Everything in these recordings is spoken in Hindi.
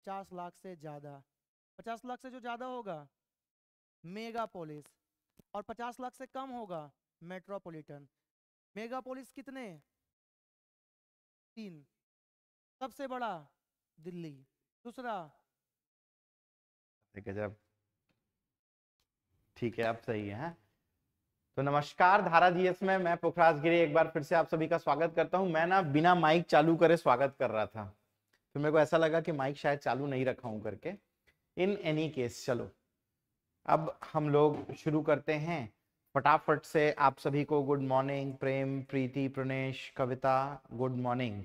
पचास लाख से ज़्यादा पचास लाख से जो ज़्यादा होगा मेगापोलिस और पचास लाख से कम होगा मेट्रोपोलिटन मेगापोलिस कितने तीन सबसे बड़ा दिल्ली दूसरा जब ठीक है आप सही है तो नमस्कार धारा जीएस में मैं पुखराज गिरी एक बार फिर से आप सभी का स्वागत करता हूं मैं ना बिना माइक चालू करे स्वागत कर रहा था तो मेरे को ऐसा लगा कि माइक शायद चालू नहीं रखा हूं करके इन एनी केस चलो अब हम लोग शुरू करते हैं फटाफट से आप सभी को good morning Prem Preeti Pranesh Kavita good morning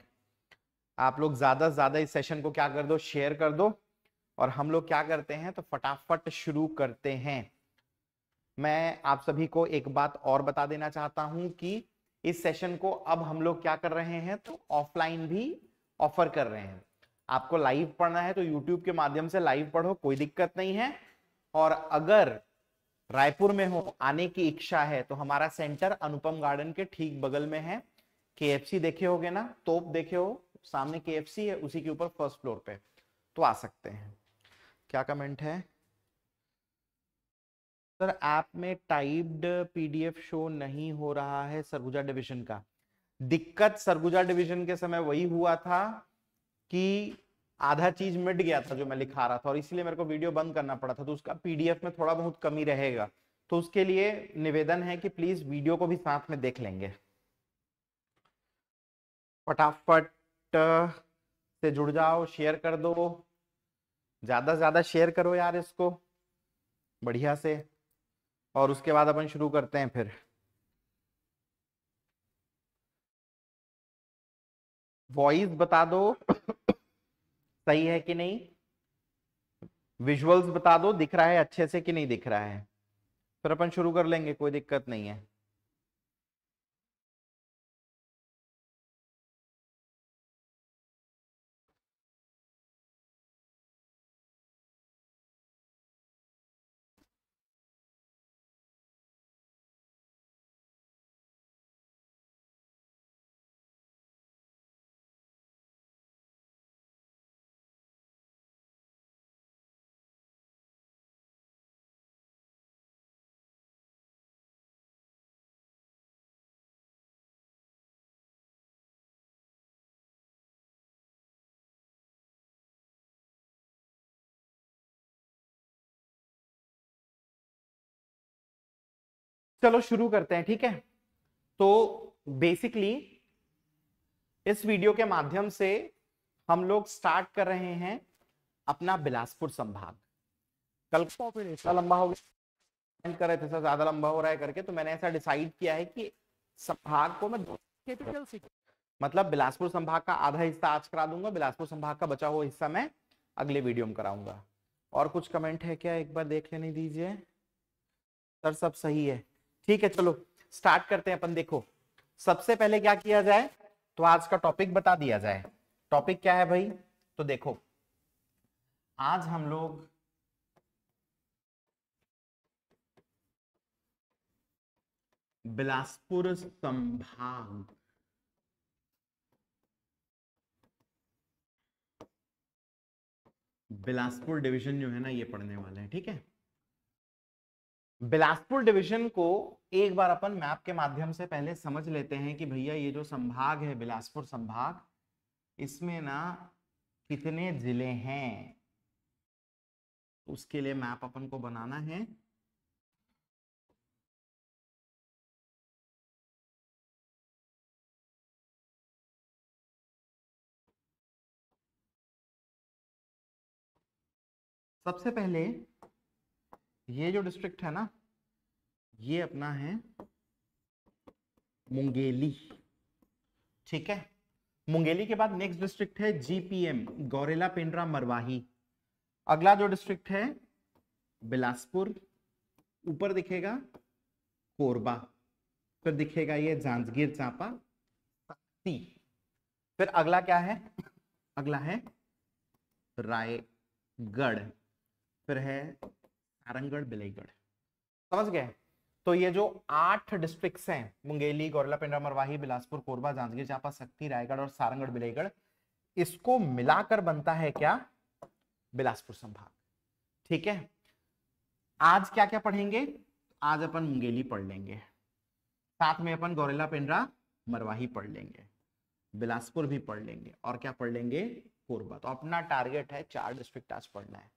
आप लोग ज़्यादा से ज़्यादा इस सेशन को क्या कर दो शेयर कर दो और हम लोग क्या करते हैं तो फटाफट शुरू करते हैं मैं आप सभी को एक बात और बता देना चाहता हूं कि इस सेशन को अब हम लोग क्या कर रहे हैं तो ऑफलाइन भी ऑफर कर रहे हैं आपको लाइव पढ़ना है तो यूट्यूब के माध्यम से लाइव पढ़ो कोई दिक्कत नहीं है और अगर रायपुर में हो आने की इच्छा है तो हमारा सेंटर अनुपम गार्डन के ठीक बगल में है के देखे हो ना तोप देखे हो सामने के है उसी के ऊपर फर्स्ट फ्लोर पे तो आ सकते हैं क्या कमेंट है सर ऐप में टाइप्ड पीडीएफ शो नहीं हो रहा है सरगुजा डिवीजन का दिक्कत सरगुजा डिवीजन के समय वही हुआ था कि आधा चीज मिट गया था जो मैं लिखा रहा था और इसीलिए मेरे को वीडियो बंद करना पड़ा था तो उसका पीडीएफ में थोड़ा बहुत कमी रहेगा तो उसके लिए निवेदन है कि प्लीज वीडियो को भी साथ में देख लेंगे फटाफट से जुड़ जाओ शेयर कर दो ज्यादा से ज्यादा शेयर करो यार इसको बढ़िया से और उसके बाद अपन शुरू करते हैं फिर वॉइस बता दो सही है कि नहीं विजुअल्स बता दो दिख रहा है अच्छे से कि नहीं दिख रहा है फिर अपन शुरू कर लेंगे कोई दिक्कत नहीं है चलो शुरू करते हैं ठीक है तो बेसिकली इस वीडियो के माध्यम से हम लोग स्टार्ट कर रहे हैं अपना बिलासपुर संभाग कल तो इतना लंबा हो गया कर रहे थे सर ज्यादा लंबा हो रहा है करके तो मैंने ऐसा डिसाइड किया है कि संभाग को मैं कैपिटल सिटी मतलब बिलासपुर संभाग का आधा हिस्सा आज करा दूंगा बिलासपुर संभाग का बचा हुआ हिस्सा मैं अगले वीडियो में कराऊंगा और कुछ कमेंट है क्या एक बार देख लेने दीजिए सर सब सही है ठीक है चलो स्टार्ट करते हैं अपन देखो सबसे पहले क्या किया जाए तो आज का टॉपिक बता दिया जाए टॉपिक क्या है भाई तो देखो आज हम लोग बिलासपुर संभाग बिलासपुर डिवीजन जो है ना ये पढ़ने वाले हैं ठीक है बिलासपुर डिवीजन को एक बार अपन मैप के माध्यम से पहले समझ लेते हैं कि भैया ये जो संभाग है बिलासपुर संभाग इसमें ना कितने जिले हैं उसके लिए मैप अपन को बनाना है सबसे पहले ये जो डिस्ट्रिक्ट है ना ये अपना है मुंगेली ठीक है मुंगेली के बाद नेक्स्ट डिस्ट्रिक्ट है जीपीएम गौरेला पेंड्रा मरवाही अगला जो डिस्ट्रिक्ट है बिलासपुर ऊपर दिखेगा कोरबा फिर दिखेगा ये जांजगीर चांपा ती फिर अगला क्या है अगला है रायगढ़ फिर है नारंगढ़ बिलईगढ़ समझ गए तो ये जो आठ डिस्ट्रिक्ट्स हैं मुंगेली गौरला पिंडा मरवाही बिलासपुर कोरबा जांजगीर चांपा सक्ती रायगढ़ और सारंगढ़ बिलईगढ़ इसको मिलाकर बनता है क्या बिलासपुर संभाग ठीक है आज क्या क्या पढ़ेंगे आज अपन मुंगेली पढ़ लेंगे साथ में अपन गौरेला पिंडरा मरवाही पढ़ लेंगे बिलासपुर भी पढ़ लेंगे और क्या पढ़ लेंगे कोरबा तो अपना टारगेट है चार डिस्ट्रिक्ट आज पढ़ना है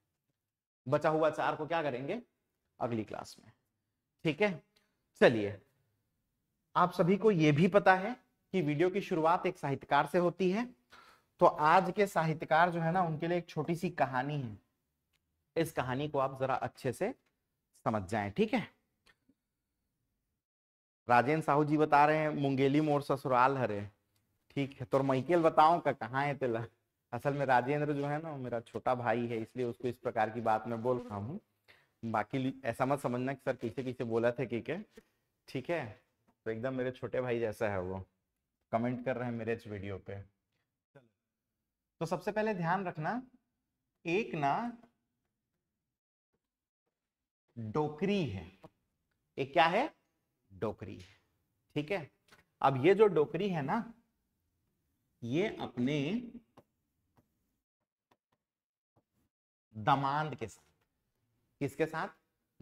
बचा हुआ चार को क्या करेंगे अगली क्लास में ठीक है चलिए आप सभी को यह भी पता है कि वीडियो की शुरुआत एक साहित्यकार से होती है तो आज के साहित्यकार जो है ना उनके लिए एक छोटी सी कहानी है इस कहानी को आप जरा अच्छे से समझ जाएं ठीक है राजेंद्र साहू जी बता रहे हैं मुंगेली मोर ससुराल हरे ठीक है तो मैकेल बताओ का कहा है तेला असल में राजेंद्र जो है ना मेरा छोटा भाई है इसलिए उसको इस प्रकार की बात मैं बोल रहा हूँ बाकी ऐसा मत समझना कि सर किसे किसे बोला था कि ठीक है तो एकदम मेरे छोटे भाई जैसा है वो कमेंट कर रहे हैं मेरे इस वीडियो पे तो सबसे पहले ध्यान रखना एक ना डोकरी है एक क्या है डोकरी है ठीक है अब ये जो डोकरी है ना ये अपने दमांद के साथ किसके साथ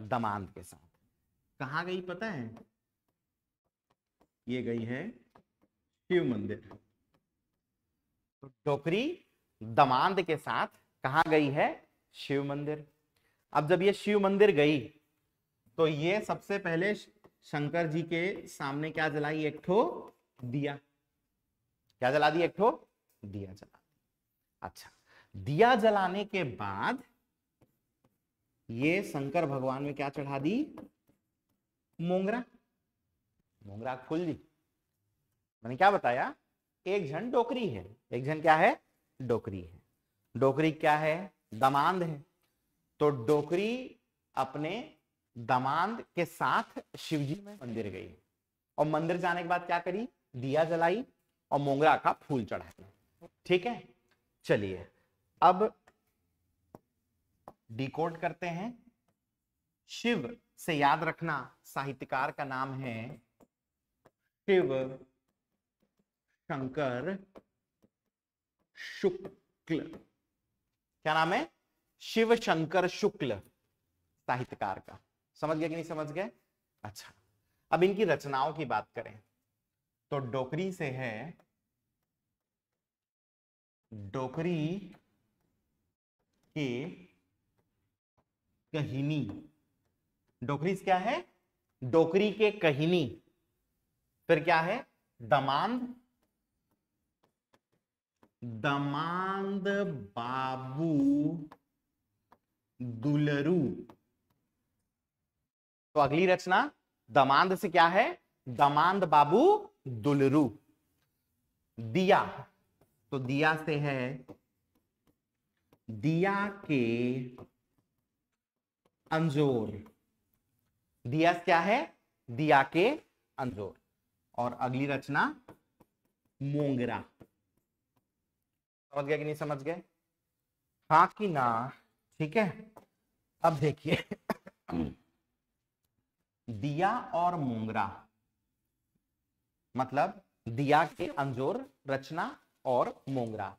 दमांद के साथ कहा गई पता है ये गई है शिव मंदिर तो डोकरी दमांद के साथ कहा गई है शिव मंदिर अब जब ये शिव मंदिर गई तो ये सबसे पहले शंकर जी के सामने क्या जलाई एक ठो दिया क्या जला दी एक ठो दिया जला अच्छा दिया जलाने के बाद ये शंकर भगवान में क्या चढ़ा दी मोंगरा मोंगरा फूल दी मैंने क्या बताया एक झन डोकरी है एक झन क्या है डोकरी है डोकरी क्या है दमांद है तो डोकरी अपने दमांद के साथ शिवजी में मंदिर गई और मंदिर जाने के बाद क्या करी दिया जलाई और मोंगरा का फूल चढ़ाया ठीक है चलिए अब डिकोड करते हैं शिव से याद रखना साहित्यकार का नाम है शिव शंकर शुक्ल क्या नाम है शिव शंकर शुक्ल साहित्यकार का समझ गया कि नहीं समझ गए अच्छा अब इनकी रचनाओं की बात करें तो डोकरी से है डोकरी के कहिनी डोकरीज क्या है डोकरी के कहिनी फिर क्या है दमांद दमांद बाबू दुलरू तो अगली रचना दमांद से क्या है दमांद बाबू दुलरू दिया तो दिया से है दिया के अंजोर दिया क्या है दिया के अंजोर और अगली रचना मोंगरा समझ गया कि नहीं समझ गए हाँ कि ना ठीक है अब देखिए दिया और मोंगरा मतलब दिया के अंजोर रचना और मोंगरा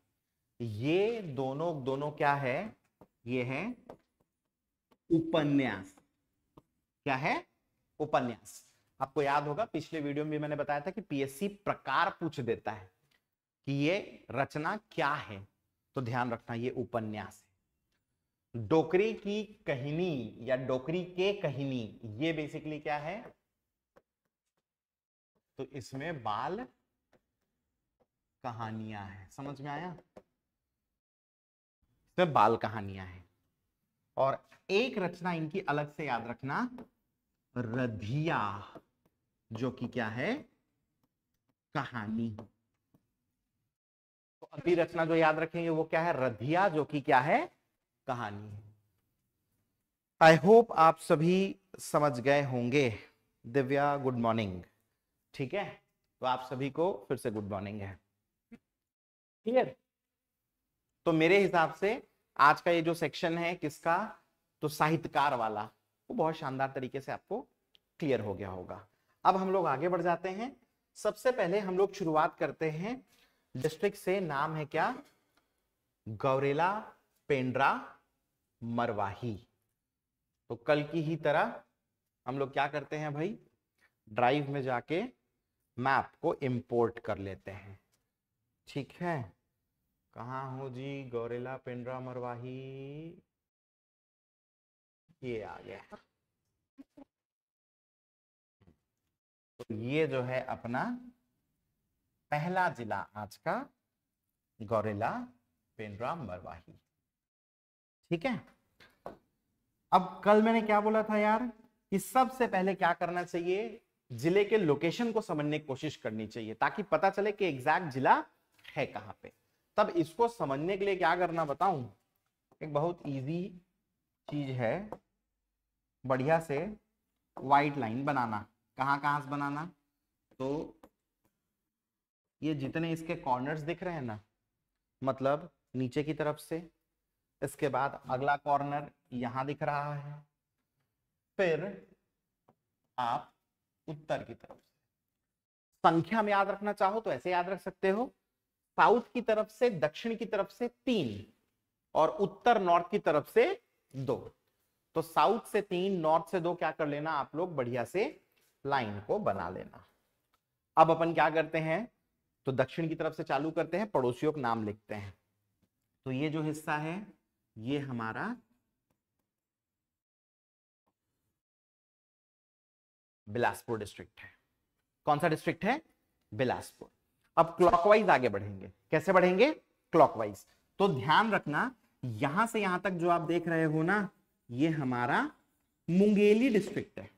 ये दोनों दोनों क्या है ये है उपन्यास क्या है उपन्यास आपको याद होगा पिछले वीडियो में भी मैंने बताया था कि पीएससी प्रकार पूछ देता है कि ये रचना क्या है तो ध्यान रखना ये उपन्यास है डोकरी की कहिनी या डोकरी के कहिनी ये बेसिकली क्या है तो इसमें बाल कहानियां हैं समझ में आया इसमें बाल कहानियां हैं और एक रचना इनकी अलग से याद रखना रधिया जो कि क्या है कहानी तो अगली रचना जो याद रखेंगे वो क्या है रधिया जो कि क्या है कहानी आई होप आप सभी समझ गए होंगे दिव्या गुड मॉर्निंग ठीक है तो आप सभी को फिर से गुड मॉर्निंग है क्लियर तो मेरे हिसाब से आज का ये जो सेक्शन है किसका तो साहित्यकार वाला वो बहुत शानदार तरीके से आपको क्लियर हो गया होगा अब हम लोग आगे बढ़ जाते हैं सबसे पहले हम लोग शुरुआत करते हैं डिस्ट्रिक्ट से नाम है क्या गौरेला पेंड्रा मरवाही तो कल की ही तरह हम लोग क्या करते हैं भाई ड्राइव में जाके मैप को इंपोर्ट कर लेते हैं ठीक है कहा हो जी गौरेला पेंड्रा मरवाही ये आ गया तो ये जो है अपना पहला जिला आज का गौरेला पेंड्रा मरवाही ठीक है अब कल मैंने क्या बोला था यार कि सबसे पहले क्या करना चाहिए जिले के लोकेशन को समझने की कोशिश करनी चाहिए ताकि पता चले कि एग्जैक्ट जिला है कहां पे तब इसको समझने के लिए क्या करना बताऊं एक बहुत इजी चीज है बढ़िया से वाइट लाइन बनाना कहाँ कहाँ से बनाना तो ये जितने इसके कॉर्नर्स दिख रहे हैं ना मतलब नीचे की तरफ से इसके बाद अगला कॉर्नर यहाँ दिख रहा है फिर आप उत्तर की तरफ से संख्या में याद रखना चाहो तो ऐसे याद रख सकते हो साउथ की तरफ से दक्षिण की तरफ से तीन और उत्तर नॉर्थ की तरफ से दो तो साउथ से तीन नॉर्थ से दो क्या कर लेना आप लोग बढ़िया से लाइन को बना लेना अब अपन क्या करते हैं तो दक्षिण की तरफ से चालू करते हैं पड़ोसियों का नाम लिखते हैं तो ये जो हिस्सा है ये हमारा बिलासपुर डिस्ट्रिक्ट है कौन सा डिस्ट्रिक्ट है बिलासपुर अब क्लॉकवाइज आगे बढ़ेंगे कैसे बढ़ेंगे क्लॉकवाइज तो ध्यान रखना यहां से यहां तक जो आप देख रहे हो ना ये हमारा मुंगेली डिस्ट्रिक्ट है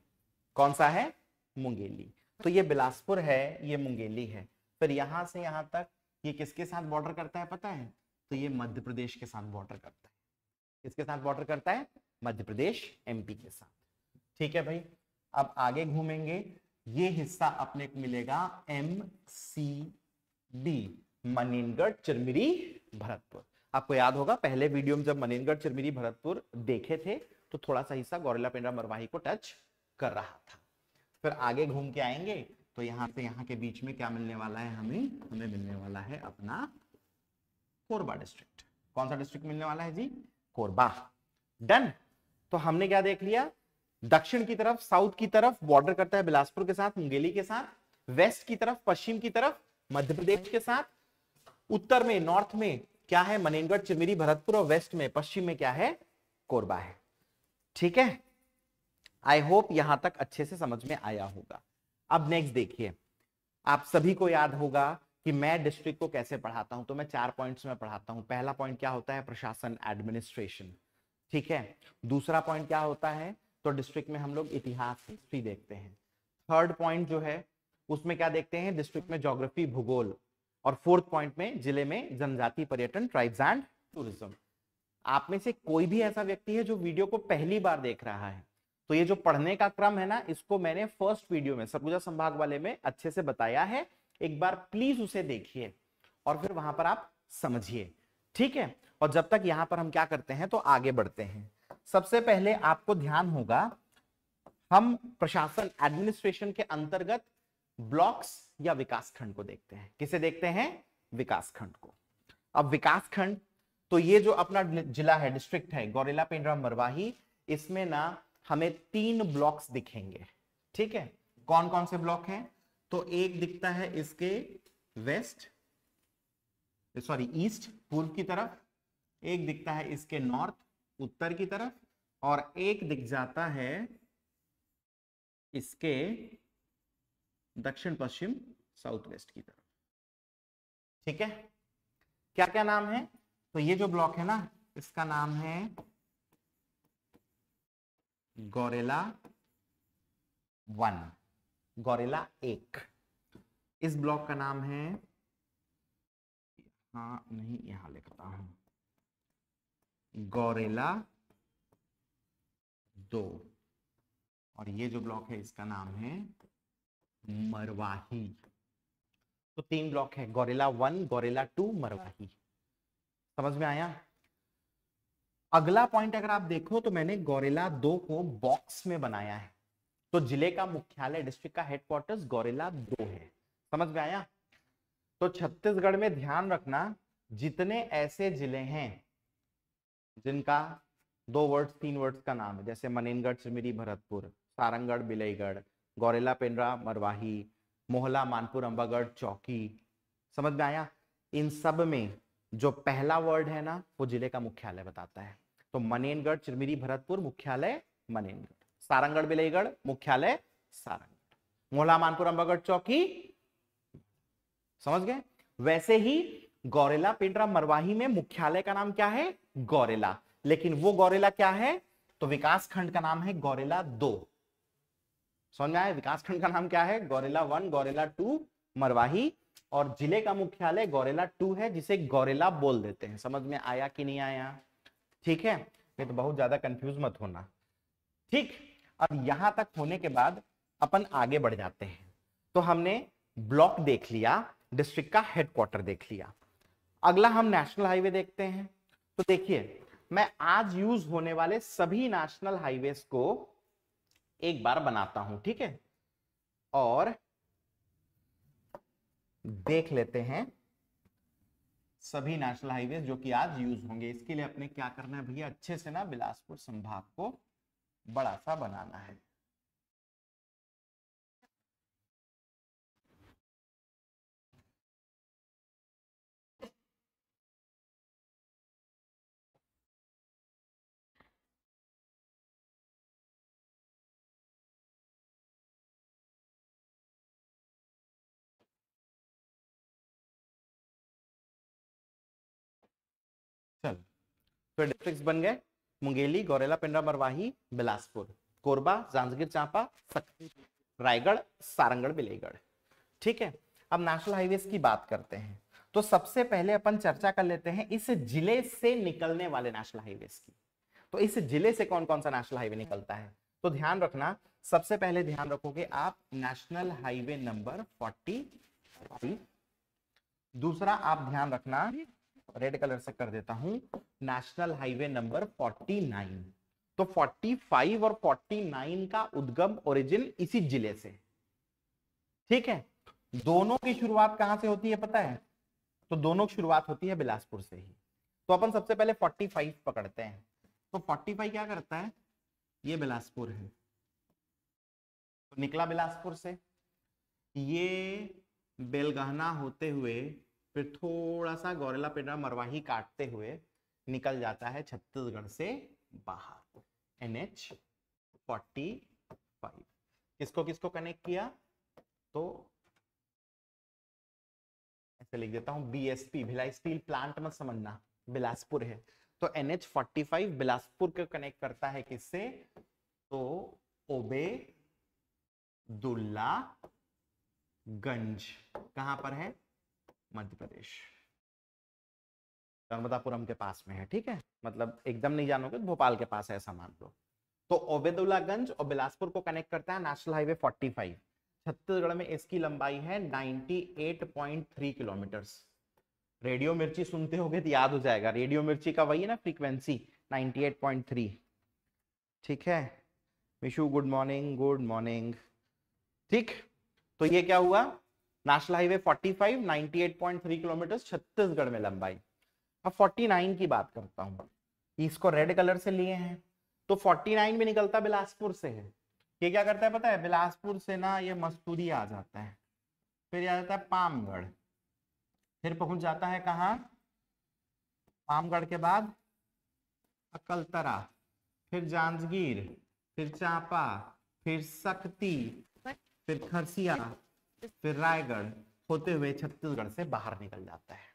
कौन सा है मुंगेली तो ये बिलासपुर है ये मुंगेली है फिर यहां से यहां तक ये किसके साथ बॉर्डर करता है पता है तो ये मध्य प्रदेश के साथ बॉर्डर करता है किसके साथ बॉर्डर करता है मध्य प्रदेश एमपी के साथ ठीक है भाई अब आगे घूमेंगे ये हिस्सा अपने को मिलेगा M C D Maninagarh Chirmiri Bharatpur आपको याद होगा पहले वीडियो में जब मनीनगढ़ चिरमिरी भरतपुर देखे थे तो थोड़ा सा हिस्सा गौरेला पेंड्रा मरवाही को टच कर रहा था फिर आगे घूम के आएंगे तो यहाँ से यहाँ के बीच में क्या मिलने वाला है हमें हमें मिलने वाला है अपना कोरबा डिस्ट्रिक्ट कौन सा डिस्ट्रिक्ट मिलने वाला है जी कोरबा डन तो हमने क्या देख लिया दक्षिण की तरफ साउथ की तरफ बॉर्डर करता है बिलासपुर के साथ मुंगेली के साथ वेस्ट की तरफ पश्चिम की तरफ मध्य प्रदेश के साथ उत्तर में नॉर्थ में क्या है मनेनगढ़ चिरमिरी भरतपुर और वेस्ट में पश्चिम में क्या है कोरबा है ठीक है आई होप यहां तक अच्छे से समझ में आया होगा अब नेक्स्ट देखिए आप सभी को याद होगा कि मैं डिस्ट्रिक्ट को कैसे पढ़ाता हूं तो मैं चार पॉइंट्स में पढ़ाता हूं पहला पॉइंट क्या होता है प्रशासन एडमिनिस्ट्रेशन ठीक है दूसरा पॉइंट क्या होता है तो डिस्ट्रिक्ट में हम लोग इतिहास हिस्ट्री देखते हैं थर्ड पॉइंट जो है उसमें क्या देखते हैं डिस्ट्रिक्ट में जोग्राफी भूगोल और फोर्थ पॉइंट में जिले में जनजाति पर्यटन ट्राइब्स एंड टूरिज्म आप में से कोई भी ऐसा व्यक्ति है जो वीडियो को पहली बार देख रहा है तो ये जो पढ़ने का क्रम है ना इसको मैंने फर्स्ट वीडियो में सरगुजा संभाग वाले में अच्छे से बताया है एक बार प्लीज उसे देखिए और फिर वहां पर आप समझिए ठीक है और जब तक यहां पर हम क्या करते हैं तो आगे बढ़ते हैं सबसे पहले आपको ध्यान होगा हम प्रशासन एडमिनिस्ट्रेशन के अंतर्गत ब्लॉक्स या विकास खंड को देखते हैं किसे देखते हैं विकास खंड को अब विकास खंड तो ये जो अपना जिला है डिस्ट्रिक्ट है गौरेला पेंड्रा मरवाही इसमें ना हमें तीन ब्लॉक्स दिखेंगे ठीक है कौन कौन से ब्लॉक हैं तो एक दिखता है इसके वेस्ट सॉरी ईस्ट पूर्व की तरफ एक दिखता है इसके नॉर्थ उत्तर की तरफ और एक दिख जाता है इसके दक्षिण पश्चिम साउथ वेस्ट की तरफ ठीक है क्या क्या नाम है तो ये जो ब्लॉक है ना इसका नाम है गोरेला वन गोरेला एक इस ब्लॉक का नाम है हाँ नहीं यहां लिखता हूं गोरेला दो और ये जो ब्लॉक है इसका नाम है मरवाही तो तीन ब्लॉक है गोरेला वन गोरेला टू मरवाही समझ में आया अगला पॉइंट अगर आप देखो तो मैंने गोरेला दो को बॉक्स में बनाया है तो जिले का मुख्यालय डिस्ट्रिक्ट का हेडक्वार्टर्स गोरेला दो है समझ में आया तो छत्तीसगढ़ में ध्यान रखना जितने ऐसे जिले हैं जिनका दो वर्ड्स तीन वर्ड्स का नाम है जैसे मनेनगढ़ चिमिरी भरतपुर सारंगढ़ बिलईगढ़ गौरेला पेंड्रा मरवाही मोहला मानपुर अंबागढ़ चौकी समझ में आया इन सब में जो पहला वर्ड है ना वो जिले का मुख्यालय बताता है तो मनेनगढ़ चिरमिरी भरतपुर मुख्यालय मनेनगढ़ सारंगढ़ बिलईगढ़ मुख्यालय सारंगढ़ मोहला मानपुर अंबागढ़ चौकी समझ गए वैसे ही गौरेला पिंडरा मरवाही में मुख्यालय का नाम क्या है गौरेला लेकिन वो गौरेला क्या है तो विकास खंड का नाम है गौरेला दो समझ में आया विकासखंड का नाम क्या है गोरेला वन गोरेला टू मरवाही और जिले का मुख्यालय गोरेला टू है जिसे गोरेला बोल देते हैं समझ में आया कि नहीं आया ठीक है ये तो बहुत ज्यादा कंफ्यूज मत होना ठीक अब यहां तक होने के बाद अपन आगे बढ़ जाते हैं तो हमने ब्लॉक देख लिया डिस्ट्रिक्ट का हेडक्वार्टर देख लिया अगला हम नेशनल हाईवे देखते हैं तो देखिए मैं आज यूज होने वाले सभी नेशनल हाईवे को एक बार बनाता हूं ठीक है और देख लेते हैं सभी नेशनल हाईवे जो कि आज यूज होंगे इसके लिए अपने क्या करना है भैया अच्छे से ना बिलासपुर संभाग को बड़ा सा बनाना है फिर डिस्ट्रिक्ट बन गए मुंगेली गौरेला पिंडरा मरवाही बिलासपुर कोरबा जांजगीर चांपा रायगढ़ सारंगढ़ बिलेगढ़ ठीक है अब नेशनल हाईवे की बात करते हैं तो सबसे पहले अपन चर्चा कर लेते हैं इस जिले से निकलने वाले नेशनल हाईवे की तो इस जिले से कौन कौन सा नेशनल हाईवे निकलता है तो ध्यान रखना सबसे पहले ध्यान रखोगे आप नेशनल हाईवे नंबर फोर्टी दूसरा आप ध्यान रखना रेड कलर से कर देता हूं नेशनल हाईवे नंबर 49 तो 45 और 49 का उद्गम ओरिजिन इसी जिले से ठीक है दोनों की शुरुआत कहां से होती है पता है तो दोनों की शुरुआत होती है बिलासपुर से ही तो अपन सबसे पहले 45 पकड़ते हैं तो 45 क्या करता है ये बिलासपुर है तो निकला बिलासपुर से ये बेलगहना होते हुए फिर थोड़ा सा गौरेला पेडा मरवाही काटते हुए निकल जाता है छत्तीसगढ़ से बाहर एन एच फोर्टी फाइव किसको किसको कनेक्ट किया तो ऐसे लिख देता हूं बीएसपी भिलाई स्टील प्लांट मत समझना बिलासपुर है तो N H forty five Bilaspur को कनेक्ट करता है किससे तो ओबे दुल्ला गंज कहां पर है मध्य प्रदेश नर्मदापुरम के पास में है ठीक है मतलब एकदम नहीं जानोगे तो भोपाल के पास है ऐसा मान लो तो ओबेदुल्लागंज और बिलासपुर को कनेक्ट करता है नेशनल हाईवे 45 छत्तीसगढ़ में इसकी लंबाई है 98.3 किलोमीटर रेडियो मिर्ची सुनते हो तो याद हो जाएगा रेडियो मिर्ची का वही है ना फ्रीक्वेंसी 98.3 ठीक है Mishu good morning good morning ठीक तो ये क्या हुआ नेशनल हाईवे 45 98.3 किलोमीटर छत्तीसगढ़ में लंबाई अब 49 की बात करता हूँ इसको रेड कलर से लिए हैं तो 49 भी निकलता बिलासपुर से है ये क्या करता है पता है बिलासपुर से ना ये मस्तूरी आ जाता है फिर आ जाता है पामगढ़ फिर पहुंच जाता है कहाँ पामगढ़ के बाद अकलतरा फिर जांजगीर फिर चांपा फिर सख्ती फिर खरसिया फिर रायगढ़ होते हुए छत्तीसगढ़ से बाहर निकल जाता है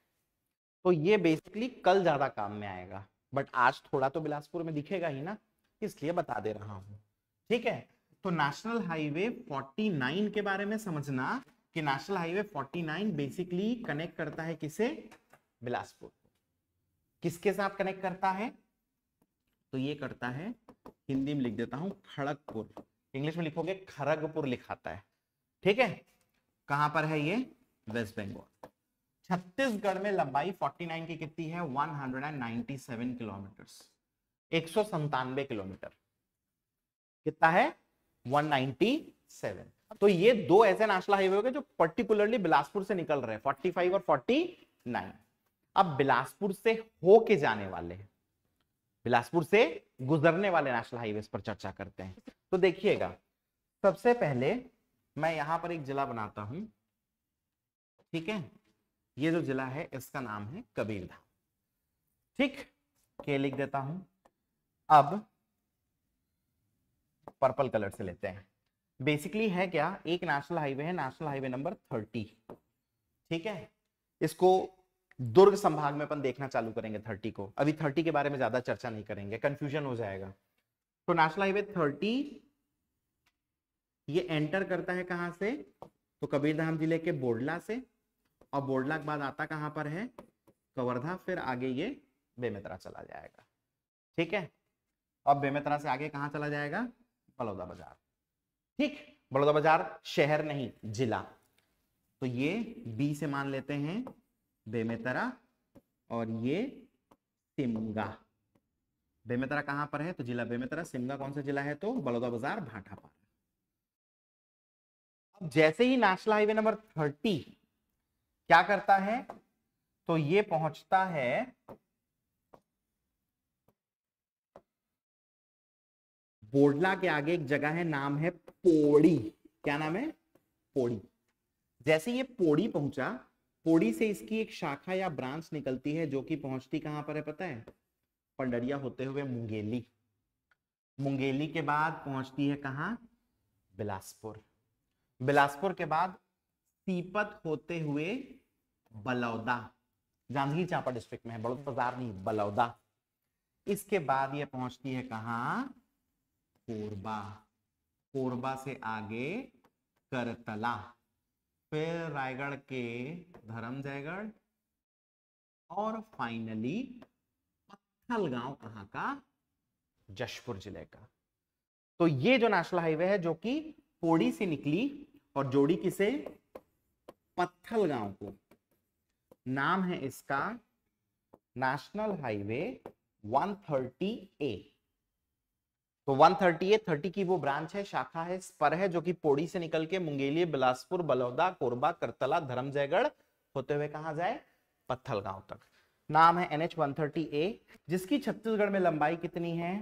तो ये बेसिकली कल ज्यादा काम में आएगा बट आज थोड़ा तो बिलासपुर में दिखेगा ही ना इसलिए बता दे रहा हूं ठीक है तो नेशनल हाईवे 49 के बारे में समझना कि नेशनल हाईवे 49 बेसिकली कनेक्ट करता है किसे बिलासपुर किसके साथ कनेक्ट करता है तो ये करता है हिंदी में लिख देता हूं खड़गपुर इंग्लिश में लिखोगे खड़गपुर लिखाता है ठीक है कहां पर है ये वेस्ट बंगाल छत्तीसगढ़ में लंबाई 49 की कितनी है 197 किलोमीटर एक सौ संतानवे किलोमीटर कितना है 197 तो ये दो ऐसे नेशनल हाईवे हो गए जो पर्टिकुलरली बिलासपुर से निकल रहे हैं 45 और 49 अब बिलासपुर से होके जाने वाले हैं बिलासपुर से गुजरने वाले नेशनल हाईवे पर चर्चा करते हैं तो देखिएगा सबसे पहले मैं यहां पर एक जिला बनाता हूं ठीक है ये जो जिला है इसका नाम है कबीरधाम ठीक के लिख देता हूं अब पर्पल कलर से लेते हैं बेसिकली है क्या एक नेशनल हाईवे है नेशनल हाईवे नंबर थर्टी ठीक है इसको दुर्ग संभाग में अपन देखना चालू करेंगे थर्टी को अभी थर्टी के बारे में ज्यादा चर्चा नहीं करेंगे कंफ्यूजन हो जाएगा तो नेशनल हाईवे थर्टी ये एंटर करता है कहाँ से तो कबीरधाम जिले के बोडला से और बोडला के बाद आता कहाँ पर है कवर्धा फिर आगे ये बेमेतरा चला जाएगा ठीक है अब बेमेतरा से आगे कहां चला जाएगा बलौदा बाजार ठीक बलौदा बाजार शहर नहीं जिला तो ये बी से मान लेते हैं बेमेतरा और ये सिमगा बेमेतरा कहां पर है तो जिला बेमेतरा सिमगा कौन सा जिला है तो बलौदा बाजार भाटापारा अब जैसे ही नेशनल हाईवे नंबर थर्टी क्या करता है तो ये पहुंचता है बोडला के आगे एक जगह है नाम है पोड़ी क्या नाम है पोड़ी जैसे ये पोड़ी पहुंचा पोड़ी से इसकी एक शाखा या ब्रांच निकलती है जो कि पहुंचती कहां पर है पता है पंडरिया होते हुए मुंगेली मुंगेली के बाद पहुंचती है कहां बिलासपुर बिलासपुर के बाद सीपत होते हुए बलौदा जांजगीर चांपा डिस्ट्रिक्ट में है बाजार नहीं बलौदा इसके बाद ये पहुंचती है कहा कोरबा कोरबा से आगे करतला फिर रायगढ़ के धर्म जयगढ़ और फाइनली पत्थल गांव कहाँ का जशपुर जिले का तो ये जो नेशनल हाईवे है जो कि पोड़ी से निकली और जोड़ी किसे पत्थल गांव को नाम है इसका नेशनल हाईवे 130 ए तो 130 ए 30 की वो ब्रांच है शाखा है स्पर है जो कि पोड़ी से निकल के मुंगेली बिलासपुर बलौदा कोरबा करतला धर्मजयगढ़ होते हुए कहा जाए पत्थल गांव तक नाम है एनएच 130 ए जिसकी छत्तीसगढ़ में लंबाई कितनी है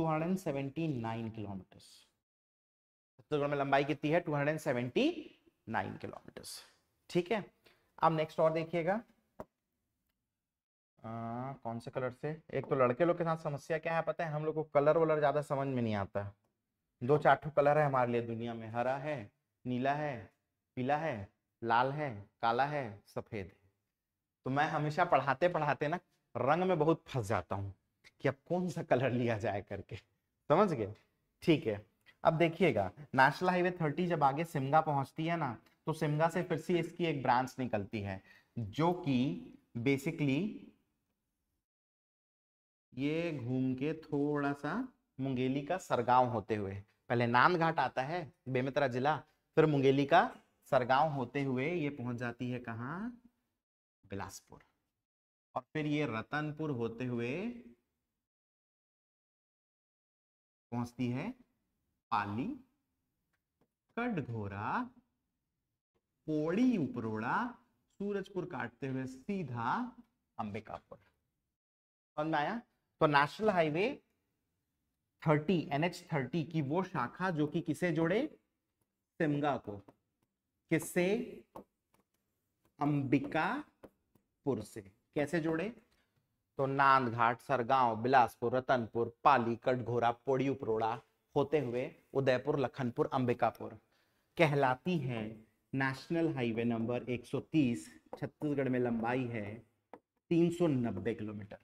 279 किलोमीटर त्रिकोण में लंबाई कितनी है 279 किलोमीटर ठीक है अब नेक्स्ट और देखिएगा कौन से कलर से एक तो लड़के लोग के साथ समस्या क्या है पता है हम लोग को कलर वलर ज्यादा समझ में नहीं आता दो चार ठो कलर है हमारे लिए दुनिया में हरा है नीला है पीला है लाल है काला है सफेद है तो मैं हमेशा पढ़ाते पढ़ाते ना रंग में बहुत फंस जाता हूँ कि अब कौन सा कलर लिया जाए करके समझ गए ठीक है अब देखिएगा नेशनल हाईवे थर्टी जब आगे सिमगा पहुंचती है ना तो सिमगा से फिर से इसकी एक ब्रांच निकलती है जो कि बेसिकली ये घूम के थोड़ा सा मुंगेली का सरगांव होते हुए पहले नांदघाट आता है बेमित्रा जिला फिर मुंगेली का सरगांव होते हुए ये पहुंच जाती है कहाँ बिलासपुर और फिर ये रतनपुर होते हुए पहुंचती है पाली कटघोरा पोड़ी उपरोड़ा सूरजपुर काटते हुए सीधा अंबिकापुर आया तो नेशनल हाईवे 30 एनएच 30 की वो शाखा जो कि किसे जोड़े सिमगा को किससे अंबिकापुर से कैसे जोड़े तो नांद घाट सरगांव बिलासपुर रतनपुर पाली कटघोरा पोड़ी उपरोड़ा होते हुए उदयपुर लखनपुर अंबिकापुर कहलाती है नेशनल हाईवे नंबर 130 छत्तीसगढ़ में लंबाई है 390 किलोमीटर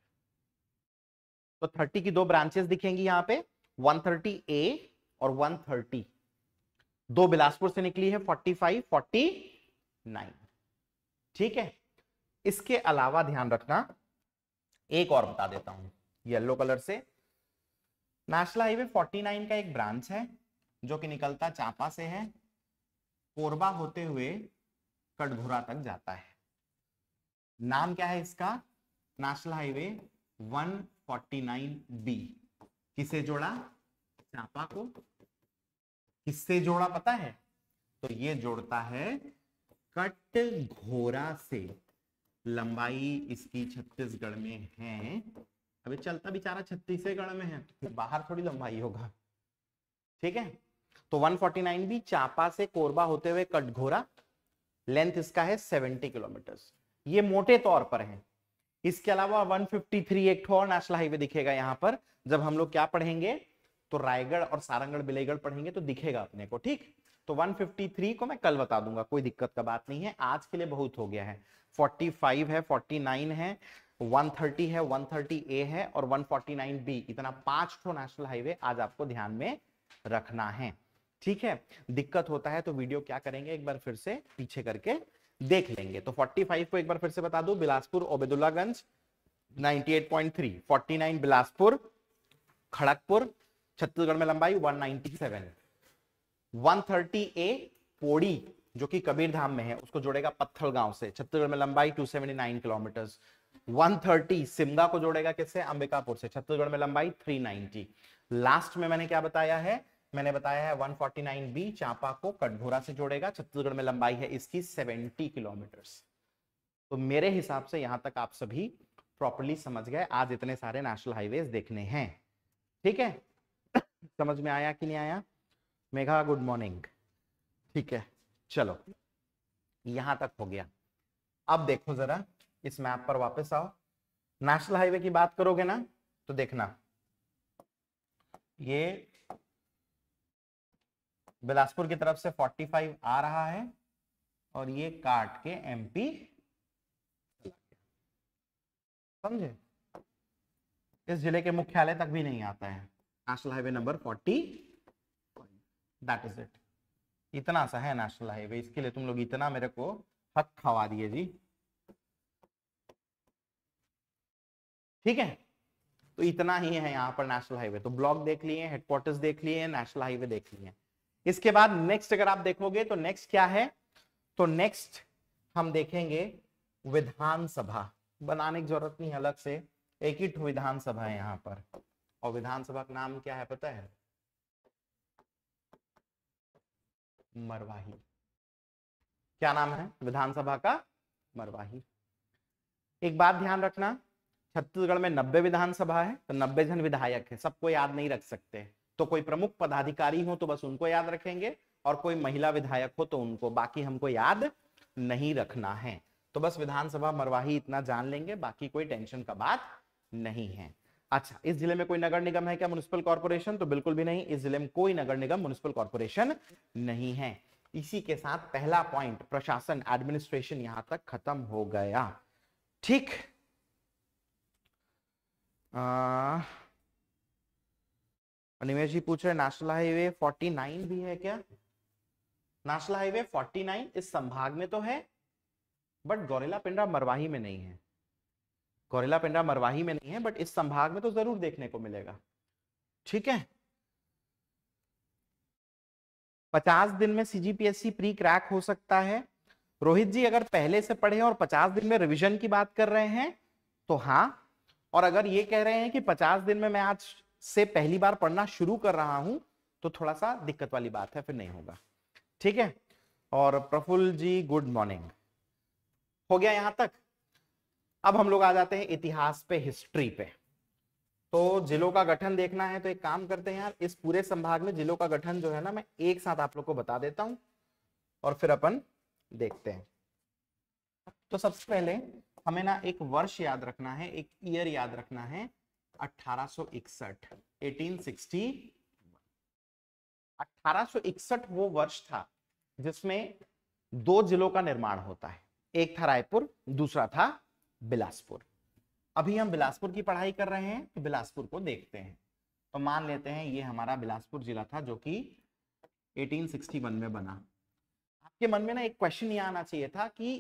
तो 30 की दो ब्रांचेस दिखेंगी यहाँ पे 130 ए और 130 दो बिलासपुर से निकली है 45 49 ठीक है इसके अलावा ध्यान रखना एक और बता देता हूं येलो कलर से नेशनल हाईवे 49 का एक ब्रांच है जो कि निकलता चापा से है कोरबा होते हुए कटघोरा तक जाता है नाम क्या है इसका नेशनल हाईवे 149 बी किसे जोड़ा चापा को किससे जोड़ा पता है तो ये जोड़ता है कट घोरा से लंबाई इसकी छत्तीसगढ़ में है अभी चलता बेचारा छत्तीसगढ़ में है तो बाहर थोड़ी लंबाई होगा ठीक है तो 149 भी चापा से कोरबा होते हुए कटघोरा लेंथ इसका है 70 किलोमीटर ये मोटे तौर पर है इसके अलावा 153 एक और नेशनल हाईवे दिखेगा यहां पर जब हम लोग क्या पढ़ेंगे तो रायगढ़ और सारंगढ़ बिलेगढ़ पढ़ेंगे तो दिखेगा अपने को ठीक तो 153 को मैं कल बता दूंगा कोई दिक्कत का बात नहीं है आज के लिए बहुत हो गया है 45 है 49 है 130 है 130 ए है और 149 बी इतना पांच ठो नेशनल हाईवे आज आपको ध्यान में रखना है ठीक है दिक्कत होता है तो वीडियो क्या करेंगे एक बार फिर से पीछे करके देख लेंगे तो 45 को एक बार फिर से बता दो बिलासपुर ओबेदुल्लागंज 98.3 49 बिलासपुर खड़गपुर छत्तीसगढ़ में लंबाई 197 130 ए पोड़ी जो कि कबीरधाम में है उसको जोड़ेगा पत्थल गांव से छत्तीसगढ़ में लंबाई 279 किलोमीटर 130 सिमगा को जोड़ेगा किससे अंबिकापुर से छत्तीसगढ़ में लंबाई 390 लास्ट में मैंने क्या बताया है मैंने बताया है 149 बी चांपा को कटघोरा से जोड़ेगा छत्तीसगढ़ में लंबाई है इसकी 70 किलोमीटर तो मेरे हिसाब से यहां तक आप सभी प्रॉपरली समझ गए आज इतने सारे नेशनल हाईवे देखने हैं ठीक है समझ में आया कि नहीं आया मेघा गुड मॉर्निंग ठीक है चलो यहां तक हो गया अब देखो जरा इस मैप पर वापस आओ नेशनल हाईवे की बात करोगे ना तो देखना ये बिलासपुर की तरफ से 45 आ रहा है और ये काट के एमपी समझे इस जिले के मुख्यालय तक भी नहीं आता है national highway number 40 that is it इतना सा है नेशनल हाईवे इसके लिए तुम लोग इतना मेरे को हक खवा दिए जी ठीक है तो इतना ही है यहाँ पर नेशनल हाईवे तो ब्लॉक देख लिए हेडक्वार्टर्स देख लिए नेशनल हाईवे देख लिए इसके बाद नेक्स्ट अगर आप देखोगे तो नेक्स्ट क्या है तो नेक्स्ट हम देखेंगे विधानसभा बनाने की जरूरत नहीं अलग से एक ही विधानसभा है यहाँ पर और विधानसभा का नाम क्या है पता है मरवाही क्या नाम है विधानसभा का मरवाही एक बात ध्यान रखना छत्तीसगढ़ में नब्बे विधानसभा है तो नब्बे जन विधायक है सबको याद नहीं रख सकते तो कोई प्रमुख पदाधिकारी हो तो बस उनको याद रखेंगे और कोई महिला विधायक हो तो उनको बाकी हमको याद नहीं रखना है तो बस विधानसभा मरवाही इतना जान लेंगे बाकी कोई टेंशन का बात नहीं है अच्छा इस जिले में कोई नगर निगम है क्या म्युनिसिपल कॉर्पोरेशन तो बिल्कुल भी नहीं इस जिले में कोई नगर निगम म्युनिसिपल कॉर्पोरेशन नहीं है इसी के साथ पहला पॉइंट प्रशासन एडमिनिस्ट्रेशन यहां तक खत्म हो गया ठीक अनिमेश जी पूछ रहे नेशनल हाईवे 49 भी है क्या नेशनल हाईवे 49 इस संभाग में तो है बट गौरेला पिंडरा मरवाही में नहीं है गौरेला पिंडरा मरवाही में नहीं है बट इस संभाग में तो जरूर देखने को मिलेगा ठीक है पचास दिन में सीजीपीएससी प्री क्रैक हो सकता है रोहित जी अगर पहले से पढ़े और पचास दिन में रिविजन की बात कर रहे हैं तो हाँ और अगर ये कह रहे हैं कि पचास दिन में मैं आज से पहली बार पढ़ना शुरू कर रहा हूं तो थोड़ा सा दिक्कत वाली बात है फिर नहीं होगा ठीक है और प्रफुल्ल जी गुड मॉर्निंग हो गया यहां तक अब हम लोग आ जाते हैं इतिहास पे हिस्ट्री पे तो जिलों का गठन देखना है तो एक काम करते हैं यार इस पूरे संभाग में जिलों का गठन जो है ना मैं एक साथ आप लोग को बता देता हूं और फिर अपन देखते हैं तो सबसे पहले हमें ना एक वर्ष याद रखना है एक ईयर याद रखना है 1861 1861 वो वर्ष था जिसमें दो जिलों का निर्माण होता है एक था रायपुर दूसरा था बिलासपुर अभी हम बिलासपुर की पढ़ाई कर रहे हैं तो बिलासपुर को देखते हैं तो मान लेते हैं ये हमारा बिलासपुर जिला था जो कि 1861 में बना आपके मन में ना एक क्वेश्चन ये आना चाहिए था कि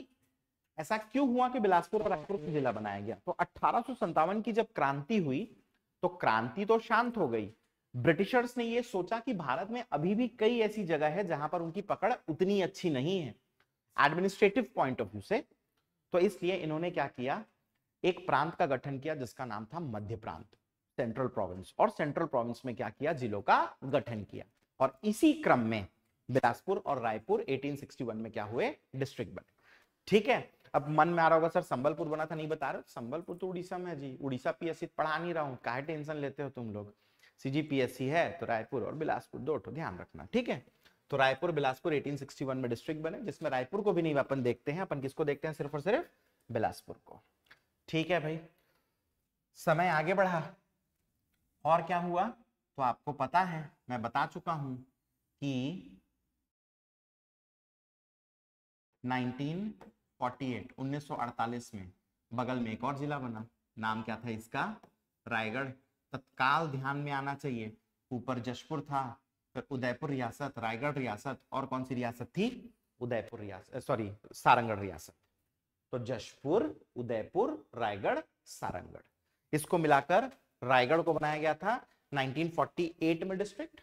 ऐसा क्यों हुआ कि बिलासपुर और रायपुर को जिला बनाया गया तो अठारह की जब क्रांति हुई तो क्रांति तो शांत हो गई ब्रिटिशर्स ने यह सोचा कि भारत में अभी भी कई ऐसी जगह है जहां पर उनकी पकड़ उतनी अच्छी नहीं है एडमिनिस्ट्रेटिव पॉइंट ऑफ व्यू से तो इसलिए इन्होंने क्या किया एक प्रांत का गठन किया जिसका नाम था मध्य प्रांत सेंट्रल प्रोविंस और सेंट्रल प्रोविंस में क्या किया जिलों का गठन किया और इसी क्रम में बिलासपुर और रायपुर 1861 में क्या हुए डिस्ट्रिक्ट बने ठीक है अब मन में आ रहा होगा सर संबलपुर बना था नहीं बता रहे संबलपुर तो उड़ीसा में है जी उड़ीसा पीएससी तो पढ़ा नहीं रहा हूँ काहे टेंशन लेते हो तुम लोग सीजीपीएससी है तो रायपुर और बिलासपुर दो तो ध्यान रखना ठीक है तो रायपुर बिलासपुर 1861 में डिस्ट्रिक्ट बने जिसमें रायपुर को भी नहीं अपन देखते हैं अपन किसको देखते हैं सिर्फ और सिर्फ बिलासपुर को ठीक है भाई समय आगे बढ़ा और क्या हुआ तो आपको पता है मैं बता चुका हूं कि 1948 में बगल में एक और जिला बना नाम क्या था इसका रायगढ़ तत्काल ध्यान में आना चाहिए ऊपर जशपुर था फिर उदयपुर रियासत रायगढ़ रियासत और कौन सी रियासत थी उदयपुर रियासत सॉरी सारंगढ़ रियासत तो जशपुर उदयपुर रायगढ़ सारंगढ़ इसको मिलाकर रायगढ़ को बनाया गया था 1948 में डिस्ट्रिक्ट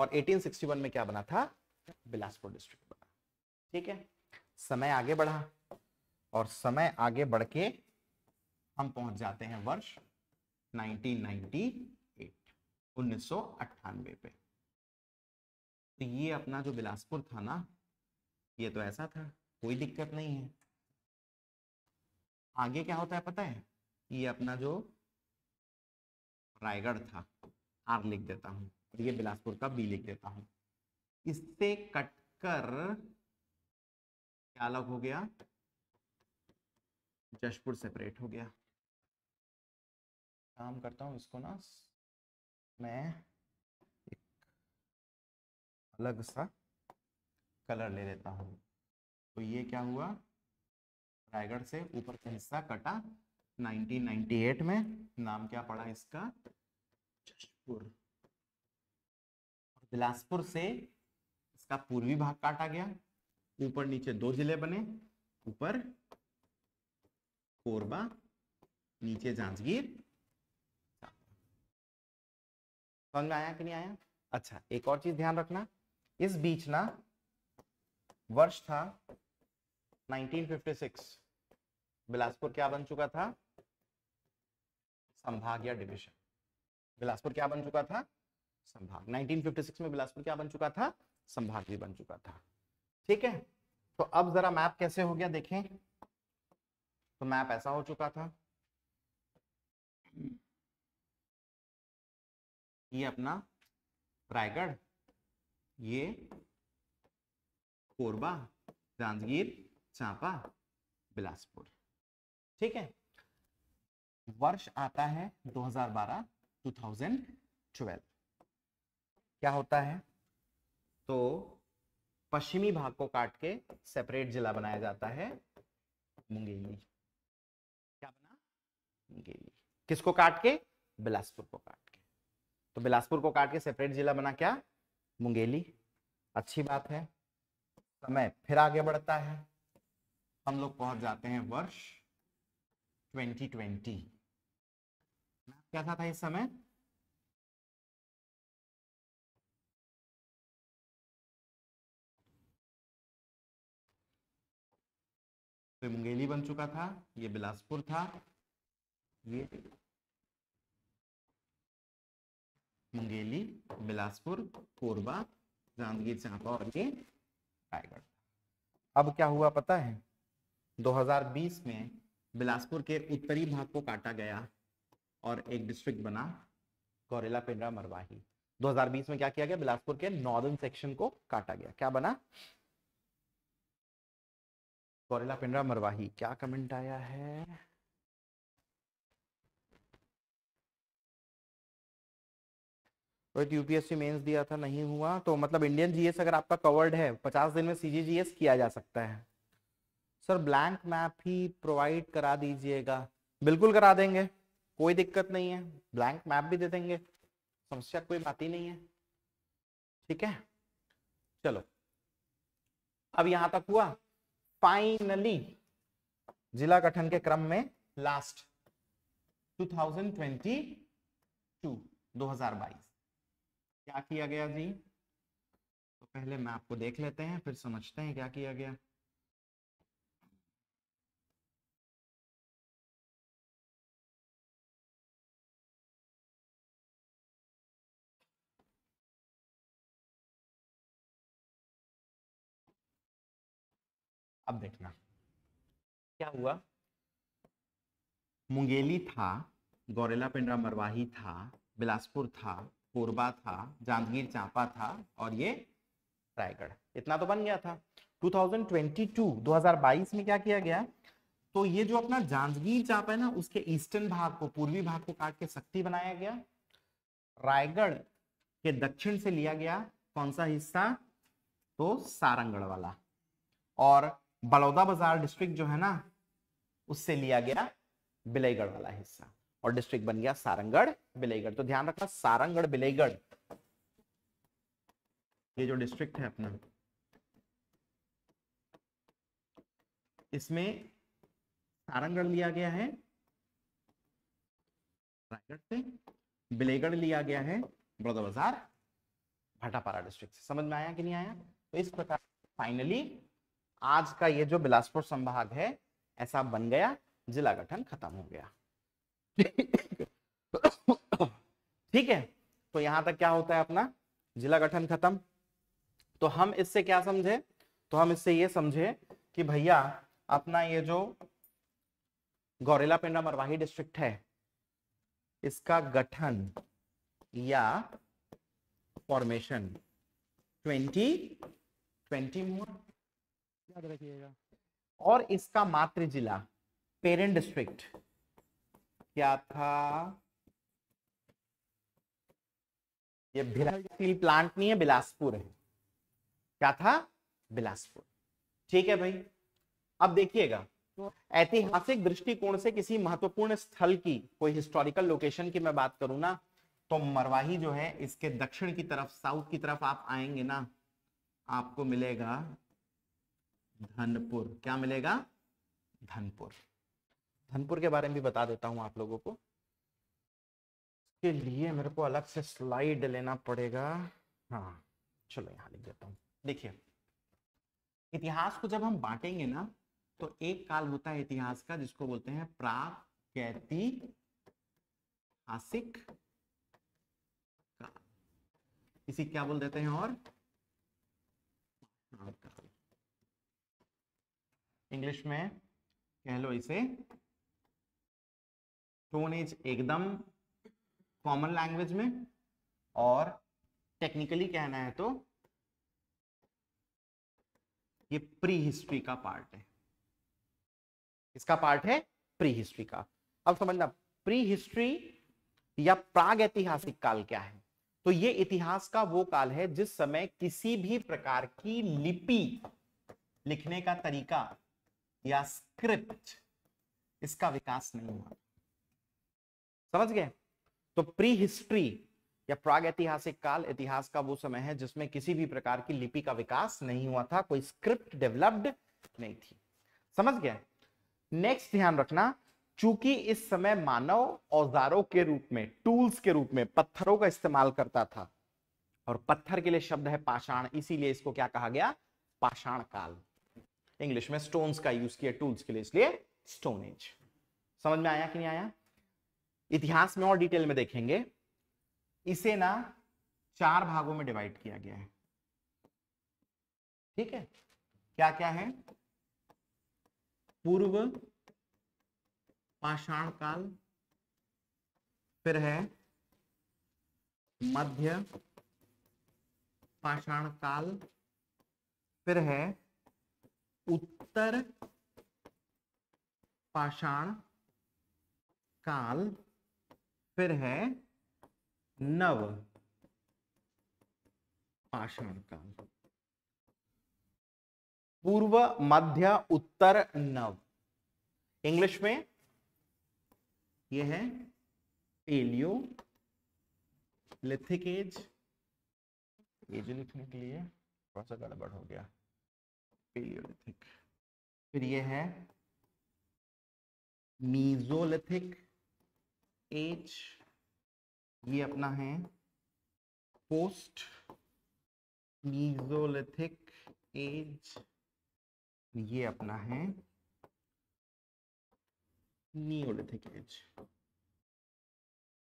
और 1861 में क्या बना था बिलासपुर डिस्ट्रिक्ट बना ठीक है समय आगे बढ़ा और समय आगे बढ़ के हम पहुंच जाते हैं वर्ष 1998 1998 पे तो ये अपना जो बिलासपुर था ना ये तो ऐसा था कोई दिक्कत नहीं है आगे क्या होता है पता है ये अपना जो रायगढ़ था आर लिख देता हूँ और ये बिलासपुर का बी लिख देता हूँ इससे कटकर क्या अलग हो गया जशपुर सेपरेट हो गया काम करता हूँ इसको ना मैं एक अलग सा कलर ले लेता हूँ तो ये क्या हुआ रायगढ़ से ऊपर का हिस्सा कटा 1998 में नाम क्या पड़ा इसका जशपुर बिलासपुर से इसका पूर्वी भाग काटा गया ऊपर नीचे दो जिले बने ऊपर कोरबा नीचे जांजगीर समझ आया कि नहीं आया अच्छा एक और चीज ध्यान रखना इस बीच ना वर्ष था 1956 बिलासपुर क्या बन चुका था संभाग या डिविजन बिलासपुर क्या बन चुका था संभाग 1956 में बिलासपुर क्या बन चुका था संभाग भी बन चुका था ठीक है तो अब जरा मैप कैसे हो गया देखें तो मैप ऐसा हो चुका था ये अपना रायगढ़ ये कोरबा जांजगीर चांपा बिलासपुर ठीक है वर्ष आता है 2012 2012 क्या होता है तो पश्चिमी भाग को काट के सेपरेट जिला बनाया जाता है मुंगेली गई किसको काट के बिलासपुर को काट के तो बिलासपुर को काट के सेपरेट जिला बना क्या मुंगेली अच्छी बात है समय फिर आगे बढ़ता है हम लोग पहुंच जाते हैं वर्ष 2020 मैप क्या था, था इस समय तो मुंगेली बन चुका था ये बिलासपुर था ये मुंगेली बिलासपुर कोरबा जांजगीर चांपा और ये रायगढ़ अब क्या हुआ पता है 2020 में बिलासपुर के उत्तरी भाग को काटा गया और एक डिस्ट्रिक्ट बना गौरेला पिंडरा मरवाही 2020 में क्या किया गया बिलासपुर के नॉर्दर्न सेक्शन को काटा गया क्या बना गौरेला पिंडरा मरवाही क्या कमेंट आया है बट यूपीएससी मेंस दिया था नहीं हुआ तो मतलब इंडियन जीएस अगर आपका कवर्ड है पचास दिन में सीजीजीएस किया जा सकता है सर ब्लैंक मैप ही प्रोवाइड करा दीजिएगा बिल्कुल करा देंगे कोई दिक्कत नहीं है ब्लैंक मैप भी दे देंगे समस्या कोई बात ही नहीं है ठीक है चलो अब यहां तक हुआ फाइनली जिला गठन के क्रम में लास्ट 2022 2022 क्या किया गया जी तो पहले मैं आपको देख लेते हैं फिर समझते हैं क्या किया गया अब देखना क्या हुआ मुंगेली था गौरेला पिंडरा मरवाही था बिलासपुर था कोरबा था जांजगीर चांपा था और ये रायगढ़ इतना तो बन गया था 2022 2022 में क्या किया गया तो ये जो अपना जांजगीर चांपा है ना उसके ईस्टर्न भाग को पूर्वी भाग को काट के शक्ति बनाया गया रायगढ़ के दक्षिण से लिया गया कौन सा हिस्सा तो सारंगढ़ वाला और बलौदा बाजार डिस्ट्रिक्ट जो है ना उससे लिया गया बिलईगढ़ वाला हिस्सा और डिस्ट्रिक्ट बन गया सारंगढ़ बिलेगढ़ तो ध्यान रखना सारंगढ़ बिलेगढ़ ये जो डिस्ट्रिक्ट है अपना इसमें सारंगढ़ लिया गया है रायगढ़ से बिलेगढ़ लिया गया है बड़ौदा बाजार भाटापारा डिस्ट्रिक्ट से समझ में आया कि नहीं आया तो इस प्रकार फाइनली आज का ये जो बिलासपुर संभाग है ऐसा बन गया जिला गठन खत्म हो गया ठीक है तो यहां तक क्या होता है अपना जिला गठन खत्म तो हम इससे क्या समझे तो हम इससे ये समझे कि भैया अपना ये जो गौरेला पेंडा मरवाही डिस्ट्रिक्ट है इसका गठन या फॉर्मेशन ट्वेंटी ट्वेंटी मोर याद रखिएगा और इसका मात्र जिला पेरेंट डिस्ट्रिक्ट क्या था ये भिलाई स्टील प्लांट नहीं है बिलासपुर है क्या था बिलासपुर ठीक है भाई अब देखिएगा ऐतिहासिक दृष्टिकोण से किसी महत्वपूर्ण स्थल की कोई हिस्टोरिकल लोकेशन की मैं बात करूं ना तो मरवाही जो है इसके दक्षिण की तरफ साउथ की तरफ आप आएंगे ना आपको मिलेगा धनपुर क्या मिलेगा धनपुर धनपुर के बारे में भी बता देता हूँ आप लोगों को इसके लिए मेरे को अलग से स्लाइड लेना पड़ेगा हाँ चलो यहाँ लिख देता हूँ देखिए इतिहास को जब हम बांटेंगे ना तो एक काल होता है इतिहास का जिसको बोलते हैं प्रागैतिहासिक काल इसी क्या बोल देते हैं और इंग्लिश में कह लो इसे स्टोन एज एकदम कॉमन लैंग्वेज में और टेक्निकली कहना है तो ये प्री हिस्ट्री का पार्ट है इसका पार्ट है प्री हिस्ट्री का अब समझना प्री हिस्ट्री या प्राग ऐतिहासिक काल क्या है तो ये इतिहास का वो काल है जिस समय किसी भी प्रकार की लिपि लिखने का तरीका या स्क्रिप्ट इसका विकास नहीं हुआ समझ गए तो प्री हिस्ट्री या प्राग ऐतिहासिक काल इतिहास का वो समय है जिसमें किसी भी प्रकार की लिपि का विकास नहीं हुआ था कोई स्क्रिप्ट डेवलप्ड नहीं थी समझ गए नेक्स्ट ध्यान रखना चूंकि इस समय मानव औजारों के रूप में टूल्स के रूप में पत्थरों का इस्तेमाल करता था और पत्थर के लिए शब्द है पाषाण इसीलिए इसको क्या कहा गया पाषाण काल इंग्लिश में स्टोन्स का यूज किया टूल्स के लिए इसलिए स्टोन एज समझ में आया कि नहीं आया इतिहास में और डिटेल में देखेंगे इसे ना चार भागों में डिवाइड किया गया है ठीक है क्या क्या है पूर्व पाषाण काल फिर है मध्य पाषाण काल फिर है उत्तर पाषाण काल फिर है नव पाषाण काल पूर्व मध्य उत्तर नव इंग्लिश में ये है पेलियो लिथिक एज ये जो लिखने के लिए थोड़ा सा गड़बड़ हो गया पेलियोलिथिक फिर ये है मीजोलिथिक एज ये अपना है पोस्ट मीजोलिथिक एज ये अपना है neolithic age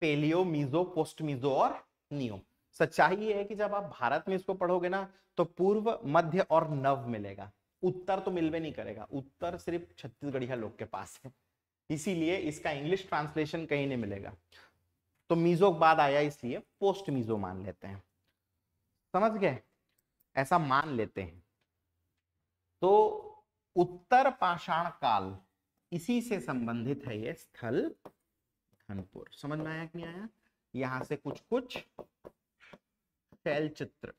paleo meso post meso और नियो सच्चाई ये है कि जब आप भारत में इसको पढ़ोगे ना तो पूर्व मध्य और नव मिलेगा उत्तर तो मिलवे नहीं करेगा उत्तर सिर्फ छत्तीसगढ़िया लोग के पास है इसीलिए इसका इंग्लिश ट्रांसलेशन कहीं नहीं मिलेगा तो मीजो बाद आया इसलिए पोस्ट मीजो मान लेते हैं समझ गए ऐसा मान लेते हैं तो उत्तर पाषाण काल इसी से संबंधित है ये स्थल धनपुर समझ में आया कि नहीं आया यहां से कुछ कुछ शैल चित्र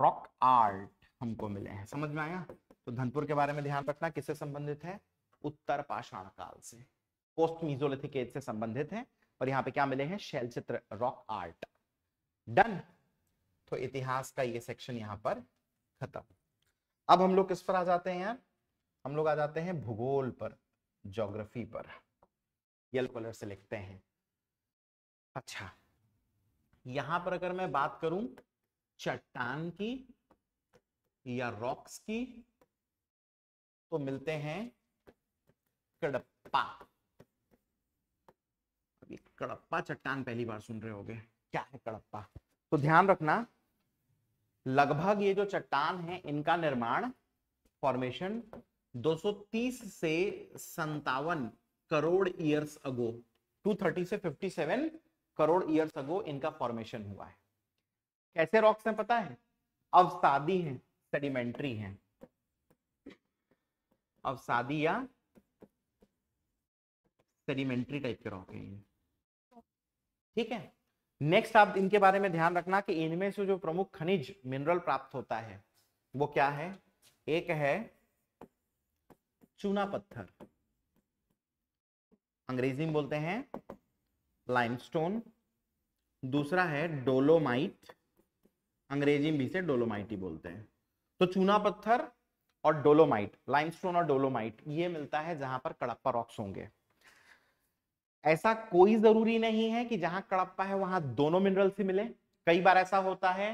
रॉक आर्ट हमको मिले हैं समझ में आया तो धनपुर के बारे में ध्यान रखना किससे संबंधित है उत्तर पाषाण काल से पोस्ट मीजोलिथिक एज से संबंधित है और यहाँ पे क्या मिले हैं शैल चित्र रॉक आर्ट डन तो इतिहास का ये सेक्शन यहाँ पर खत्म अब हम लोग किस पर आ जाते हैं यार हम लोग आ जाते हैं भूगोल पर ज्योग्राफी पर येलो कलर से लिखते हैं अच्छा यहां पर अगर मैं बात करूं चट्टान की या रॉक्स की तो मिलते हैं कड़प्पा अभी कड़प्पा चट्टान पहली बार सुन रहे होगे क्या है कड़प्पा तो ध्यान रखना लगभग ये जो चट्टान है इनका निर्माण फॉर्मेशन 230 से संतावन करोड़ ईयर्स अगो 230 से 57 करोड़ ईयर्स अगो इनका फॉर्मेशन हुआ है कैसे रॉक्स हैं पता है अवसादी हैं सेडिमेंट्री हैं अवसादी या सेडिमेंट्री टाइप के रॉक हैं ठीक है नेक्स्ट आप इनके बारे में ध्यान रखना कि इनमें से जो प्रमुख खनिज मिनरल प्राप्त होता है वो क्या है एक है चूना पत्थर अंग्रेजी में बोलते हैं लाइमस्टोन दूसरा है डोलोमाइट अंग्रेजी में भी से डोलोमाइट ही बोलते हैं तो चूना पत्थर और डोलोमाइट लाइमस्टोन और डोलोमाइट ये मिलता है जहां पर कड़प्पा रॉक्स होंगे ऐसा कोई जरूरी नहीं है कि जहां कड़प्पा है वहां दोनों मिनरल्स ही मिले कई बार ऐसा होता है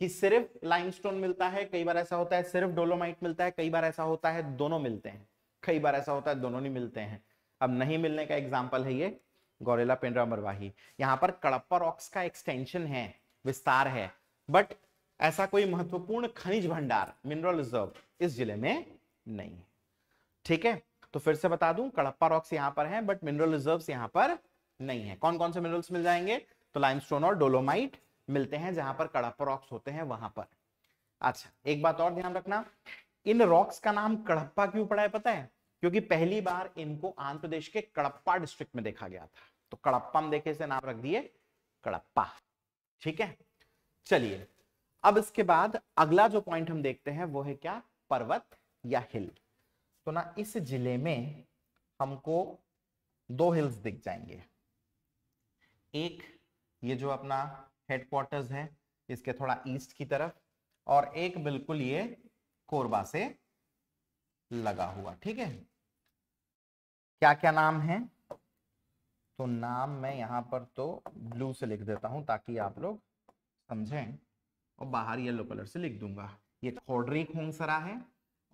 कि सिर्फ लाइमस्टोन मिलता है कई बार ऐसा होता है सिर्फ डोलोमाइट मिलता है कई बार ऐसा होता है दोनों मिलते हैं कई बार ऐसा होता है दोनों नहीं मिलते हैं अब नहीं मिलने का एग्जाम्पल है ये गोरेला पेंड्रा मरवाही यहाँ पर कड़प्पा रॉक्स का एक्सटेंशन है विस्तार है बट ऐसा कोई महत्वपूर्ण खनिज भंडार मिनरल रिजर्व इस जिले में नहीं है ठीक है तो फिर से बता दूं कड़प्पा रॉक्स यहां पर हैं बट मिनरल रिजर्व यहां पर नहीं है कौन कौन से मिनरल्स मिल जाएंगे तो लाइमस्टोन और डोलोमाइट मिलते हैं जहां पर कड़प्पा रॉक्स होते हैं वहां पर अच्छा एक बात और ध्यान रखना इन रॉक्स का नाम कड़प्पा क्यों पड़ा है पता है क्योंकि पहली बार इनको आंध्र प्रदेश के कड़प्पा डिस्ट्रिक्ट में देखा गया था तो कड़प्पा में देखे से नाम रख दिए कड़प्पा ठीक है चलिए अब इसके बाद अगला जो पॉइंट हम देखते हैं वो है क्या पर्वत या हिल तो ना इस जिले में हमको दो हिल्स दिख जाएंगे एक ये जो अपना हेडक्वार्टर्स है इसके थोड़ा ईस्ट की तरफ और एक बिल्कुल ये कोरबा से लगा हुआ ठीक है क्या क्या नाम है तो नाम मैं यहां पर तो ब्लू से लिख देता हूं ताकि आप लोग समझें और बाहर येलो कलर से लिख दूंगा ये खोडरी खूंसरा है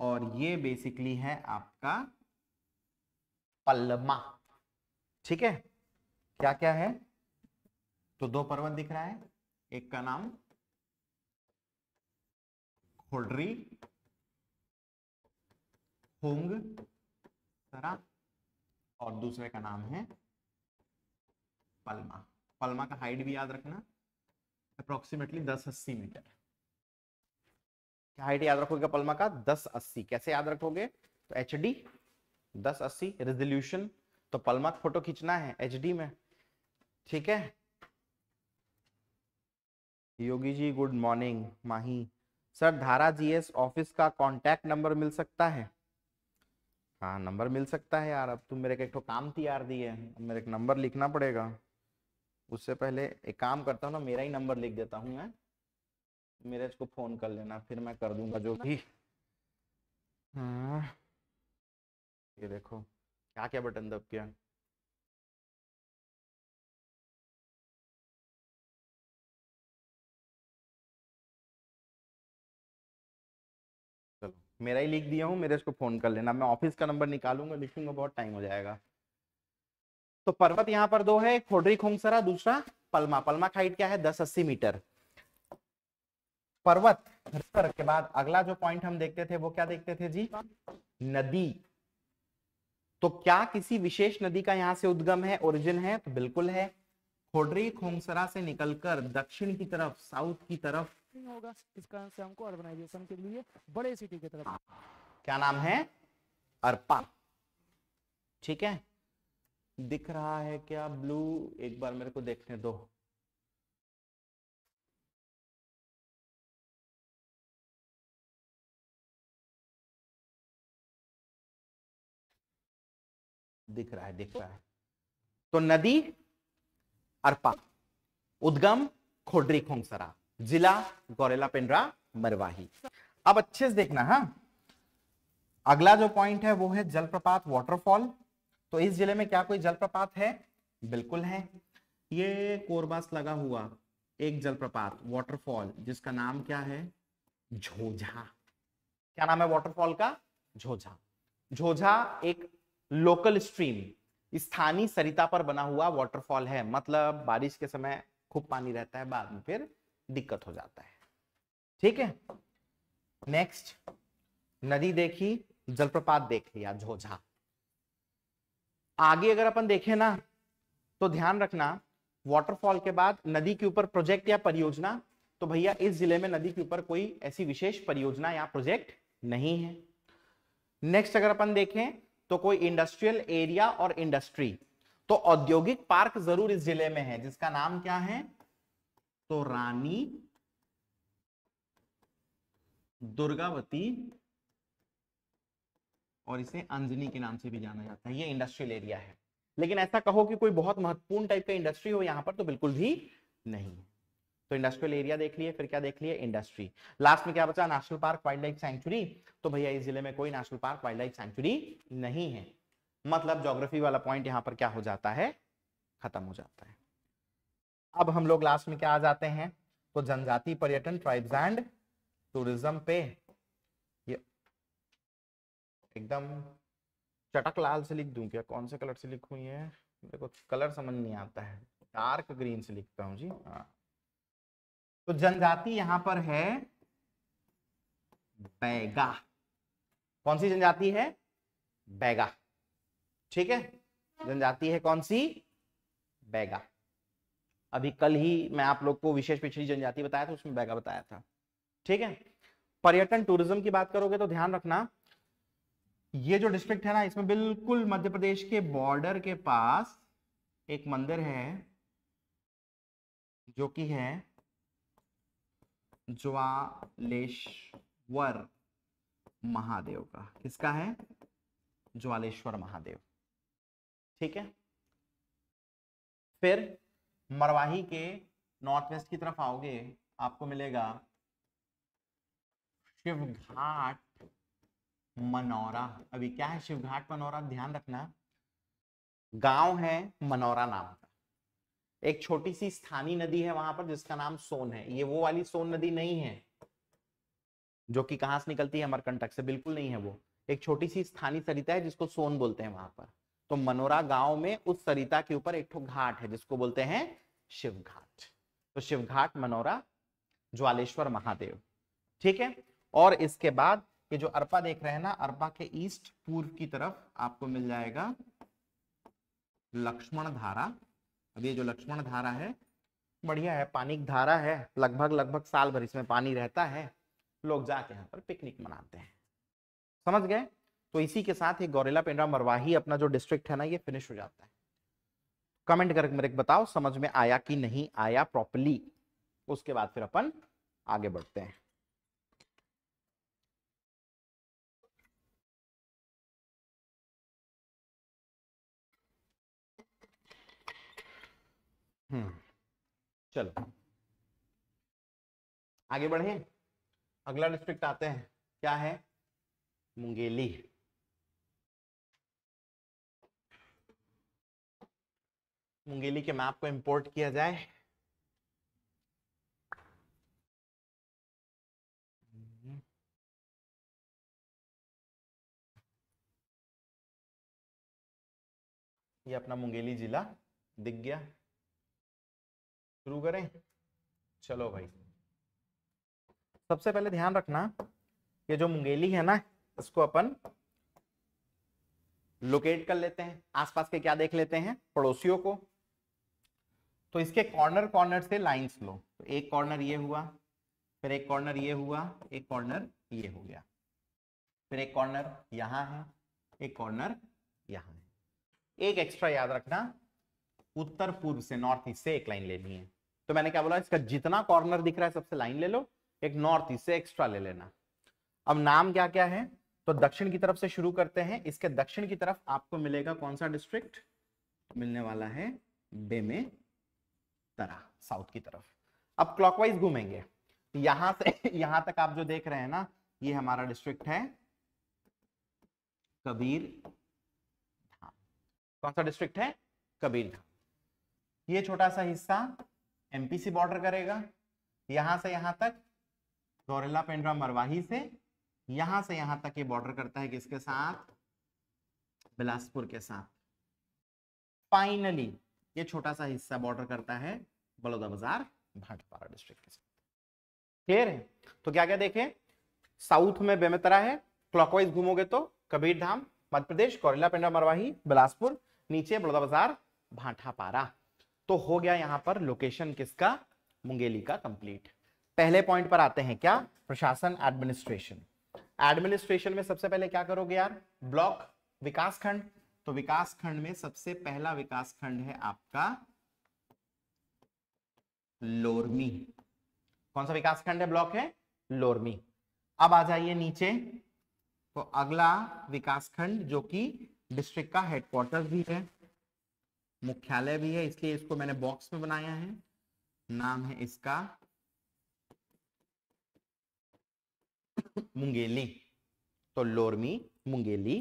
और ये बेसिकली है आपका पल्लमा ठीक है क्या क्या है तो दो पर्वत दिख रहा है एक का नाम खोडरी होंग तरा और दूसरे का नाम है पल्मा पल्मा का हाइट भी याद रखना अप्रोक्सीमेटली दस अस्सी मीटर क्या हाइट याद रखोगे पलमा का दस अस्सी कैसे याद रखोगे तो एच डी दस अस्सी रेजोल्यूशन तो पलमा फोटो खींचना है एच डी में ठीक है Yogi ji good morning Mahi sir धारा जीएस ऑफिस का कांटेक्ट नंबर मिल सकता है हाँ नंबर मिल सकता है यार अब तुम मेरे को एक तो काम तैयार दी है मेरे एक नंबर लिखना पड़ेगा उससे पहले एक काम करता हूँ ना मेरा ही नंबर लिख देता हूँ मैं मेरे को फोन कर लेना फिर मैं कर दूंगा जो भी हाँ। ये देखो क्या क्या बटन दब किया चलो मेरा ही लिख दिया हूँ मेरे इसको फोन कर लेना मैं ऑफिस का नंबर निकालूंगा लिखूंगा बहुत टाइम हो जाएगा तो पर्वत यहाँ पर दो है खोडरी खोंगसरा दूसरा पलमा पलमा का हाइट क्या है दस अस्सी मीटर पर्वत रिवर के बाद अगला जो पॉइंट हम देखते थे वो क्या देखते थे जी नदी तो क्या किसी विशेष नदी का यहाँ से उद्गम है ओरिजिन है तो बिल्कुल है खोडरी खोंगसरा से निकलकर दक्षिण की तरफ साउथ की तरफ होगा इस कारण से हमको अर्बनाइजेशन के लिए बड़े सिटी की तरफ क्या नाम है अरपा ठीक है दिख रहा है क्या ब्लू एक बार मेरे को देखने दो दिख रहा है दिख रहा है तो नदी अरपा उद्गम खोडरी खोंगसरा जिला गौरेला पिंडरा मरवाही अब अच्छे से देखना है हाँ। अगला जो पॉइंट है वो है जलप्रपात वाटरफॉल तो इस जिले में क्या कोई जलप्रपात है बिल्कुल है ये कोरबास लगा हुआ एक जलप्रपात वाटरफॉल जिसका नाम क्या है झोझा क्या नाम है वाटरफॉल का झोझा झोझा एक लोकल स्ट्रीम स्थानीय सरिता पर बना हुआ वाटरफॉल है मतलब बारिश के समय खूब पानी रहता है बाद में फिर दिक्कत हो जाता है ठीक है नेक्स्ट नदी देखी जलप्रपात देख लिया झोझा आगे अगर अपन देखें ना तो ध्यान रखना वाटरफॉल के बाद नदी के ऊपर प्रोजेक्ट या परियोजना तो भैया इस जिले में नदी के ऊपर कोई ऐसी विशेष परियोजना या प्रोजेक्ट नहीं है नेक्स्ट अगर अपन देखें तो कोई इंडस्ट्रियल एरिया और इंडस्ट्री तो औद्योगिक पार्क जरूर इस जिले में है जिसका नाम क्या है तो रानी दुर्गावती और इसे अंजनी के नाम से भी जाना जाता है ये इंडस्ट्रियल एरिया है लेकिन ऐसा कहो कि कोई बहुत महत्वपूर्ण टाइप का इंडस्ट्री हो यहां पर तो बिल्कुल भी नहीं है तो इंडस्ट्रियल एरिया देख लिए फिर क्या देख लिए इंडस्ट्री लास्ट में क्या बचा national park wild life sanctuary तो भैया इस जिले में कोई national park wild life sanctuary नहीं है मतलब जोग्राफी वाला पॉइंट यहाँ पर क्या हो जाता है खत्म हो जाता है अब हम लोग लास्ट में क्या आ जाते हैं तो जनजाति पर्यटन ट्राइब्स एंड टूरिज्म पे ये एकदम चटक लाल से लिख दूं क्या कौन से कलर से लिखूं ये देखो कलर समझ नहीं आता है डार्क ग्रीन से लिखता हूँ जी हाँ तो जनजाति यहां पर है बैगा कौन सी जनजाति है बैगा ठीक है जनजाति है कौन सी बैगा अभी कल ही मैं आप लोग को विशेष पिछड़ी जनजाति बताया था उसमें बैगा बताया था ठीक है पर्यटन टूरिज्म की बात करोगे तो ध्यान रखना ये जो डिस्ट्रिक्ट है ना इसमें बिल्कुल मध्य प्रदेश के बॉर्डर के पास एक मंदिर है जो कि है ज्वालेश्वर महादेव का किसका है ज्वालेश्वर महादेव ठीक है फिर मरवाही के नॉर्थ वेस्ट की तरफ आओगे आपको मिलेगा शिवघाट मनौरा अभी क्या है शिवघाट मनौरा ध्यान रखना गांव है मनौरा नाम एक छोटी सी स्थानीय नदी है वहां पर जिसका नाम सोन है ये वो वाली सोन नदी नहीं है जो कि कहां से निकलती है अमरकंटक से बिल्कुल नहीं है वो एक छोटी सी स्थानीय सरिता है जिसको सोन बोलते हैं वहां पर तो मनोरा गांव में उस सरिता के ऊपर एक घाट है जिसको बोलते हैं शिव घाट तो शिव घाट मनोरा ज्वालेश्वर महादेव ठीक है और इसके बाद ये जो अरपा देख रहे हैं ना अरपा के ईस्ट पूर्व की तरफ आपको मिल जाएगा लक्ष्मण धारा अब ये जो लक्ष्मण धारा है बढ़िया है पानी की धारा है लगभग लगभग साल भर इसमें पानी रहता है लोग जाके यहाँ पर पिकनिक मनाते हैं समझ गए तो इसी के साथ ये गौरेला पेंड्रा मरवाही अपना जो डिस्ट्रिक्ट है ना ये फिनिश हो जाता है कमेंट करके मेरे बताओ समझ में आया कि नहीं आया प्रॉपरली उसके बाद फिर अपन आगे बढ़ते हैं हम्म चलो आगे बढ़े अगला डिस्ट्रिक्ट आते हैं क्या है मुंगेली मुंगेली के मैप को इंपोर्ट किया जाए ये अपना मुंगेली जिला दिख गया शुरू करें चलो भाई सबसे पहले ध्यान रखना ये जो मुंगेली है ना इसको अपन लोकेट कर लेते हैं आसपास के क्या देख लेते हैं पड़ोसियों को तो इसके कॉर्नर कॉर्नर से लाइंस लो तो एक कॉर्नर ये हुआ फिर एक कॉर्नर ये हुआ एक कॉर्नर ये हो गया फिर एक कॉर्नर यहां है एक कॉर्नर यहां है एक एक्स्ट्रा याद रखना उत्तर पूर्व से नॉर्थ ईस्ट से एक लाइन लेनी है तो मैंने क्या बोला इसका जितना कॉर्नर दिख रहा है सबसे लाइन ले लो एक नॉर्थ ईस्ट से एक्स्ट्रा ले लेना अब नाम क्या क्या है तो दक्षिण की तरफ से शुरू करते हैं इसके दक्षिण की तरफ आपको मिलेगा कौन सा डिस्ट्रिक्ट मिलने वाला है बेमे तरा साउथ की तरफ अब क्लॉकवाइज घूमेंगे यहां से यहां तक आप जो देख रहे हैं ना ये हमारा डिस्ट्रिक्ट है कबीर धाम कौन सा डिस्ट्रिक्ट है कबीर धाम ये छोटा सा हिस्सा एमपीसी बॉर्डर करेगा यहां से यहां तक गौरेला पेंड्रा मरवाही से यहां से यहां तक ये बॉर्डर करता है किसके साथ बिलासपुर के साथ फाइनली ये छोटा सा हिस्सा बॉर्डर करता है बलौदाबाजार भाटपारा डिस्ट्रिक्ट के साथ क्लियर है तो क्या क्या देखें साउथ में बेमेतरा है क्लॉकवाइज घूमोगे तो कबीरधाम मध्य प्रदेश कोरेला पेंडा मरवाही बिलासपुर नीचे बड़ौदा बाजार भाटापारा तो हो गया यहां पर लोकेशन किसका मुंगेली का कंप्लीट पहले पॉइंट पर आते हैं क्या प्रशासन एडमिनिस्ट्रेशन एडमिनिस्ट्रेशन में सबसे पहले क्या करोगे यार ब्लॉक विकास खंड तो विकास खंड में सबसे पहला विकास खंड है आपका लोरमी कौन सा विकास खंड है ब्लॉक है लोरमी अब आ जाइए नीचे तो अगला विकास खंड जो कि डिस्ट्रिक्ट का हेडक्वार्टर भी है मुख्यालय भी है इसलिए इसको मैंने बॉक्स में बनाया है नाम है इसका मुंगेली तो लोरमी मुंगेली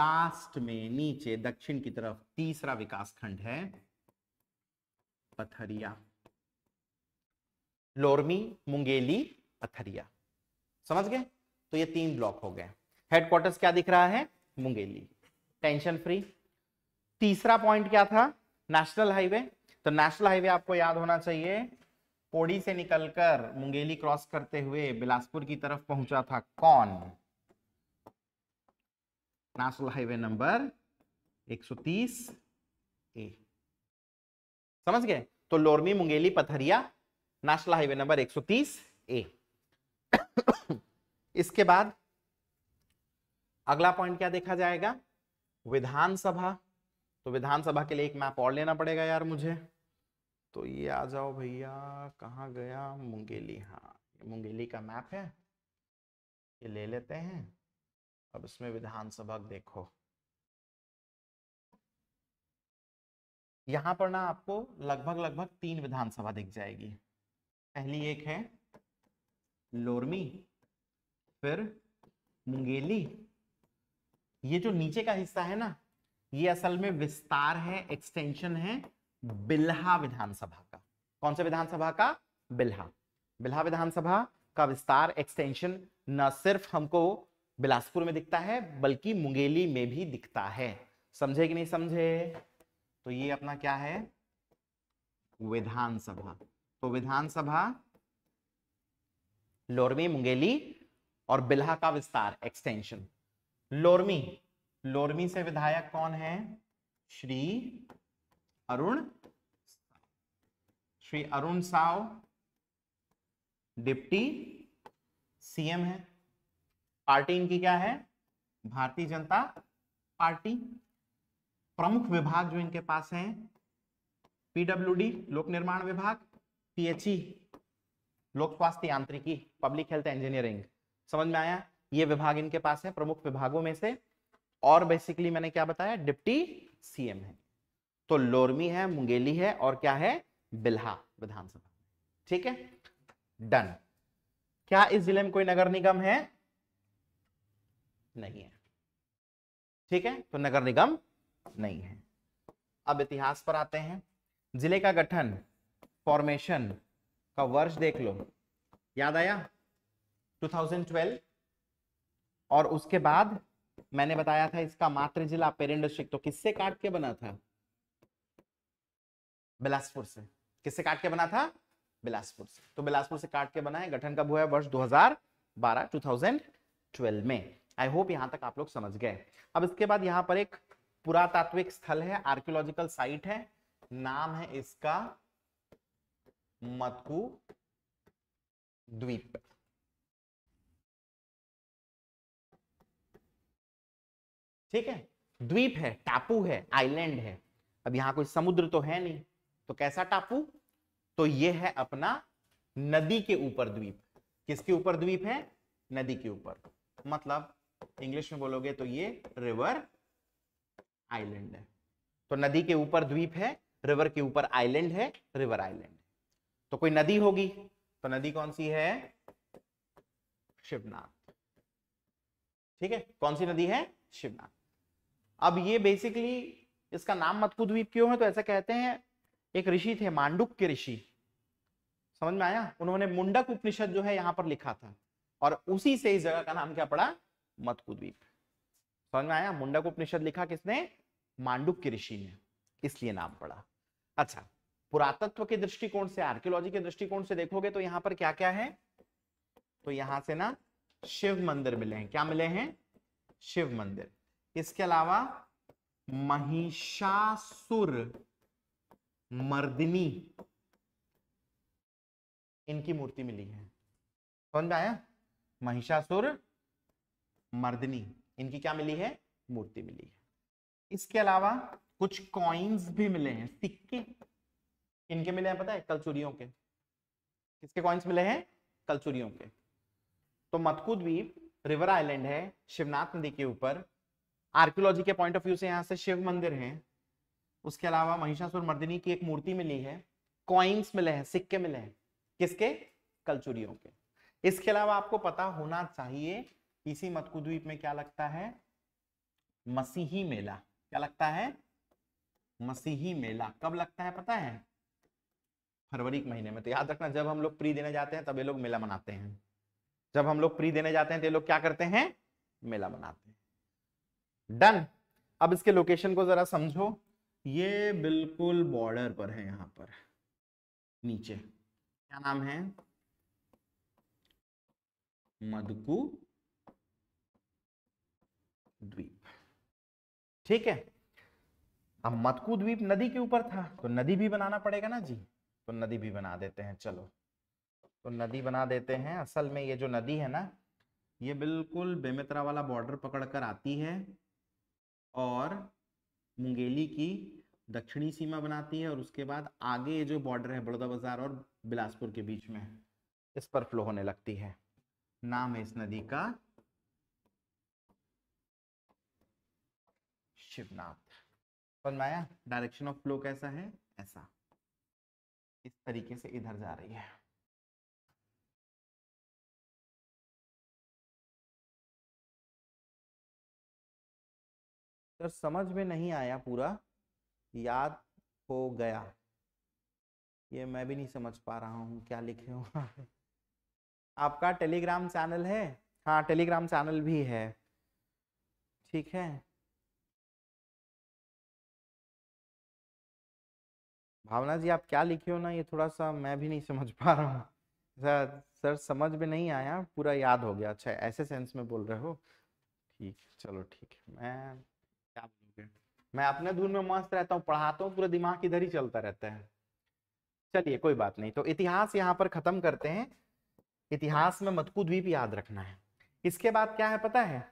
लास्ट में नीचे दक्षिण की तरफ तीसरा विकास खंड है पथरिया लोरमी मुंगेली पथरिया समझ गए तो ये तीन ब्लॉक हो गए हेडक्वार्टर्स क्या दिख रहा है मुंगेली टेंशन फ्री तीसरा पॉइंट क्या था नेशनल हाईवे तो नेशनल हाईवे आपको याद होना चाहिए पोड़ी से निकलकर मुंगेली क्रॉस करते हुए बिलासपुर की तरफ पहुंचा था कौन नेशनल हाईवे नंबर 130 ए समझ गए तो Lormi Mungeli Pathariya national highway number 130 A इसके बाद अगला पॉइंट क्या देखा जाएगा विधानसभा तो विधानसभा के लिए एक मैप और लेना पड़ेगा यार मुझे तो ये आ जाओ भैया कहाँ गया मुंगेली हाँ मुंगेली का मैप है ये ले लेते हैं अब इसमें विधानसभा देखो यहां पर ना आपको लगभग लगभग तीन विधानसभा दिख जाएगी पहली एक है लोरमी फिर मुंगेली ये जो नीचे का हिस्सा है ना ये असल में विस्तार है एक्सटेंशन है बिल्हा विधानसभा का कौन सा विधानसभा का बिल्हा बिल्हा विधानसभा का विस्तार एक्सटेंशन न सिर्फ हमको बिलासपुर में दिखता है बल्कि मुंगेली में भी दिखता है समझे कि नहीं समझे तो ये अपना क्या है विधानसभा तो विधानसभा लोरमी मुंगेली और बिल्हा का विस्तार एक्सटेंशन लोरमी लोरमी से विधायक कौन है श्री अरुण श्री अरुण साव डिप्टी सीएम है पार्टी इनकी क्या है भारतीय जनता पार्टी प्रमुख विभाग जो इनके पास पीडब्ल्यू पीडब्ल्यूडी लोक निर्माण विभाग पीएचई लोक स्वास्थ्य यांत्रिकी पब्लिक हेल्थ इंजीनियरिंग समझ में आया ये विभाग इनके पास है प्रमुख विभागों में से और बेसिकली मैंने क्या बताया डिप्टी सीएम है तो लोरमी है मुंगेली है और क्या है बिल्हा विधानसभा ठीक है डन क्या इस जिले में कोई नगर निगम है नहीं है ठीक है तो नगर निगम नहीं है अब इतिहास पर आते हैं जिले का गठन फॉर्मेशन का वर्ष देख लो याद आया 2012 और उसके बाद मैंने बताया था इसका मात्र जिला पेरेंट डिस्ट्रिक्ट तो किससे काट के बना था बिलासपुर से किससे काट के बना था बिलासपुर से तो बिलासपुर से काट के बना है गठन कब हुआ है वर्ष 2012 2012 में आई होप यहां तक आप लोग समझ गए अब इसके बाद यहां पर एक पुरातात्विक स्थल है आर्कियोलॉजिकल साइट है नाम है इसका मतकू द्वीप ठीक है द्वीप है टापू है आइलैंड है अब यहां कोई समुद्र तो है नहीं तो कैसा टापू तो यह है अपना नदी के ऊपर द्वीप किसके ऊपर द्वीप है नदी के ऊपर मतलब इंग्लिश में बोलोगे तो ये रिवर आइलैंड है तो नदी के ऊपर द्वीप है रिवर के ऊपर आइलैंड है रिवर आइलैंड तो कोई नदी होगी तो नदी कौन सी है शिवनाथ ठीक है कौन सी नदी है शिवनाथ अब ये बेसिकली इसका नाम मत्कु द्वीप क्यों है तो ऐसा कहते हैं एक ऋषि थे मांडुक के ऋषि समझ में आया उन्होंने मुंडक उपनिषद जो है यहाँ पर लिखा था और उसी से इस जगह का नाम क्या पड़ा मत्कु द्वीप समझ में आया मुंडक उपनिषद लिखा किसने मांडुक के ऋषि ने इसलिए नाम पड़ा अच्छा पुरातत्व के दृष्टिकोण से आर्कियोलॉजी के दृष्टिकोण से देखोगे तो यहाँ पर क्या क्या है तो यहां से ना शिव मंदिर मिले हैं क्या मिले हैं शिव मंदिर इसके अलावा महिषासुर मर्दिनी इनकी मूर्ति मिली है कौन में आया महिषासुर मर्दिनी इनकी क्या मिली है मूर्ति मिली है इसके अलावा कुछ कॉइन्स भी मिले हैं सिक्के इनके मिले हैं पता है कलचुरियों के किसके कॉइन्स मिले हैं कलचुरियों के तो मथकुद्वीप रिवर आइलैंड है शिवनाथ नदी के ऊपर आर्कियोलॉजी के पॉइंट ऑफ व्यू से यहाँ से शिव मंदिर है उसके अलावा महिषासुर मर्दिनी की एक मूर्ति मिली है कॉइन्स मिले हैं सिक्के मिले हैं किसके कलचुरियों के इसके अलावा आपको पता होना चाहिए इसी मतकुद्वीप द्वीप में क्या लगता है मसीही मेला क्या लगता है मसीही मेला कब लगता है पता है फरवरी के महीने में तो याद रखना जब हम लोग प्री देने जाते हैं तब ये लोग मेला मनाते हैं जब हम लोग प्री देने जाते हैं तो ये लोग क्या करते हैं मेला मनाते हैं डन अब इसके लोकेशन को जरा समझो ये बिल्कुल बॉर्डर पर है यहां पर नीचे क्या नाम है मधुकु द्वीप ठीक है अब मधुकु द्वीप नदी के ऊपर था तो नदी भी बनाना पड़ेगा ना जी तो नदी भी बना देते हैं चलो तो नदी बना देते हैं असल में ये जो नदी है ना ये बिल्कुल बेमित्रा वाला बॉर्डर पकड़ कर आती है और मुंगेली की दक्षिणी सीमा बनाती है और उसके बाद आगे जो बॉर्डर है बड़ौदा बाजार और बिलासपुर के बीच में इस पर फ्लो होने लगती है नाम है इस नदी का शिवनाथ समझ डायरेक्शन ऑफ फ्लो कैसा है ऐसा इस तरीके से इधर जा रही है सर तो समझ में नहीं आया पूरा याद हो गया ये मैं भी नहीं समझ पा रहा हूँ क्या लिखे हो आपका टेलीग्राम चैनल है हाँ टेलीग्राम चैनल भी है ठीक है भावना जी आप क्या लिखे हो ना ये थोड़ा सा मैं भी नहीं समझ पा रहा हूँ सर अच्छा, सर समझ में नहीं आया पूरा याद हो गया अच्छा ऐसे सेंस में बोल रहे हो ठीक चलो ठीक है मैं मैं अपने धुन में मस्त रहता हूँ पढ़ाता हूँ पूरा दिमाग इधर ही चलता रहता है चलिए कोई बात नहीं तो इतिहास यहाँ पर खत्म करते हैं इतिहास में मतकू द्वीप याद रखना है इसके बाद क्या है पता है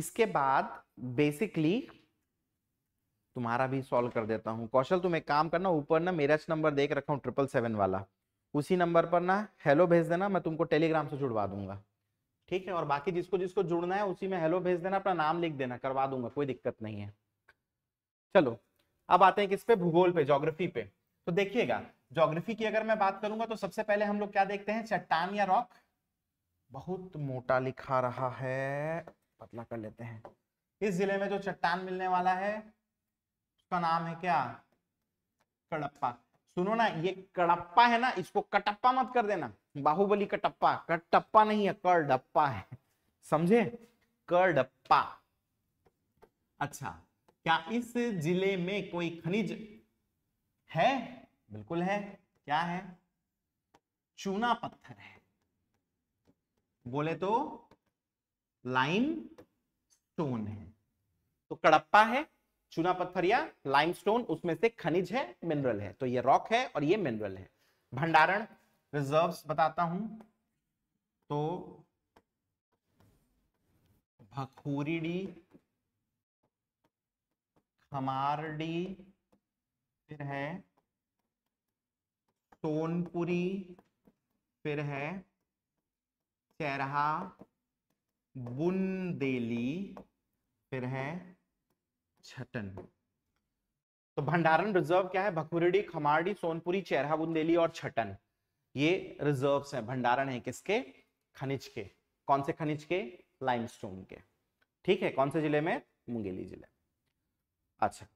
इसके बाद बेसिकली तुम्हारा भी सॉल्व कर देता हूँ कौशल तुम एक काम करना ऊपर ना मेरा नंबर देख रखा हूँ ट्रिपल सेवन वाला उसी नंबर पर ना हेलो भेज देना मैं तुमको टेलीग्राम से जुड़वा दूंगा ठीक है और बाकी जिसको जिसको जुड़ना है उसी में हेलो भेज देना अपना नाम लिख देना करवा दूंगा कोई दिक्कत नहीं है चलो अब आते हैं किस पे भूगोल पे ज्योग्राफी पे तो देखिएगा जोग्राफी की अगर मैं बात करूंगा तो सबसे पहले हम लोग क्या देखते हैं चट्टान या रॉक बहुत मोटा लिखा रहा है पतला कर लेते हैं इस जिले में जो चट्टान मिलने वाला है उसका नाम है क्या कड़प्पा सुनो ना ये कड़प्पा है ना इसको कटप्पा मत कर देना बाहुबली कटप्पा कटप्पा नहीं है करडप्पा है समझे कड़प्पा अच्छा क्या इस जिले में कोई खनिज है बिल्कुल है क्या है चूना पत्थर है बोले तो लाइम स्टोन है तो कड़प्पा है चूना पत्थर या लाइम स्टोन उसमें से खनिज है मिनरल है तो ये रॉक है और ये मिनरल है भंडारण रिजर्व्स बताता हूं तो भखूरीडी हमार डी फिर है सोनपुरी फिर है चेरहा बुंदेली फिर है छटन तो भंडारण रिजर्व क्या है भकुरडी खमारडी सोनपुरी चेरहा बुंदेली और छटन ये रिजर्व्स हैं भंडारण है किसके खनिज के कौन से खनिज के लाइमस्टोन के ठीक है कौन से जिले में मुंगेली जिले अच्छा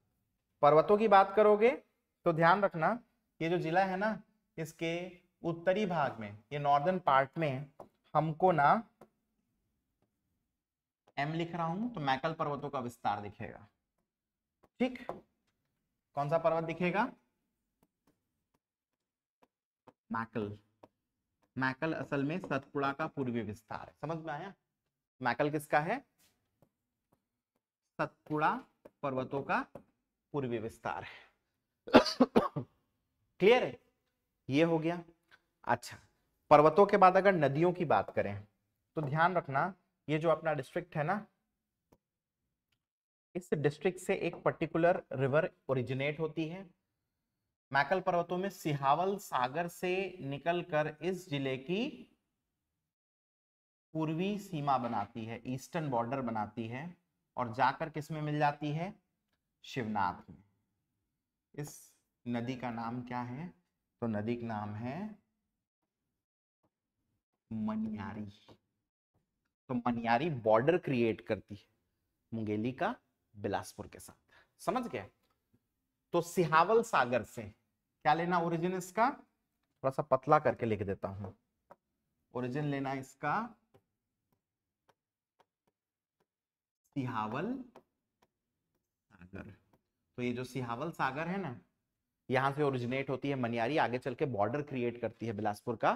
पर्वतों की बात करोगे तो ध्यान रखना ये जो जिला है ना इसके उत्तरी भाग में ये नॉर्दर्न पार्ट में हमको ना एम लिख रहा हूं तो मैकल पर्वतों का विस्तार दिखेगा ठीक कौन सा पर्वत दिखेगा मैकल मैकल असल में सतपुड़ा का पूर्वी विस्तार है समझ में आया मैकल किसका है सतपुड़ा पर्वतों का पूर्वी विस्तार है क्लियर है ये हो गया अच्छा पर्वतों के बाद अगर नदियों की बात करें तो ध्यान रखना ये जो अपना डिस्ट्रिक्ट है ना इस डिस्ट्रिक्ट से एक पर्टिकुलर रिवर ओरिजिनेट होती है मैकल पर्वतों में सिहावल सागर से निकलकर इस जिले की पूर्वी सीमा बनाती है ईस्टर्न बॉर्डर बनाती है और जाकर किस में मिल जाती है शिवनाथ में इस नदी का नाम क्या है तो नदी का नाम है मनियारी तो मनियारी बॉर्डर क्रिएट करती है मुंगेली का बिलासपुर के साथ समझ गया तो सिहावल सागर से क्या लेना ओरिजिन इसका थोड़ा सा पतला करके लिख देता हूं ओरिजिन लेना इसका सिहावल सागर तो ये जो सिहावल सागर है ना यहां से ओरिजिनेट होती है मनियारी आगे चल के बॉर्डर क्रिएट करती है बिलासपुर का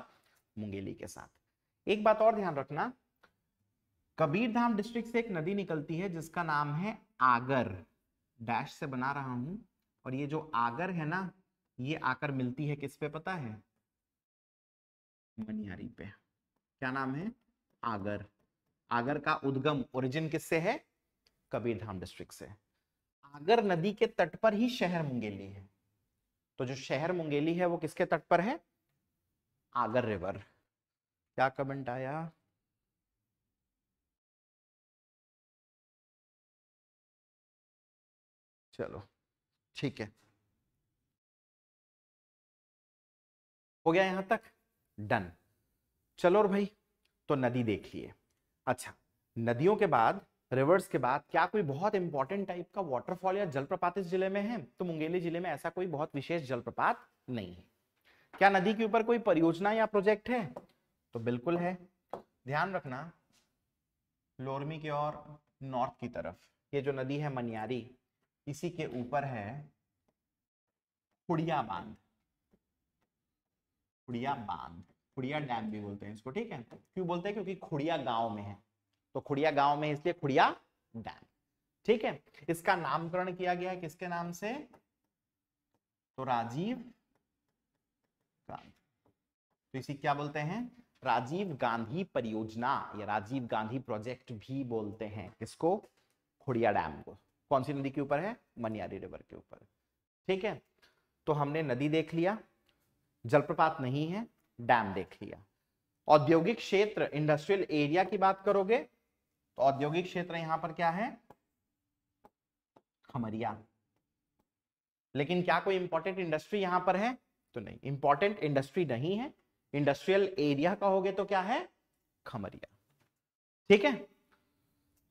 मुंगेली के साथ एक बात और ध्यान रखना कबीरधाम डिस्ट्रिक्ट से एक नदी निकलती है जिसका नाम है आगर डैश से बना रहा हूं और ये जो आगर है ना ये आकर मिलती है किस पे पता है मनियारी पे क्या नाम है आगर आगर का उद्गम ओरिजिन किससे है कबीरधाम डिस्ट्रिक्ट से आगर नदी के तट पर ही शहर मुंगेली है तो जो शहर मुंगेली है वो किसके तट पर है आगर रिवर क्या कमेंट आया चलो ठीक है हो गया यहां तक डन चलो और भाई तो नदी देख लिए अच्छा नदियों के बाद रिवर्स के बाद क्या कोई बहुत इंपॉर्टेंट टाइप का वाटरफॉल या जलप्रपात इस जिले में है तो मुंगेली जिले में ऐसा कोई बहुत विशेष जलप्रपात नहीं है क्या नदी के ऊपर कोई परियोजना या प्रोजेक्ट है तो बिल्कुल है ध्यान रखना लोरमी की ओर नॉर्थ की तरफ ये जो नदी है मनियारी इसी के ऊपर है खुड़िया बांध खुड़िया बांध खुड़िया डैम भी बोलते हैं इसको ठीक है क्यों बोलते हैं क्योंकि खुड़िया गांव में है तो खुड़िया गांव में इसलिए खुड़िया डैम ठीक है इसका नामकरण किया गया है किसके नाम से तो राजीव गांधी तो इसी क्या बोलते हैं राजीव गांधी परियोजना या राजीव गांधी प्रोजेक्ट भी बोलते हैं किसको खुड़िया डैम को कौन सी नदी के ऊपर है मनियारी रिवर के ऊपर ठीक है तो हमने नदी देख लिया जलप्रपात नहीं है डैम देख लिया औद्योगिक क्षेत्र इंडस्ट्रियल एरिया की बात करोगे तो औद्योगिक क्षेत्र यहां पर क्या है खमरिया लेकिन क्या कोई इंपॉर्टेंट इंडस्ट्री यहां पर है तो नहीं इंपॉर्टेंट इंडस्ट्री नहीं है इंडस्ट्रियल एरिया कहोगे तो क्या है खमरिया ठीक है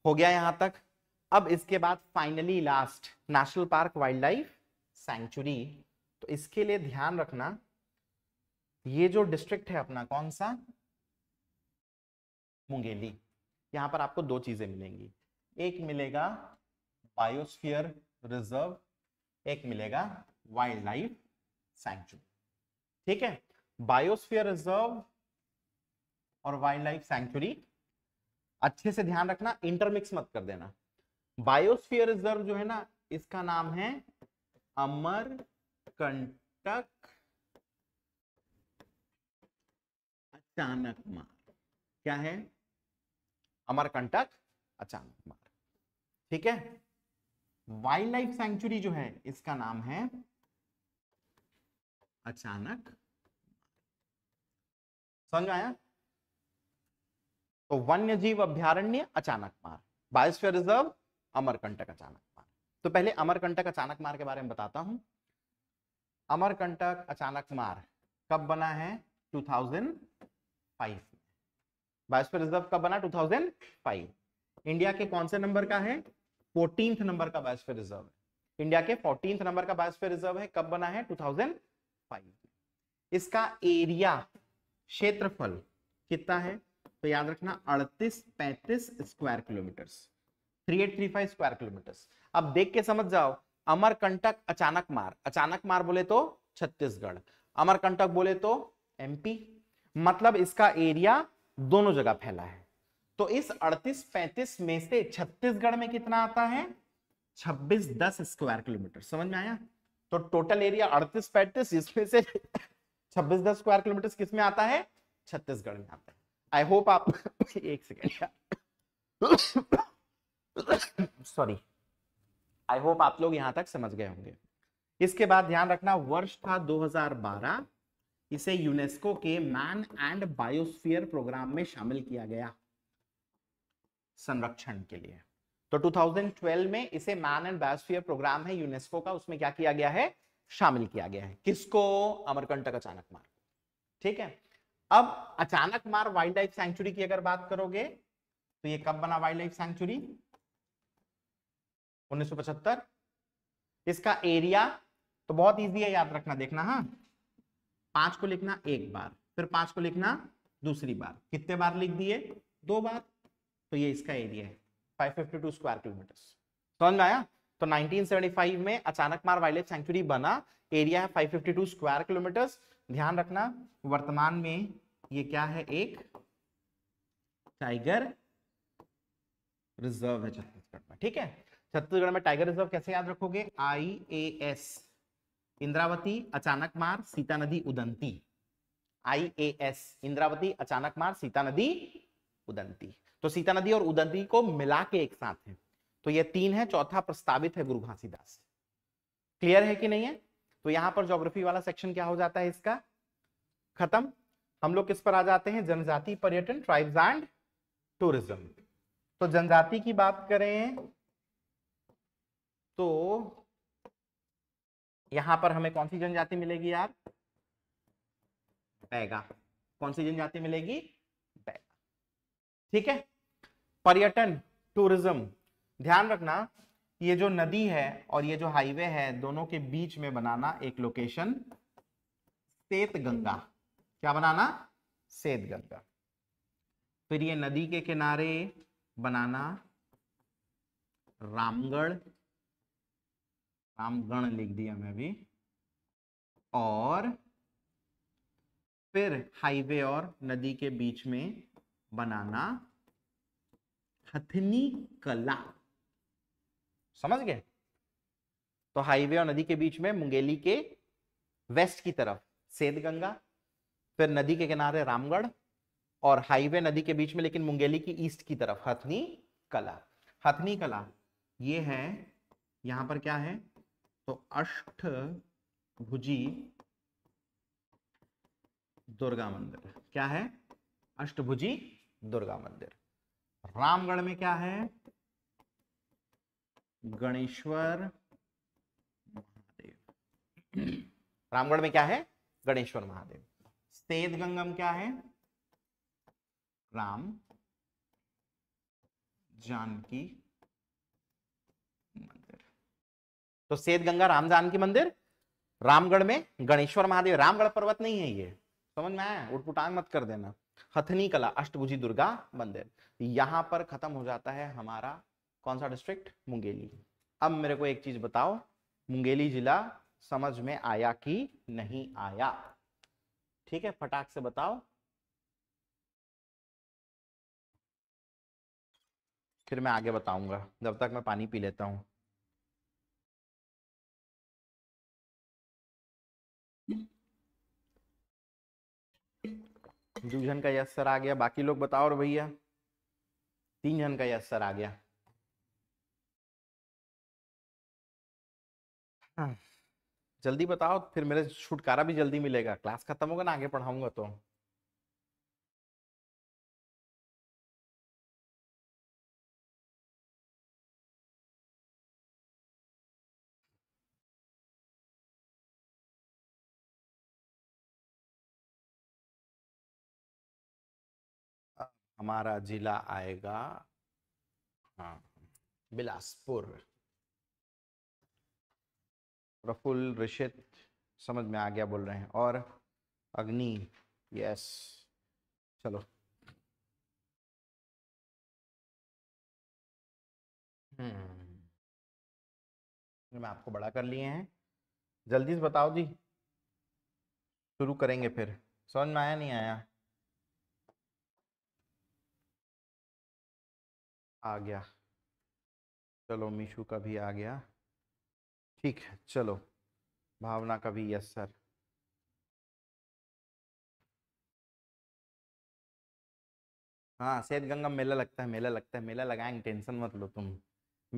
हो गया यहां तक अब इसके बाद finally last national park wild life sanctuary तो इसके लिए ध्यान रखना ये जो डिस्ट्रिक्ट है अपना कौन सा मुंगेली यहां पर आपको दो चीजें मिलेंगी एक मिलेगा बायोस्फीयर रिजर्व एक मिलेगा वाइल्ड लाइफ सैंक्चुरी ठीक है बायोस्फीयर रिजर्व और वाइल्ड लाइफ सैंक्चुरी अच्छे से ध्यान रखना इंटरमिक्स मत कर देना बायोस्फीयर रिजर्व जो है ना इसका नाम है अमर कंटक अचानक मार क्या है अमर कंटक अचानक मार ठीक है वाइल्ड लाइफ सेंचुरी जो है इसका नाम है अचानक समझ आया तो वन्य जीव अभ्यारण्य अचानक मार बायोस्फीयर रिजर्व अमरकंटक अचानक मार तो पहले अमरकंटक अचानक मार के बारे में बताता हूं अमरकंटक अचानक मार कब बना है 2005 बायोस्फीयर रिजर्व कब बना 2005 इंडिया के कौन से नंबर का है फोर्टीन नंबर का बायोस्फीयर रिजर्व इंडिया के फोर्टीन नंबर का बायोस्फीयर रिजर्व है कब बना है 2005 इसका एरिया क्षेत्रफल कितना है तो याद रखना 38 35 स्क्वायर किलोमीटर 3835 स्क्वायर किलोमीटर अब देख के समझ जाओ अमरकंटक अचानक मार अचानक मार बोले तो छत्तीसगढ़ अमरकंटक बोले तो एमपी मतलब इसका एरिया दोनों जगह फैला है तो इस 38-35 में से छत्तीसगढ़ में कितना आता है 26-10 स्क्वायर किलोमीटर समझ में आया तो टोटल एरिया 38-35 इसमें से 26-10 स्क्वायर किलोमीटर किस में आता है छत्तीसगढ़ में आता है आई होप आप एक सेकेंड सॉरी आई होप आप लोग यहां तक समझ गए होंगे इसके बाद ध्यान रखना वर्ष था 2012 इसे यूनेस्को के मैन एंड बायोस्फीयर प्रोग्राम में शामिल किया गया संरक्षण के लिए तो 2012 में इसे मैन एंड बायोस्फीयर प्रोग्राम है यूनेस्को का उसमें क्या किया गया है शामिल किया गया है किसको अमरकंटक अचानक मार ठीक है अब अचानक मार वाइल्ड लाइफ सेंचुरी की अगर बात करोगे तो ये कब बना वाइल्ड लाइफ सेंचुरी उन्नीस इसका एरिया तो बहुत इजी है याद रखना देखना हाँ पांच को लिखना एक बार फिर पांच को लिखना दूसरी बार कितने बार लिख दिए दो बार तो ये इसका एरिया है 552 स्क्वायर किलोमीटर समझ में आया तो 1975 में Achanakmar wild life sanctuary बना एरिया है 552 स्क्वायर किलोमीटर ध्यान रखना वर्तमान में ये क्या है एक टाइगर रिजर्व है छत्तीसगढ़ में ठीक है छत्तीसगढ़ में टाइगर रिजर्व कैसे याद रखोगे आई A S Indravati Achanakmar Sitanadi Udanti I A S Indravati Achanakmar Sitanadi Udanti तो सीता नदी और उदंती को मिला के एक साथ है तो ये तीन है चौथा प्रस्तावित है गुरु घासीदास क्लियर है कि नहीं है तो यहां पर ज्योग्राफी वाला सेक्शन क्या हो जाता है इसका खत्म हम लोग किस पर आ जाते हैं जनजाति पर्यटन ट्राइब्स एंड टूरिज्म तो जनजाति की बात करें तो यहां पर हमें कौन सी जनजाति मिलेगी यार बैगा कौन सी जनजाति मिलेगी बैगा ठीक है पर्यटन टूरिज्म ध्यान रखना ये जो नदी है और ये जो हाईवे है दोनों के बीच में बनाना एक लोकेशन सेत गंगा क्या बनाना सेत गंगा फिर ये नदी के किनारे बनाना रामगढ़ गण लिख दिया मैं भी और फिर हाईवे और नदी के बीच में बनाना हथनी कला समझ गए तो हाईवे और नदी के बीच में मुंगेली के वेस्ट की तरफ गंगा फिर नदी के किनारे रामगढ़ और हाईवे नदी के बीच में लेकिन मुंगेली की ईस्ट की तरफ हथनी कला हथनी कला ये है यहां पर क्या है तो अष्ट भुजी दुर्गा मंदिर क्या है अष्टभुजी दुर्गा मंदिर रामगढ़ में क्या है गणेश्वर महादेव रामगढ़ में क्या है गणेश्वर महादेव सेद गंगम क्या है राम जानकी तो सेद गंगा राम जानकी मंदिर रामगढ़ में गणेश्वर महादेव रामगढ़ पर्वत नहीं है ये समझ में आया उठपुटांग मत कर देना हथनी कला अष्टभुजी दुर्गा मंदिर यहां पर खत्म हो जाता है हमारा कौन सा डिस्ट्रिक्ट मुंगेली अब मेरे को एक चीज बताओ मुंगेली जिला समझ में आया कि नहीं आया ठीक है फटाक से बताओ फिर मैं आगे बताऊंगा जब तक मैं पानी पी लेता हूं दो जन का यस सर आ गया बाकी लोग बताओ और भैया तीन जन का यस सर आ गया हाँ। जल्दी बताओ फिर मेरे छुटकारा भी जल्दी मिलेगा क्लास खत्म होगा ना आगे पढ़ाऊंगा तो हमारा जिला आएगा हाँ बिलासपुर प्रफुल्ल रिशित समझ में आ गया बोल रहे हैं और अग्नि यस चलो हम्म मैं आपको बड़ा कर लिए हैं जल्दी से बताओ जी शुरू करेंगे फिर समझ में आया नहीं आया आ गया चलो मीशू का भी आ गया ठीक है चलो भावना का भी यस सर हाँ सैद गंगा मेला लगता है मेला लगता है मेला लगाएंगे टेंशन मत लो तुम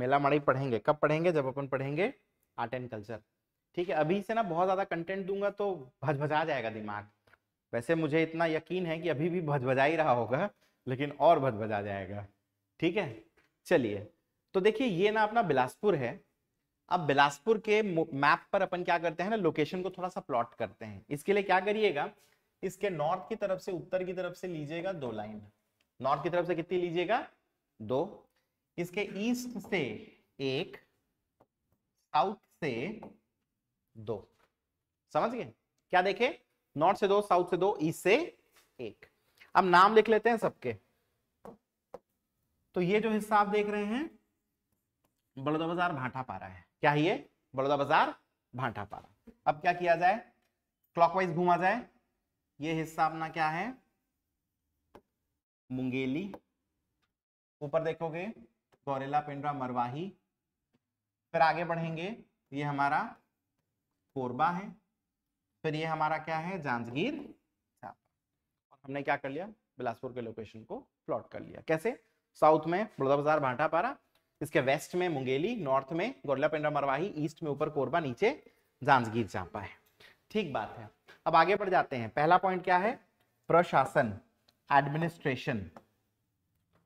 मेला माड़ा पढ़ेंगे कब पढ़ेंगे जब अपन पढ़ेंगे आर्ट एंड कल्चर ठीक है अभी से ना बहुत ज़्यादा कंटेंट दूंगा तो भज भजा जाएगा दिमाग वैसे मुझे इतना यकीन है कि अभी भी भज भजा ही रहा होगा लेकिन और भज भजा जाएगा ठीक है चलिए तो देखिए ये ना अपना बिलासपुर है अब बिलासपुर के मैप पर अपन क्या करते हैं ना लोकेशन को थोड़ा सा प्लॉट करते हैं इसके लिए क्या करिएगा इसके नॉर्थ की तरफ से उत्तर की तरफ से लीजिएगा दो लाइन नॉर्थ की तरफ से कितनी लीजिएगा दो इसके ईस्ट से एक साउथ से दो समझ गए क्या देखे नॉर्थ से दो साउथ से दो ईस्ट से एक अब नाम लिख लेते हैं सबके तो ये जो हिस्सा आप देख रहे हैं बड़ौदा बाजार भाटा पारा है क्या ये बड़ौदा बाजार भाटा पारा अब क्या किया जाए क्लॉकवाइज घूमा जाए ये हिस्सा अपना क्या है मुंगेली ऊपर देखोगे गौरेला पिंडरा मरवाही फिर आगे बढ़ेंगे ये हमारा कोरबा है फिर ये हमारा क्या है जांजगीर और हमने क्या कर लिया बिलासपुर के लोकेशन को प्लॉट कर लिया कैसे साउथ में बड़ौदा बाजार भाटापारा इसके वेस्ट में मुंगेली नॉर्थ में गोरला पेंडा मरवाही ईस्ट में ऊपर कोरबा नीचे जांजगीर चांपा है ठीक बात है अब आगे बढ़ जाते हैं पहला पॉइंट क्या है प्रशासन एडमिनिस्ट्रेशन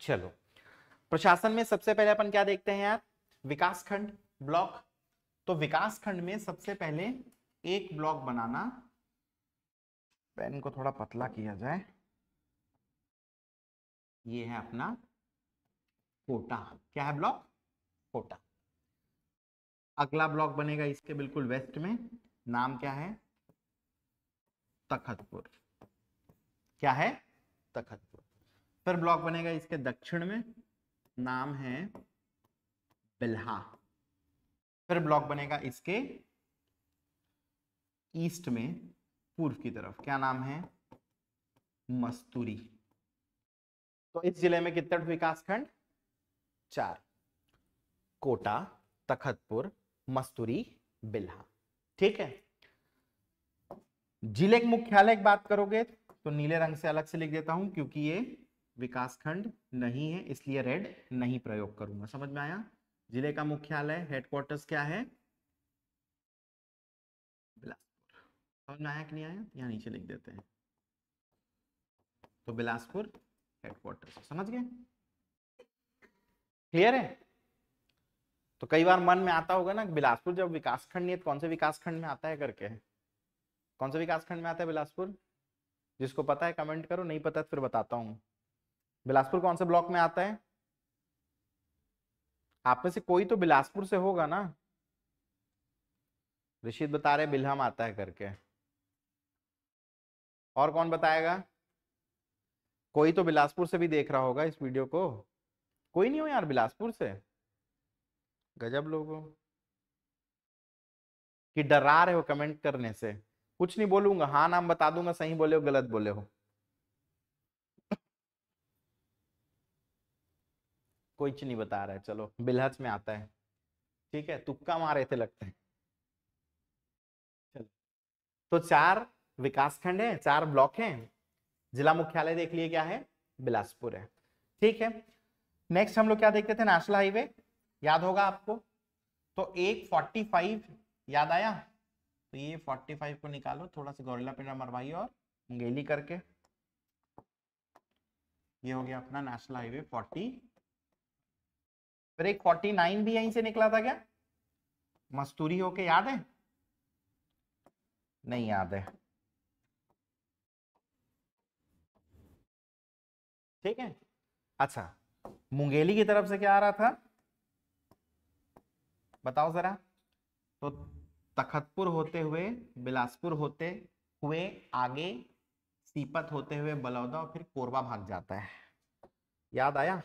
चलो प्रशासन में सबसे पहले अपन क्या देखते हैं यार विकास खंड ब्लॉक तो विकास खंड में सबसे पहले एक ब्लॉक बनाना पेन को थोड़ा पतला किया जाए ये है अपना कोटा क्या है ब्लॉक कोटा अगला ब्लॉक बनेगा इसके बिल्कुल वेस्ट में नाम क्या है तखतपुर क्या है तखतपुर फिर ब्लॉक बनेगा इसके दक्षिण में नाम है बिल्हा फिर ब्लॉक बनेगा इसके ईस्ट में पूर्व की तरफ क्या नाम है मस्तूरी तो इस जिले में कितने विकास खंड चार कोटा तखतपुर मस्तूरी बिल्हा ठीक है जिले के मुख्यालय की बात करोगे तो नीले रंग से अलग से लिख देता हूं क्योंकि ये विकास खंड नहीं है इसलिए रेड नहीं प्रयोग करूंगा समझ में आया जिले का मुख्यालय हेडक्वार्टर्स क्या है बिलासपुर समझ में आया कि नहीं आया यहाँ नीचे लिख देते हैं तो बिलासपुर हेडक्वार्टर्स समझ गए क्लियर है तो कई बार मन में आता होगा ना बिलासपुर जब विकास खंड नहीं है कौन से विकास खंड में आता है करके कौन से विकास खंड में आता है बिलासपुर जिसको पता है कमेंट करो नहीं पता तो फिर बताता हूँ बिलासपुर कौन से ब्लॉक में आता है आप में से कोई तो बिलासपुर से होगा ना रिशीद बता रहे बिलहम आता है करके और कौन बताएगा कोई तो बिलासपुर से भी देख रहा होगा इस वीडियो को कोई नहीं हो यार बिलासपुर से गजब लोगों कि डरा रहे हो कमेंट करने से कुछ नहीं बोलूंगा हाँ नाम बता दूंगा सही बोले हो गलत बोले हो कुछ नहीं बता रहा है चलो बिलहच में आता है ठीक है तुक्का मारे थे लगते हैं चलो तो चार विकास खंड है चार ब्लॉक हैं जिला मुख्यालय देख लिए क्या है बिलासपुर है ठीक है नेक्स्ट हम लोग क्या देखते थे नेशनल हाईवे याद होगा आपको तो एक फोर्टी फाइव याद आया तो ये फोर्टी फाइव को निकालो थोड़ा सा गोरिल्ला पिंडा मरवाइए और मुंगेली करके ये हो गया अपना नेशनल हाईवे फोर्टी फिर एक फोर्टी नाइन भी यहीं से निकला था क्या मस्तूरी होके याद है नहीं याद है ठीक है अच्छा मुंगेली की तरफ से क्या आ रहा था बताओ जरा तो तखतपुर होते हुए बिलासपुर होते हुए आगे सीपत होते हुए बलौदा और फिर कोरबा भाग जाता है याद आया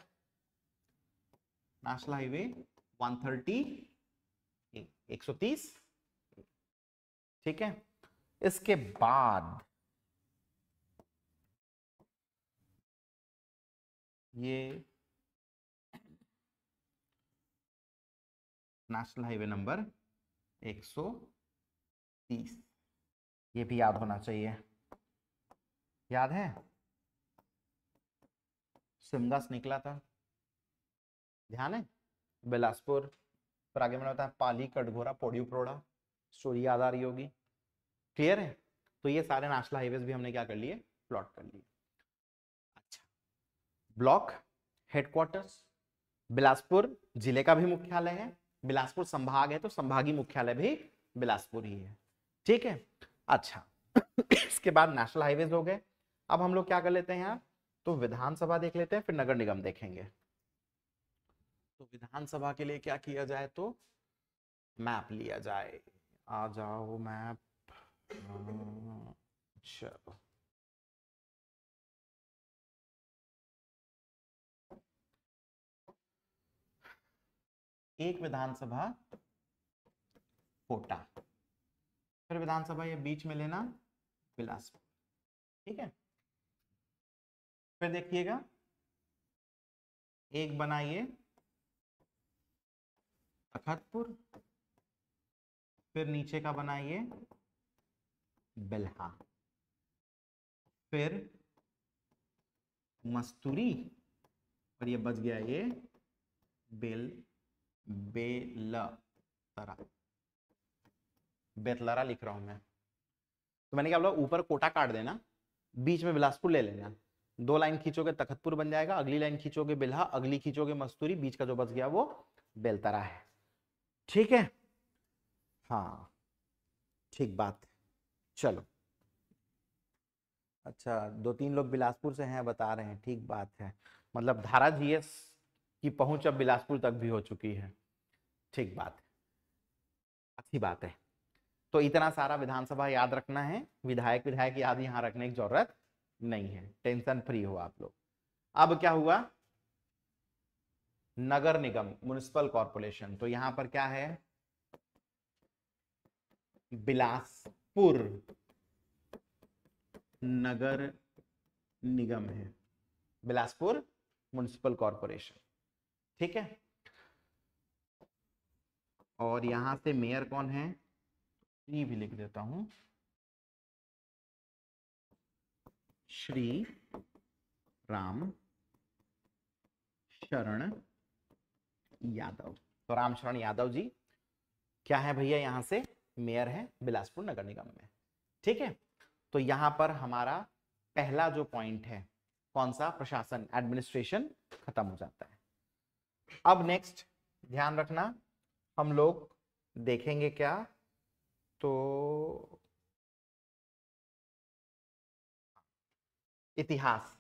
नेशनल हाईवे 130 130 ठीक है इसके बाद ये नेशनल हाईवे नंबर 130 ये भी याद होना चाहिए याद है सिमदास निकला था ध्यान है बिलासपुर पर आगे मैंने बताया पाली कटघोरा पोडियो प्रोड़ा स्टोरी याद आ रही होगी क्लियर है तो ये सारे नेशनल हाईवे भी हमने क्या कर लिए प्लॉट कर लिए अच्छा ब्लॉक हेडक्वार्टर्स बिलासपुर जिले का भी मुख्यालय है बिलासपुर संभाग है तो संभागीय मुख्यालय भी बिलासपुर ही है ठीक है अच्छा इसके बाद नेशनल हाईवे हो गए अब हम लोग क्या कर लेते हैं यार तो विधानसभा देख लेते हैं फिर नगर निगम देखेंगे तो विधानसभा के लिए क्या किया जाए तो मैप लिया जाए आ जाओ मैप चलो एक विधानसभा कोटा फिर विधानसभा ये बीच में लेना बिलासपुर ठीक है फिर देखिएगा एक बनाइए अखतपुर फिर नीचे का बनाइए बेलहा फिर मस्तूरी और ये बच गया ये बेल बेलतरा बेतलरा लिख रहा हूं मैं तो मैंने क्या बोला ऊपर कोटा काट देना बीच में बिलासपुर ले लेना दो लाइन खींचोगे तखतपुर बन जाएगा अगली लाइन खींचोगे बिल्हा अगली खींचोगे मस्तूरी बीच का जो बच गया वो बेलतरा है ठीक है हाँ ठीक बात चलो अच्छा दो तीन लोग बिलासपुर से हैं बता रहे हैं ठीक बात है मतलब धारा जीएस की पहुंच अब बिलासपुर तक भी हो चुकी है ठीक बात अच्छी बात है तो इतना सारा विधानसभा याद रखना है विधायक विधायक याद यहाँ रखने की जरूरत नहीं है टेंशन फ्री हो आप लोग अब क्या हुआ नगर निगम म्यूनिसिपल कॉरपोरेशन तो यहां पर क्या है बिलासपुर नगर निगम है बिलासपुर म्यूनिसिपल कॉरपोरेशन ठीक है और यहां से मेयर कौन है श्री भी लिख देता हूं श्री राम शरण यादव तो राम शरण यादव जी क्या है भैया यहां से मेयर है बिलासपुर नगर निगम में ठीक है तो यहां पर हमारा पहला जो पॉइंट है कौन सा प्रशासन एडमिनिस्ट्रेशन खत्म हो जाता है अब नेक्स्ट ध्यान रखना हम लोग देखेंगे क्या तो इतिहास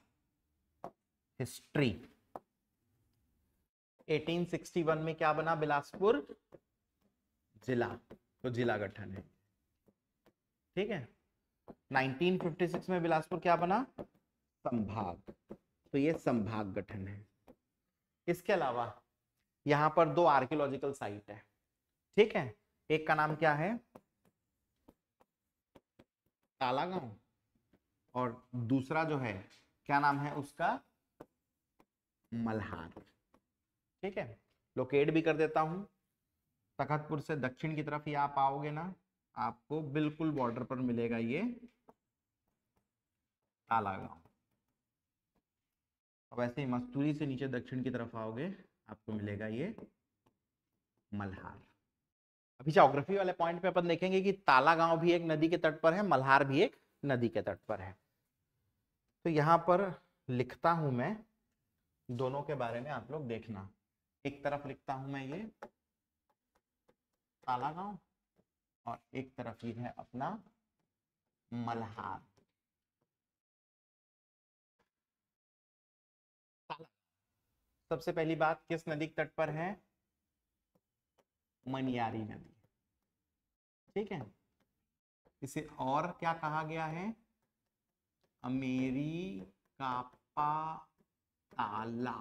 हिस्ट्री 1861 में क्या बना बिलासपुर जिला तो जिला गठन है ठीक है 1956 में बिलासपुर क्या बना संभाग तो ये संभाग गठन है इसके अलावा यहाँ पर दो आर्कियोलॉजिकल साइट है ठीक है एक का नाम क्या है तालागांव और दूसरा जो है क्या नाम है उसका मल्हार ठीक है लोकेट भी कर देता हूं तखतपुर से दक्षिण की तरफ ही आप आओगे ना आपको बिल्कुल बॉर्डर पर मिलेगा ये कालागांव अब ऐसे ही मस्तूरी से नीचे दक्षिण की तरफ आओगे आपको मिलेगा ये मल्हार अभी जोग्राफी वाले पॉइंट पे अपन देखेंगे कि ताला गांव भी एक नदी के तट पर है मल्हार भी एक नदी के तट पर है तो यहाँ पर लिखता हूं मैं दोनों के बारे में आप लोग देखना एक तरफ लिखता हूं मैं ये ताला गांव और एक तरफ ये है अपना मल्हार सबसे पहली बात किस नदी के तट पर है मनियारी नदी ठीक है इसे और क्या कहा गया है अमेरी कापा ताला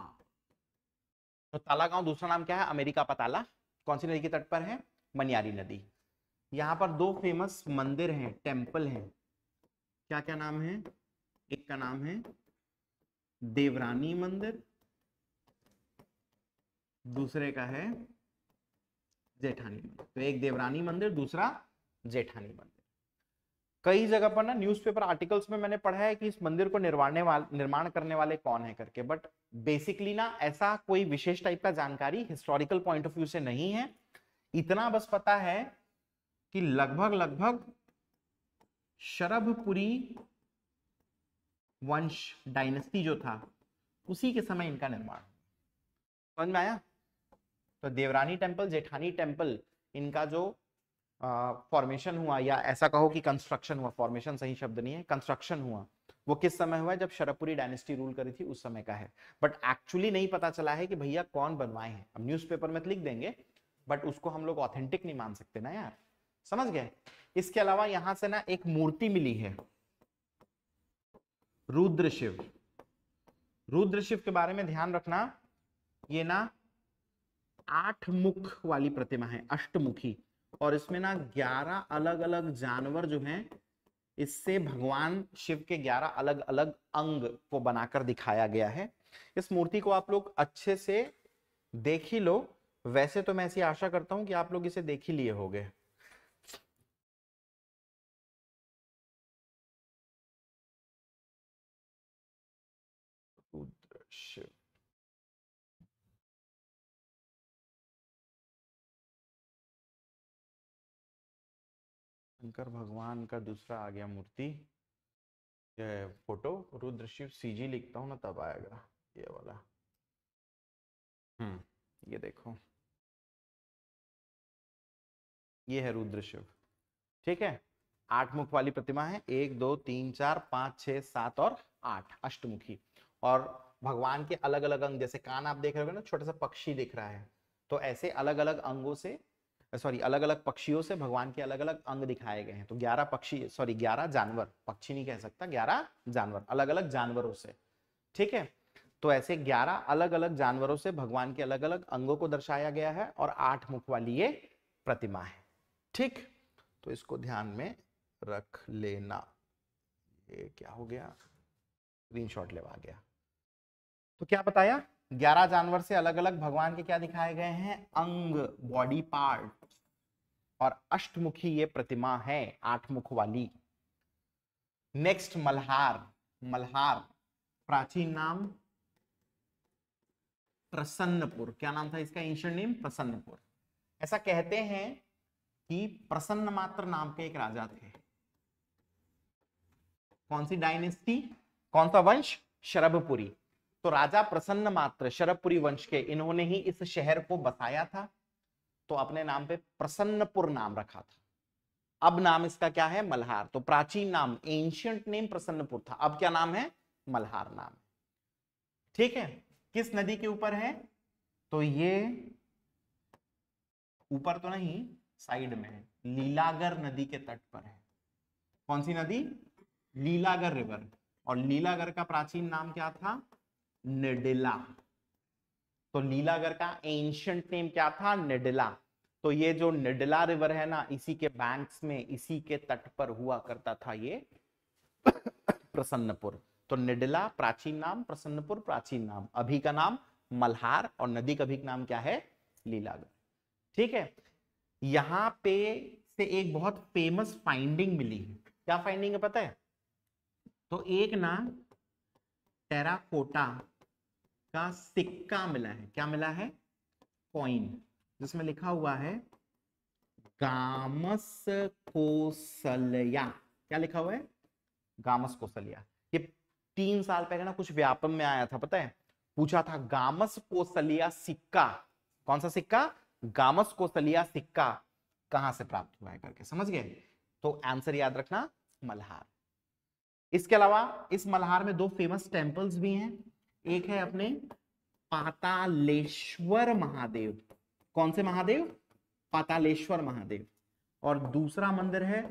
तो ताला गांव दूसरा नाम क्या है अमेरिका पताला कौन सी नदी के तट पर है मनियारी नदी यहां पर दो फेमस मंदिर हैं टेम्पल हैं क्या क्या नाम है एक का नाम है देवरानी मंदिर दूसरे का है जेठानी मंदिर तो एक देवरानी मंदिर दूसरा जेठानी मंदिर कई जगह पर ना न्यूज़पेपर आर्टिकल्स में मैंने पढ़ा है कि इस मंदिर को निर्माण वाले निर्माण करने वाले कौन है करके बट बेसिकली ना ऐसा कोई विशेष टाइप का जानकारी हिस्टोरिकल पॉइंट ऑफ व्यू से नहीं है इतना बस पता है कि लगभग लगभग शरभपुरी वंश डायनेस्टी जो था उसी के समय इनका निर्माण समझ में आया तो देवरानी टेम्पल जेठानी टेम्पल इनका जो फॉर्मेशन हुआ या ऐसा कहो कि कंस्ट्रक्शन हुआ फॉर्मेशन सही शब्द नहीं है कंस्ट्रक्शन हुआ वो किस समय हुआ जब शरपुरी डायनेस्टी रूल करी थी उस समय का है बट एक्चुअली नहीं पता चला है कि भैया कौन बनवाए हैं अब न्यूज़पेपर में तो लिख देंगे बट उसको हम लोग ऑथेंटिक नहीं मान सकते ना यार समझ गए इसके अलावा यहां से ना एक मूर्ति मिली है रुद्र शिव रुद्र शिव के बारे में ध्यान रखना ये ना आठ मुख वाली प्रतिमा है अष्टमुखी और इसमें ना ग्यारह अलग अलग जानवर जो हैं इससे भगवान शिव के ग्यारह अलग अलग अंग को बनाकर दिखाया गया है इस मूर्ति को आप लोग अच्छे से देख ही लो वैसे तो मैं ऐसी आशा करता हूं कि आप लोग इसे देख ही लिए होंगे शंकर भगवान का दूसरा आ गया मूर्ति फोटो रुद्र शिव सीजी लिखता हूँ ना तब आएगा ये वाला हम्म ये देखो ये है रुद्र शिव ठीक है आठ मुख वाली प्रतिमा है एक दो तीन चार पांच छह सात और आठ अष्टमुखी और भगवान के अलग अलग अंग जैसे कान आप देख रहे हो ना छोटा सा पक्षी दिख रहा है तो ऐसे अलग अलग अंगों से सॉरी अलग अलग पक्षियों से भगवान के अलग अलग अंग दिखाए गए हैं तो ग्यारह पक्षी सॉरी ग्यारह जानवर पक्षी नहीं कह सकता ग्यारह जानवर अलग अलग जानवरों से ठीक है तो ऐसे ग्यारह अलग अलग जानवरों से भगवान के अलग अलग अंगों को दर्शाया गया है और आठ मुख वाली ये प्रतिमा है ठीक तो इसको ध्यान में रख लेना ये क्या हो गया शॉट लेवा गया तो क्या बताया ग्यारह जानवर से अलग अलग भगवान के क्या दिखाए गए हैं अंग बॉडी पार्ट और अष्टमुखी ये प्रतिमा है आठ मुख वाली नेक्स्ट मल्हार मल्हार प्राचीन नाम प्रसन्नपुर क्या नाम था इसका एंशियंट नेम प्रसन्नपुर ऐसा कहते हैं कि प्रसन्न मात्र नाम के एक राजा थे कौन सी डायनेस्टी कौन सा वंश शरभपुरी तो राजा प्रसन्न मात्र शरभपुरी वंश के इन्होंने ही इस शहर को बसाया था तो अपने नाम पे प्रसन्नपुर नाम रखा था अब नाम इसका क्या है मल्हार तो प्राचीन नाम एंशियंट नेम प्रसन्नपुर था अब क्या नाम है मल्हार नाम ठीक है किस नदी के ऊपर है तो ये ऊपर तो नहीं साइड में है लीलागर नदी के तट पर है कौन सी नदी लीलागर रिवर और लीलागर का प्राचीन नाम क्या था निर्डिला तो लीलागर का एंशियंट नेम क्या था निडला तो ये जो निडला रिवर है ना इसी के बैंक्स में इसी के तट पर हुआ करता था ये प्रसन्नपुर तो निडला प्राचीन नाम प्रसन्नपुर प्राचीन नाम अभी का नाम मल्हार और नदी का भी नाम क्या है लीलागर ठीक है यहां पे से एक बहुत फेमस फाइंडिंग मिली है क्या फाइंडिंग है पता है तो एक ना टेराकोटा का सिक्का मिला है क्या मिला है कॉइन जिसमें लिखा हुआ है गामस कोसलिया क्या लिखा हुआ है गामस कोसलिया ये तीन साल पहले ना कुछ व्यापम में आया था पता है पूछा था गामस कोसलिया सिक्का कौन सा सिक्का गामस कोसलिया सिक्का कहां से प्राप्त हुआ है करके समझ गए तो आंसर याद रखना मल्हार इसके अलावा इस मल्हार में दो फेमस टेम्पल्स भी हैं एक है अपने पातालेश्वर महादेव कौन से महादेव पातालेश्वर महादेव और दूसरा मंदिर है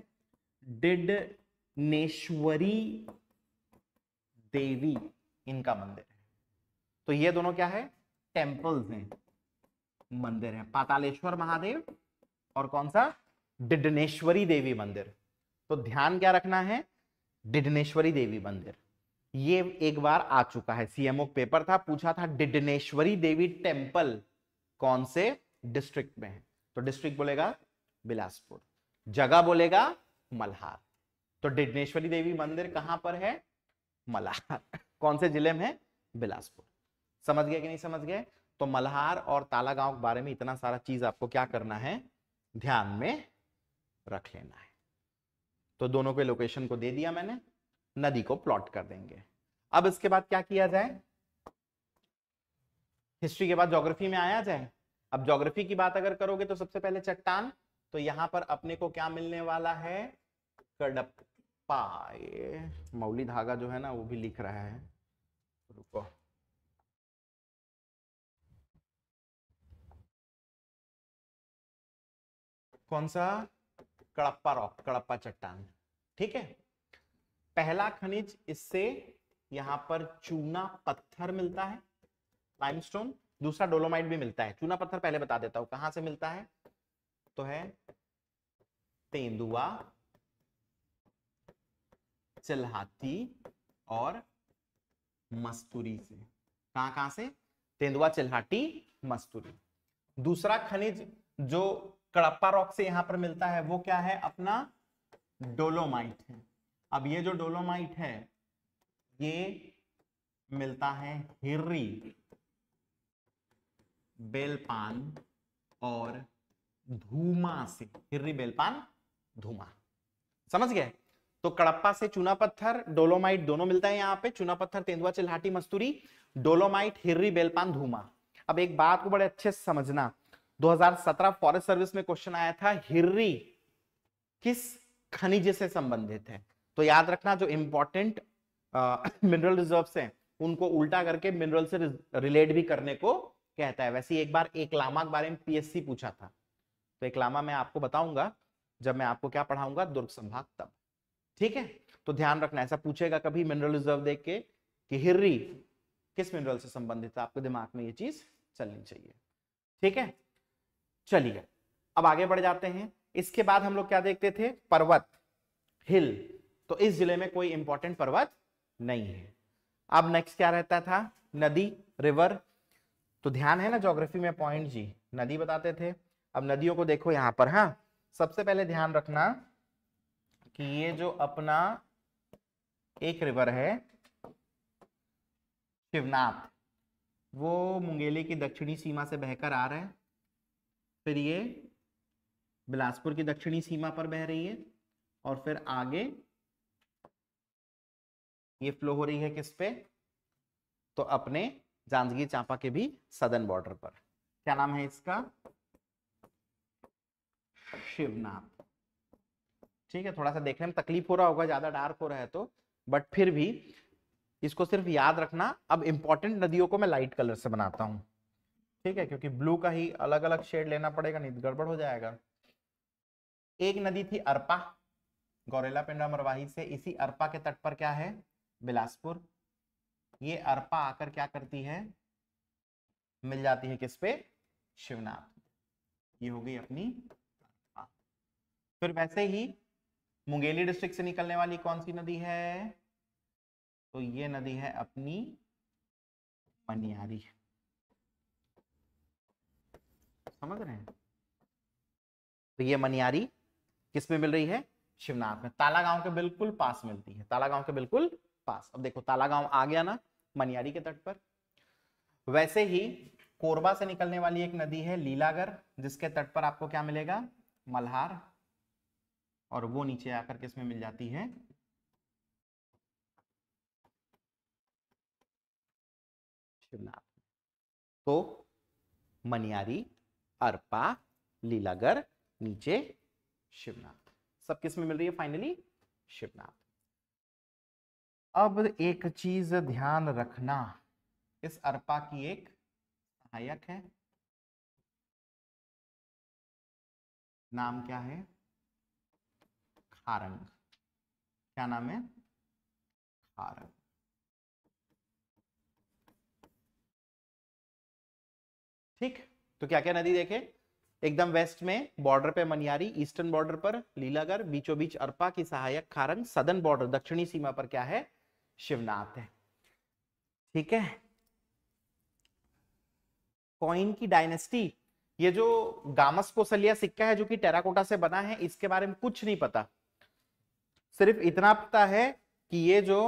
डिड नेश्वरी देवी इनका मंदिर है तो ये दोनों क्या है टेम्पल्स हैं मंदिर है पातालेश्वर महादेव और कौन सा डिडनेश्वरी देवी मंदिर तो ध्यान क्या रखना है डिडनेश्वरी देवी मंदिर ये एक बार आ चुका है सीएमओ पेपर था पूछा था डिडनेश्वरी देवी टेम्पल कौन से डिस्ट्रिक्ट में है तो डिस्ट्रिक्ट बोलेगा बिलासपुर जगह बोलेगा मल्हार तो डिडनेश्वरी देवी मंदिर कहां पर है मल्हार कौन से जिले में है बिलासपुर समझ गए कि नहीं समझ गए तो मल्हार और तालागांव के बारे में इतना सारा चीज आपको क्या करना है ध्यान में रख लेना है तो दोनों के लोकेशन को दे दिया मैंने नदी को प्लॉट कर देंगे अब इसके बाद क्या किया जाए हिस्ट्री के बाद ज्योग्राफी में आया जाए अब ज्योग्राफी की बात अगर करोगे तो सबसे पहले चट्टान तो यहां पर अपने को क्या मिलने वाला है कडप्पा ये मौली धागा जो है ना वो भी लिख रहा है रुको कौन सा कड़प्पा रॉक कड़प्पा चट्टान ठीक है पहला खनिज इससे यहां पर चूना पत्थर मिलता है लाइमस्टोन दूसरा डोलोमाइट भी मिलता है चूना पत्थर पहले बता देता हूं कहां से मिलता है तो है तेंदुआ चिल्हाती और मस्तूरी से कहां कहां से तेंदुआ चिल्हाटी मस्तूरी दूसरा खनिज जो कड़प्पा रॉक से यहां पर मिलता है वो क्या है अपना डोलोमाइट है अब ये जो डोलोमाइट है ये मिलता है हिर्री बेलपान और धूमा से हिर्री बेलपान धूमा समझ गए तो कड़प्पा से चूना पत्थर डोलोमाइट दोनों मिलता है यहाँ पे चूना पत्थर तेंदुआ चिल्हाटी मस्तूरी डोलोमाइट हिर्री बेलपान धूमा अब एक बात को बड़े अच्छे से समझना 2017 फॉरेस्ट सर्विस में क्वेश्चन आया था हिर्री किस खनिज से संबंधित है तो याद रखना जो इंपॉर्टेंट मिनरल रिजर्व हैं उनको उल्टा करके मिनरल से रिलेट भी करने को कहता है वैसे एक बार एक लामा के बारे में पीएससी पूछा था तो एक लामा मैं आपको बताऊंगा जब मैं आपको क्या पढ़ाऊंगा दुर्ग संभाग तब ठीक है तो ध्यान रखना ऐसा पूछेगा कभी मिनरल रिजर्व देख के कि हिर्री किस मिनरल से संबंधित है आपके दिमाग में ये चीज चलनी चाहिए ठीक है चलिए अब आगे बढ़ जाते हैं इसके बाद हम लोग क्या देखते थे पर्वत हिल तो इस जिले में कोई इंपॉर्टेंट पर्वत नहीं है अब नेक्स्ट क्या रहता था नदी रिवर तो ध्यान है ना ज्योग्राफी में पॉइंट जी नदी बताते थे अब नदियों को देखो यहां पर हाँ सबसे पहले ध्यान रखना कि ये जो अपना एक रिवर है शिवनाथ वो मुंगेली की दक्षिणी सीमा से बहकर आ रहा है फिर ये बिलासपुर की दक्षिणी सीमा पर बह रही है और फिर आगे ये फ्लो हो रही है किस पे तो अपने जांजगीर चांपा के भी सदन बॉर्डर पर क्या नाम है इसका शिवनाथ ठीक है थोड़ा सा देखने में तकलीफ हो रहा होगा ज्यादा डार्क हो रहा है तो बट फिर भी इसको सिर्फ याद रखना अब इंपॉर्टेंट नदियों को मैं लाइट कलर से बनाता हूँ ठीक है क्योंकि ब्लू का ही अलग अलग शेड लेना पड़ेगा नहीं तो गड़बड़ हो जाएगा एक नदी थी अरपा गौरेला पिंडा मरवाही से इसी अरपा के तट पर क्या है बिलासपुर ये अरपा आकर क्या करती है मिल जाती है किस पे शिवनाथ ये हो गई अपनी फिर वैसे ही मुंगेली डिस्ट्रिक्ट से निकलने वाली कौन सी नदी है तो ये नदी है अपनी मनियारी समझ रहे हैं तो ये मनियारी किस में मिल रही है शिवनाथ में ताला गांव के बिल्कुल पास मिलती है ताला गांव के बिल्कुल पास अब देखो ताला गांव आ गया ना मनियारी के तट पर वैसे ही कोरबा से निकलने वाली एक नदी है लीलागर जिसके तट पर आपको क्या मिलेगा मल्हार और वो नीचे आकर के इसमें मिल जाती है शिवनाथ तो मनियारी अरपा लीलागर नीचे शिवनाथ सब किस में मिल रही है फाइनली शिवनाथ अब एक चीज ध्यान रखना इस अर्पा की एक सहायक है नाम क्या है खारंग क्या नाम है खारंग ठीक तो क्या क्या नदी देखे एकदम वेस्ट में बॉर्डर पे मनियारी ईस्टर्न बॉर्डर पर लीलागर बीचों बीच अर्पा की सहायक खारंग सदन बॉर्डर दक्षिणी सीमा पर क्या है शिवनाथ है ठीक है कॉइन की डायनेस्टी ये जो गामस कोसलिया सिक्का है जो कि टेराकोटा से बना है इसके बारे में कुछ नहीं पता सिर्फ इतना पता है कि ये जो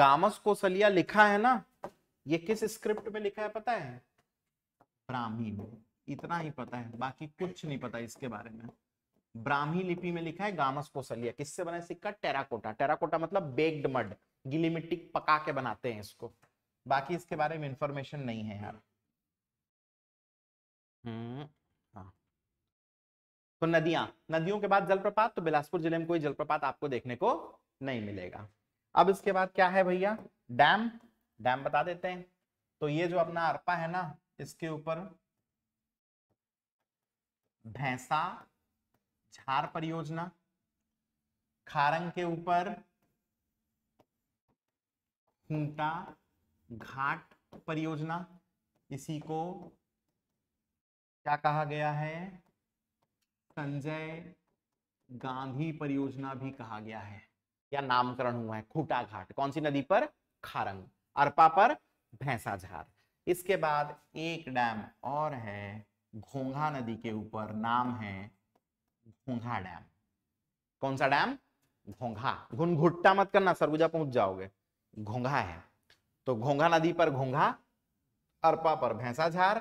गामस कोसलिया लिखा है ना ये किस स्क्रिप्ट में लिखा है पता है ब्राह्मी में इतना ही पता है बाकी कुछ नहीं पता इसके बारे में ब्राह्मी लिपि में लिखा है गामस कोसलिया किससे बना है सिक्का टेराकोटा टेराकोटा मतलब बेग्ड मड गिली मिट्टी पका के बनाते हैं इसको बाकी इसके बारे में इंफॉर्मेशन नहीं है यार हम्म, हाँ। तो नदियां नदियों के बाद जलप्रपात तो बिलासपुर जिले में कोई जलप्रपात आपको देखने को नहीं मिलेगा अब इसके बाद क्या है भैया डैम डैम बता देते हैं तो ये जो अपना अरपा है ना इसके ऊपर भैंसा झार परियोजना खारंग के ऊपर खूंटा घाट परियोजना इसी को क्या कहा गया है संजय गांधी परियोजना भी कहा गया है या नामकरण हुआ है खूंटा घाट कौन सी नदी पर खारंग अरपा पर भैंसाझार इसके बाद एक डैम और है घोंघा नदी के ऊपर नाम है घोंघा डैम कौन सा डैम घोंघा घुनघुट्टा मत करना सरगुजा पहुंच जाओगे घोंघा है तो घोंघा नदी पर घोंघा अरपा पर भैंसाझार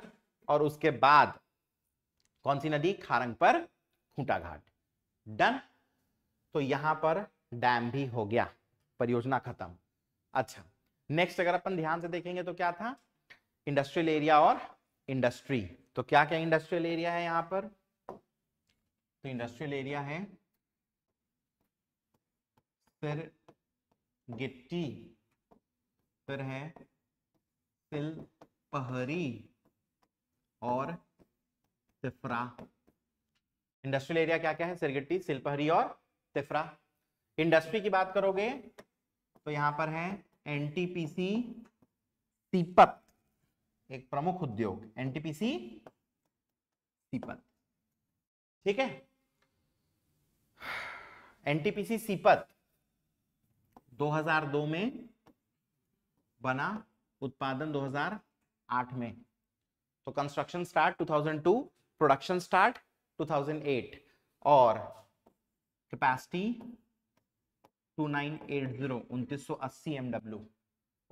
और उसके बाद कौन सी नदी खारंग पर खूंटा घाट डन तो यहां पर डैम भी हो गया परियोजना खत्म अच्छा नेक्स्ट अगर अपन ध्यान से देखेंगे तो क्या था इंडस्ट्रियल एरिया और इंडस्ट्री तो क्या क्या इंडस्ट्रियल एरिया है यहां पर तो इंडस्ट्रियल एरिया है सिर गिट्टी उत्तर है सिलपहरी और तिफरा इंडस्ट्रियल एरिया क्या क्या है सिरगिट्टी सिलपहरी और तिफरा इंडस्ट्री की बात करोगे तो यहां पर है एनटीपीसी सीपत एक प्रमुख उद्योग एनटीपीसी सीपत ठीक है एनटीपीसी सीपत 2002 में बना उत्पादन 2008 में तो कंस्ट्रक्शन स्टार्ट 2002 प्रोडक्शन स्टार्ट 2008 और कैपेसिटी 2980 2980 एमडब्ल्यू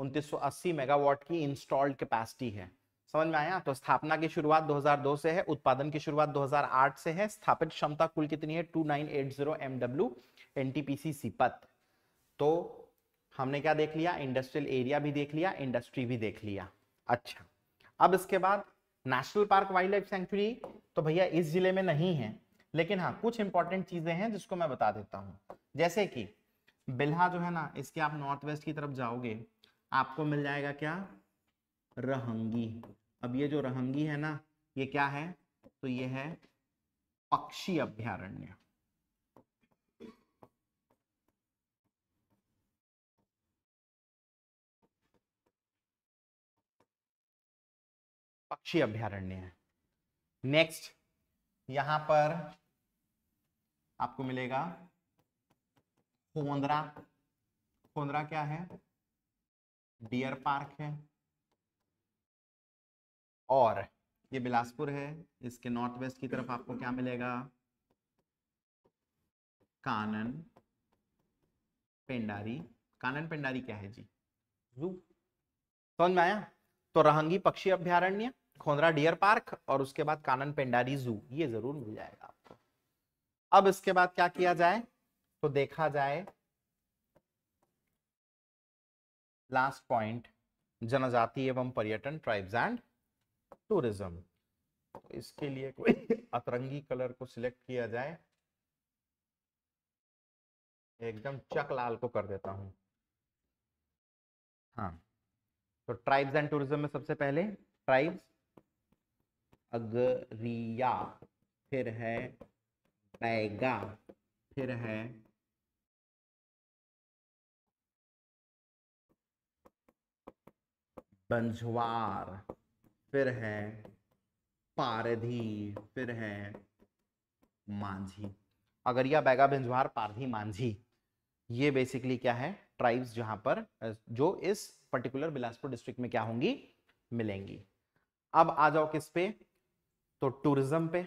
2980 मेगावाट की इंस्टॉल्ड कैपेसिटी है समझ में आया तो स्थापना की शुरुआत 2002 से है उत्पादन की शुरुआत 2008 से है स्थापित क्षमता कुल कितनी है 2980 एमडब्ल्यू एनटीपीसी सीपत तो हमने क्या देख लिया इंडस्ट्रियल एरिया भी देख लिया इंडस्ट्री भी देख लिया अच्छा अब इसके बाद national park wild life sanctuary तो भैया इस जिले में नहीं है लेकिन हाँ कुछ इंपॉर्टेंट चीजें हैं जिसको मैं बता देता हूँ जैसे कि बिल्हा जो है ना इसके आप नॉर्थ वेस्ट की तरफ जाओगे आपको मिल जाएगा क्या रहंगी अब ये जो रहंगी है ना ये क्या है तो ये है पक्षी अभ्यारण्य पक्षी अभ्यारण्य है नेक्स्ट यहां पर आपको मिलेगा खोंदरा खोंदरा क्या है डियर पार्क है और ये बिलासपुर है इसके नॉर्थ वेस्ट की तरफ आपको क्या मिलेगा कानन पेंडारी कानन पेंडारी क्या है जी जू समझ में आया तो रहंगी पक्षी अभ्यारण्य खोंदरा डियर पार्क और उसके बाद कानन पेंडारी जू ये जरूर मिल जाएगा आपको अब इसके बाद क्या किया जाए तो देखा जाए लास्ट पॉइंट जनजाति एवं पर्यटन ट्राइब्स एंड टूरिज्म तो इसके लिए कोई अतरंगी कलर को सिलेक्ट किया जाए एकदम चक लाल को कर देता हूं हाँ तो ट्राइब्स एंड टूरिज्म में सबसे पहले ट्राइब्स अगरिया फिर है बैगा फिर है बंझवार फिर है पारधी फिर है मांझी अगरिया बैगा बंझवार पारधी मांझी ये बेसिकली क्या है ट्राइब्स जहां पर जो इस पर्टिकुलर बिलासपुर डिस्ट्रिक्ट में क्या होंगी मिलेंगी अब आ जाओ किस पे तो टूरिज्म पे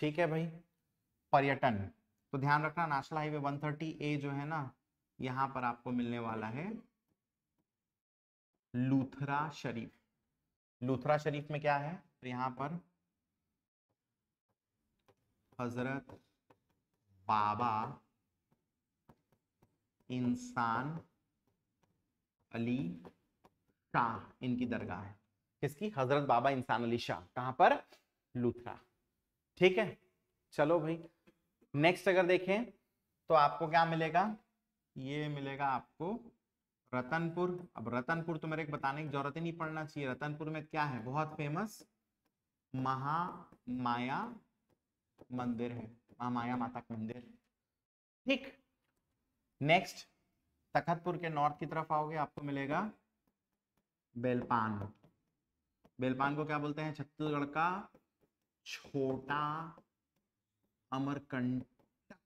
ठीक है भाई पर्यटन तो ध्यान रखना नेशनल हाईवे 130 ए जो है ना यहां पर आपको मिलने वाला है लूथरा शरीफ लूथरा शरीफ में क्या है तो यहां पर हजरत बाबा इंसान अली शाह इनकी दरगाह है किसकी हजरत बाबा इंसान अली शाह कहां पर लूथरा ठीक है चलो भाई नेक्स्ट अगर देखें तो आपको क्या मिलेगा ये मिलेगा आपको रतनपुर अब रतनपुर तो मेरे को बताने की जरूरत ही नहीं पड़ना चाहिए रतनपुर में क्या है बहुत फेमस महामाया मंदिर है महामाया माता का मंदिर ठीक नेक्स्ट तखतपुर के नॉर्थ की तरफ आओगे आपको मिलेगा बेलपान बेलपान को क्या बोलते हैं छत्तीसगढ़ का छोटा अमरकंटक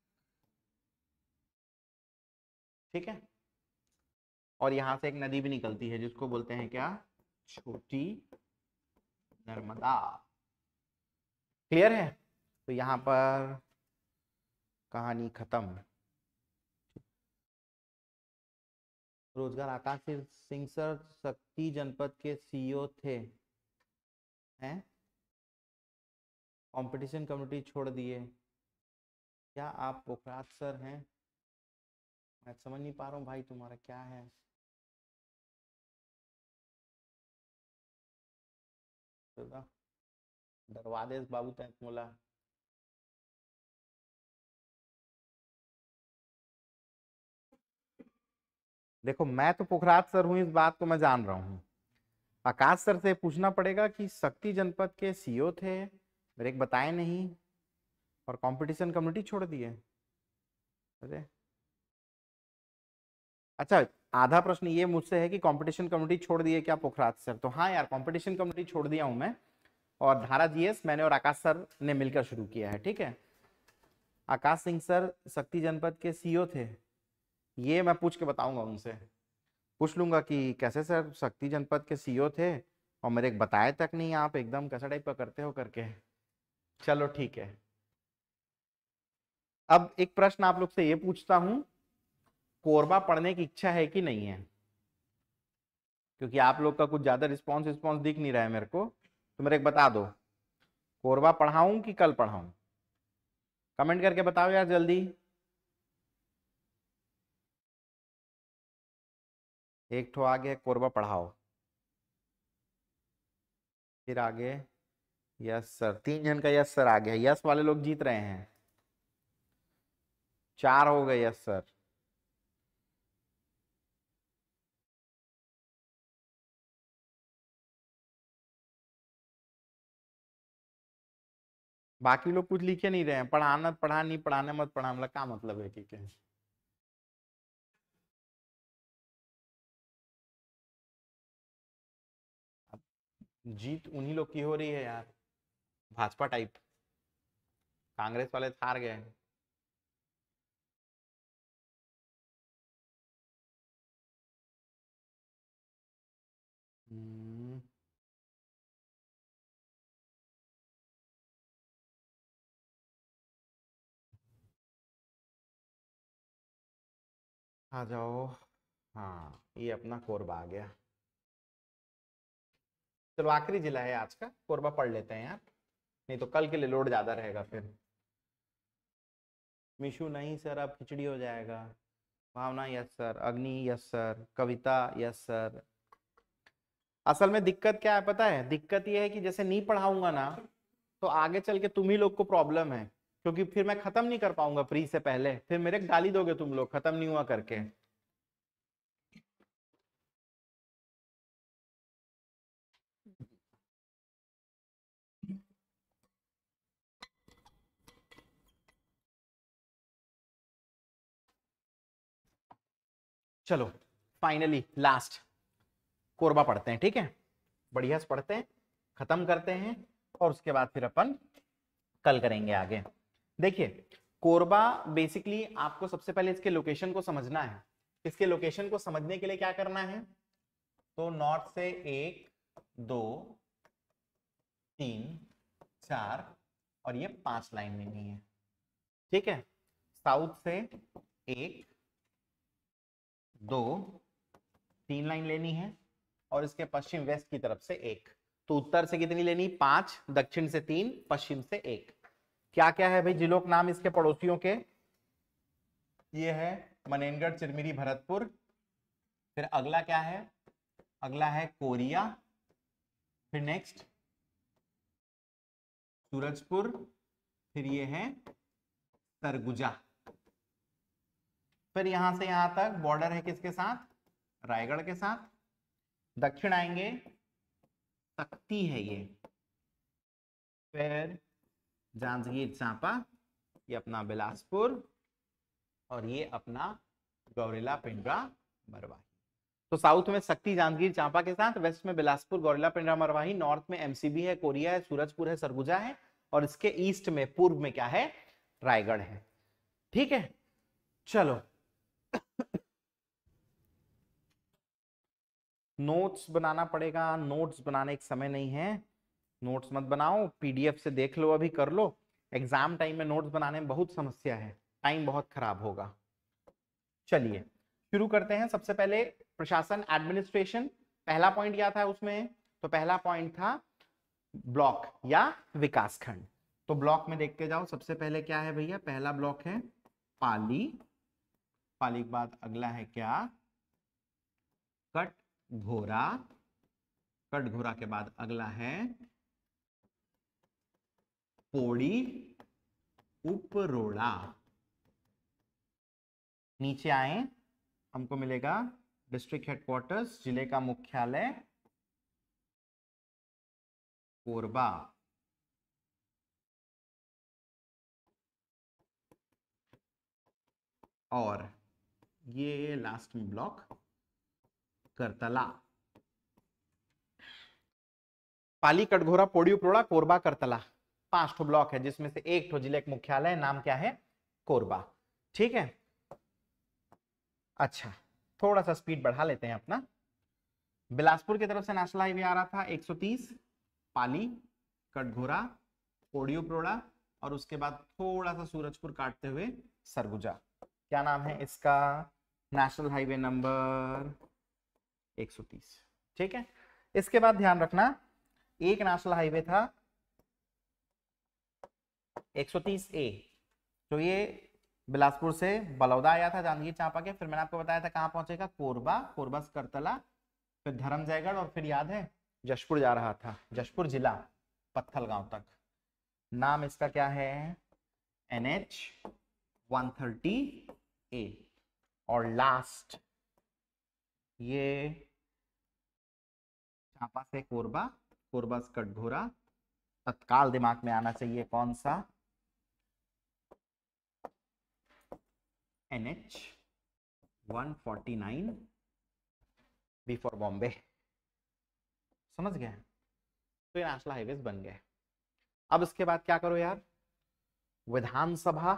ठीक है और यहां से एक नदी भी निकलती है जिसको बोलते हैं क्या छोटी नर्मदा क्लियर है तो यहां पर कहानी खत्म रोजगार आकाश सिंह सर शक्ति जनपद के सीईओ e थे हैं कंपटीशन कमिटी छोड़ दिए क्या आप पोखराज सर हैं मैं समझ नहीं पा रहा हूँ भाई तुम्हारा क्या है दरवादेश बाबू तैत मोला देखो मैं तो पुखराज सर हूँ इस बात को मैं जान रहा हूँ आकाश सर से पूछना पड़ेगा कि शक्ति जनपद के सीईओ थे ब्रेक बताए नहीं और कंपटीशन कम्युनिटी छोड़ दिए अरे अच्छा आधा प्रश्न ये मुझसे है कि कंपटीशन कम्युनिटी छोड़ दिए क्या पोखराज सर तो हाँ यार कंपटीशन कम्युनिटी छोड़ दिया हूं मैं और धारा जीएस मैंने और आकाश सर ने मिलकर शुरू किया है ठीक है आकाश सिंह सर शक्ति जनपद के सीईओ e थे ये मैं पूछ के बताऊंगा उनसे पूछ लूंगा कि कैसे सर शक्ति जनपद के सीईओ e थे और मेरे बताए तक नहीं आप एकदम कैसा टाइप का करते हो करके चलो ठीक है अब एक प्रश्न आप लोग से ये पूछता हूं कोरबा पढ़ने की इच्छा है कि नहीं है क्योंकि आप लोग का कुछ ज्यादा रिस्पॉन्स रिस्पॉन्स दिख नहीं रहा है मेरे को तो मेरे एक बता दो कोरबा पढ़ाऊं कि कल पढ़ाऊं कमेंट करके बताओ यार जल्दी एक ठो आगे कोरबा पढ़ाओ फिर आगे यस सर तीन जन का यस सर आ गया यस वाले लोग जीत रहे हैं चार हो गए यस सर बाकी लोग कुछ लिखे नहीं रहे हैं पढ़ाना पढ़ा नहीं पढ़ाने मत पढ़ा मतलब क्या मतलब है ठीक है जीत उन्हीं लोग की हो रही है यार भाजपा टाइप कांग्रेस वाले हार गए हम्म। आ जाओ हाँ ये अपना कोरबा आ गया चलो आखिरी जिला है आज का कोरबा पढ़ लेते हैं यार नहीं तो कल के लिए लोड ज़्यादा रहेगा फिर मिशु नहीं सर अब खिचड़ी हो जाएगा Bhavna yes sir Agni yes sir Kavita yes sir असल में दिक्कत क्या है पता है दिक्कत ये है कि जैसे नहीं पढ़ाऊंगा ना तो आगे चल के तुम ही लोग को प्रॉब्लम है क्योंकि फिर मैं खत्म नहीं कर पाऊंगा फ्री से पहले फिर मेरे गाली दोगे तुम लोग खत्म नहीं हुआ करके चलो फाइनली लास्ट कोरबा पढ़ते हैं ठीक है बढ़िया से पढ़ते हैं खत्म करते हैं और उसके बाद फिर अपन कल करेंगे आगे देखिए कोरबा बेसिकली आपको सबसे पहले इसके लोकेशन को समझना है इसके लोकेशन को समझने के लिए क्या करना है तो नॉर्थ से एक दो तीन चार और ये पांच लाइन लेनी है ठीक है साउथ से एक दो तीन लाइन लेनी है और इसके पश्चिम वेस्ट की तरफ से एक तो उत्तर से कितनी लेनी पांच दक्षिण से तीन पश्चिम से एक क्या क्या है भाई जिलोक नाम इसके पड़ोसियों के ये है मनेनगढ़ चिरमिरी भरतपुर फिर अगला क्या है अगला है कोरिया फिर नेक्स्ट सूरजपुर फिर ये है सरगुजा फिर यहां से यहां तक बॉर्डर है किसके साथ रायगढ़ के साथ दक्षिण आएंगे तख्ती है ये फिर जांजगीर चांपा ये अपना बिलासपुर और ये अपना गौरेला पिंडरा मरवाही तो साउथ में शक्ति जांजगीर चांपा के साथ वेस्ट में बिलासपुर गौरेला पिंडरा मरवाही नॉर्थ में एमसीबी है कोरिया है सूरजपुर है सरगुजा है और इसके ईस्ट में पूर्व में क्या है रायगढ़ है ठीक है चलो नोट्स बनाना पड़ेगा नोट्स बनाने का समय नहीं है नोट्स मत बनाओ पीडीएफ से देख लो अभी कर लो एग्जाम टाइम में नोट्स बनाने में बहुत समस्या है टाइम बहुत खराब होगा चलिए शुरू करते हैं सबसे पहले प्रशासन एडमिनिस्ट्रेशन पहला पॉइंट क्या था उसमें तो पहला पॉइंट था ब्लॉक या विकास खंड तो ब्लॉक में देख के जाओ सबसे पहले क्या है भैया पहला ब्लॉक है पाली पाली के बाद अगला है क्या कट घोरा कट घोरा के बाद अगला है पोड़ी उपरोड़ा नीचे आए हमको मिलेगा डिस्ट्रिक्ट हेडक्वार्टर्स जिले का मुख्यालय कोरबा और ये लास्ट में ब्लॉक करतला पाली कटघोरा पोड़ियो प्रोड़ा कोरबा करतला पांच ठो ब्लॉक है जिसमें से एक ठो जिले का मुख्यालय नाम क्या है कोरबा ठीक है अच्छा थोड़ा सा स्पीड बढ़ा लेते हैं अपना बिलासपुर की तरफ से नेशनल हाईवे आ रहा था 130 पाली कटघोरा पोडियो प्रोड़ा और उसके बाद थोड़ा सा सूरजपुर काटते हुए सरगुजा क्या नाम है इसका नेशनल हाईवे नंबर 130 ठीक है इसके बाद ध्यान रखना एक नेशनल हाईवे था 130 ए तो ये बिलासपुर से बलौदा आया था जांजगीर चांपा के फिर मैंने आपको बताया था कहाँ पहुंचेगा कोरबा कोरबा से करतला फिर धर्मजयगढ़ और फिर याद है जशपुर जा रहा था जशपुर जिला पत्थल गांव तक नाम इसका क्या है NH H one thirty A और लास्ट ये चापा से कोरबा कोरबा से कटघोरा तत्काल दिमाग में आना चाहिए कौन सा N H one forty nine before Bombay समझ गए तो ये नेशनल हाईवे बन गए अब इसके बाद क्या करो यार विधानसभा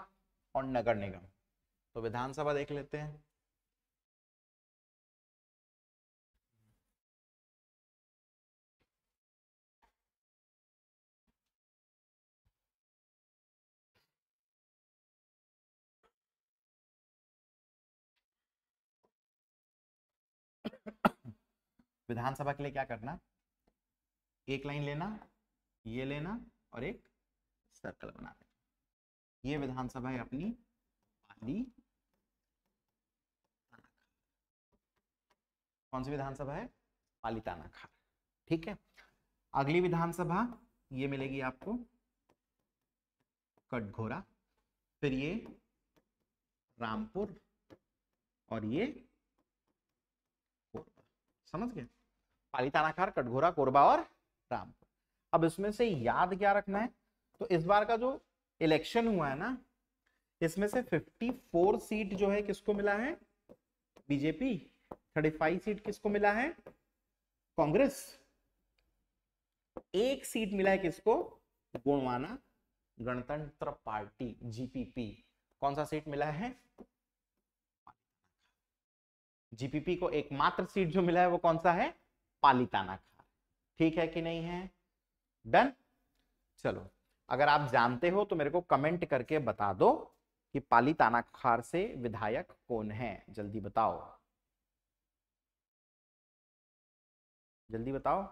और नगर निगम तो विधानसभा देख लेते हैं विधानसभा के लिए क्या करना एक लाइन लेना ये लेना और एक सर्कल बना लेना ये विधानसभा है अपनी पाली कौन सी विधानसभा है पाली खा ठीक है अगली विधानसभा ये मिलेगी आपको कटघोरा फिर ये रामपुर और ये समझ गए पालीतानाखार कटघोरा कोरबा और रामपुर अब इसमें से याद क्या रखना है तो इस बार का जो इलेक्शन हुआ है ना इसमें से 54 सीट जो है किसको मिला है बीजेपी 35 सीट किसको मिला है कांग्रेस एक सीट मिला है किसको गोंडवाना गणतंत्र पार्टी जीपीपी कौन सा सीट मिला है जीपीपी को एकमात्र सीट जो मिला है वो कौन सा है पालिताना खार ठीक है कि नहीं है डन चलो अगर आप जानते हो तो मेरे को कमेंट करके बता दो कि ताना खार से विधायक कौन है जल्दी बताओ जल्दी बताओ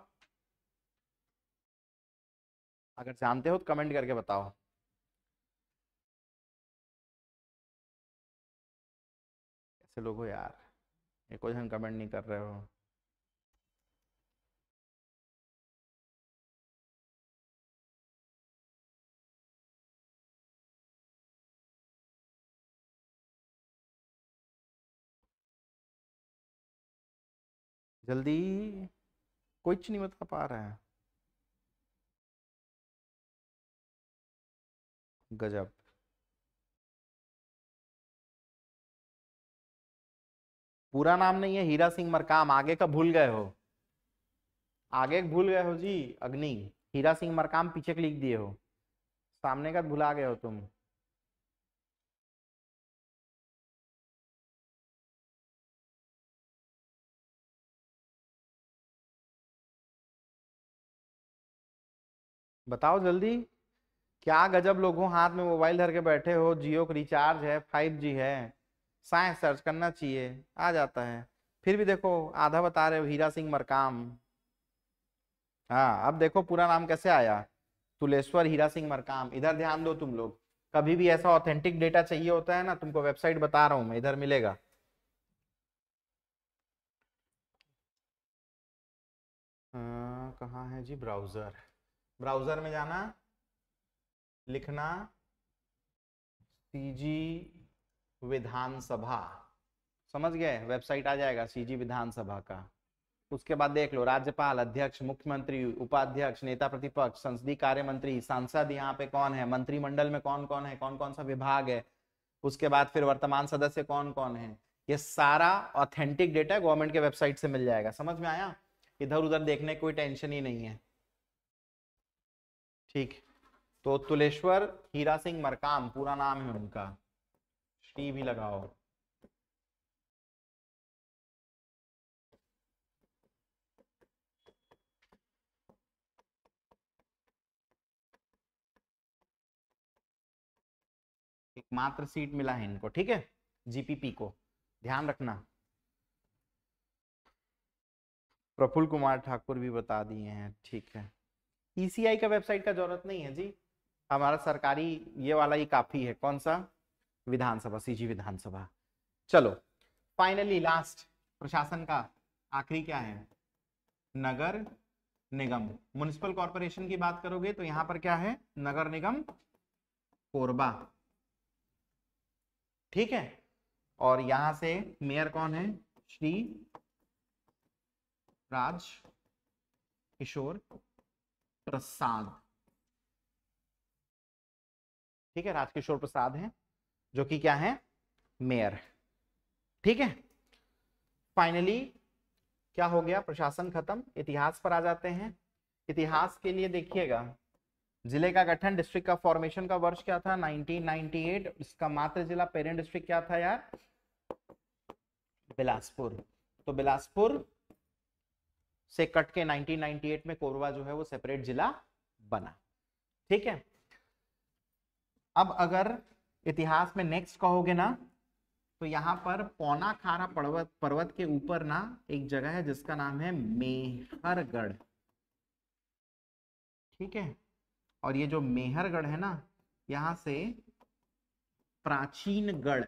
अगर जानते हो तो कमेंट करके बताओ कैसे लोग हो यार एक कमेंट नहीं कर रहे हो जल्दी कुछ नहीं बता मतलब पा रहा है गजब पूरा नाम नहीं है हीरा सिंह मरकाम आगे का भूल गए हो आगे भूल गए हो जी अग्नि हीरा सिंह मरकाम पीछे लिख दिए हो सामने का भुला गए हो तुम बताओ जल्दी क्या गजब लोगों हाथ में मोबाइल धर के बैठे हो जियो का रिचार्ज है फाइव जी है साइंस सर्च करना चाहिए आ जाता है फिर भी देखो आधा बता रहे हो हीरा सिंह मरकाम हाँ अब देखो पूरा नाम कैसे आया तुलेश्वर हीरा सिंह मरकाम इधर ध्यान दो तुम लोग कभी भी ऐसा ऑथेंटिक डेटा चाहिए होता है ना तुमको वेबसाइट बता रहा हूं मैं इधर मिलेगा कहा है जी ब्राउजर ब्राउजर में जाना लिखना सीजी विधानसभा समझ गए वेबसाइट आ जाएगा सीजी विधानसभा का उसके बाद देख लो राज्यपाल अध्यक्ष मुख्यमंत्री उपाध्यक्ष नेता प्रतिपक्ष संसदीय कार्य मंत्री सांसद यहाँ पे कौन है मंत्रिमंडल में कौन कौन है कौन कौन सा विभाग है उसके बाद फिर वर्तमान सदस्य कौन कौन है ये सारा ऑथेंटिक डेटा गवर्नमेंट के वेबसाइट से मिल जाएगा समझ में आया इधर उधर देखने कोई टेंशन ही नहीं है ठीक तो तुलेश्वर हीरा सिंह मरकाम पूरा नाम है उनका श्री भी लगाओ एकमात्र सीट मिला है इनको ठीक है जीपीपी को ध्यान रखना प्रफुल कुमार ठाकुर भी बता दिए हैं ठीक है ईसीआई e का वेबसाइट का जरूरत नहीं है जी हमारा सरकारी ये वाला ही काफी है कौन सा विधानसभा सीजी विधानसभा चलो फाइनली लास्ट प्रशासन का आखिरी क्या है नगर निगम म्युनिसिपल कॉरपोरेशन की बात करोगे तो यहां पर क्या है नगर निगम कोरबा ठीक है और यहां से मेयर कौन है श्री राज किशोर प्रसाद ठीक है राजकिशोर प्रसाद हैं जो कि क्या है मेयर ठीक है फाइनली क्या हो गया प्रशासन खत्म इतिहास पर आ जाते हैं इतिहास के लिए देखिएगा जिले का गठन डिस्ट्रिक्ट का फॉर्मेशन का वर्ष क्या था 1998 इसका मात्र जिला पेरेंट डिस्ट्रिक्ट क्या था यार बिलासपुर तो बिलासपुर से कट के 1998 में कोरबा जो है वो सेपरेट जिला बना ठीक है अब अगर इतिहास में नेक्स्ट कहोगे ना तो यहाँ पर पौना खारा पर्वत पर्वत के ऊपर ना एक जगह है जिसका नाम है मेहरगढ़ ठीक है और ये जो मेहरगढ़ है ना यहाँ से प्राचीन गढ़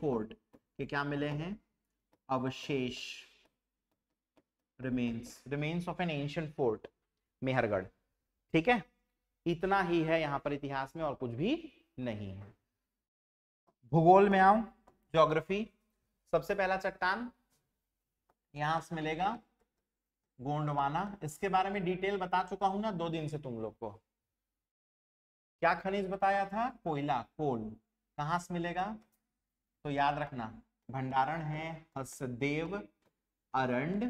फोर्ट के क्या मिले हैं अवशेष remains remains of an ancient fort Mehrgarh ठीक है इतना ही है यहाँ पर इतिहास में और कुछ भी नहीं है भूगोल में आओ ज्योग्राफी सबसे पहला चट्टान यहां से मिलेगा गोंडवाना इसके बारे में डिटेल बता चुका हूं ना दो दिन से तुम लोग को क्या खनिज बताया था कोयला कोल कहां से मिलेगा तो याद रखना भंडारण है हसदेव अरंड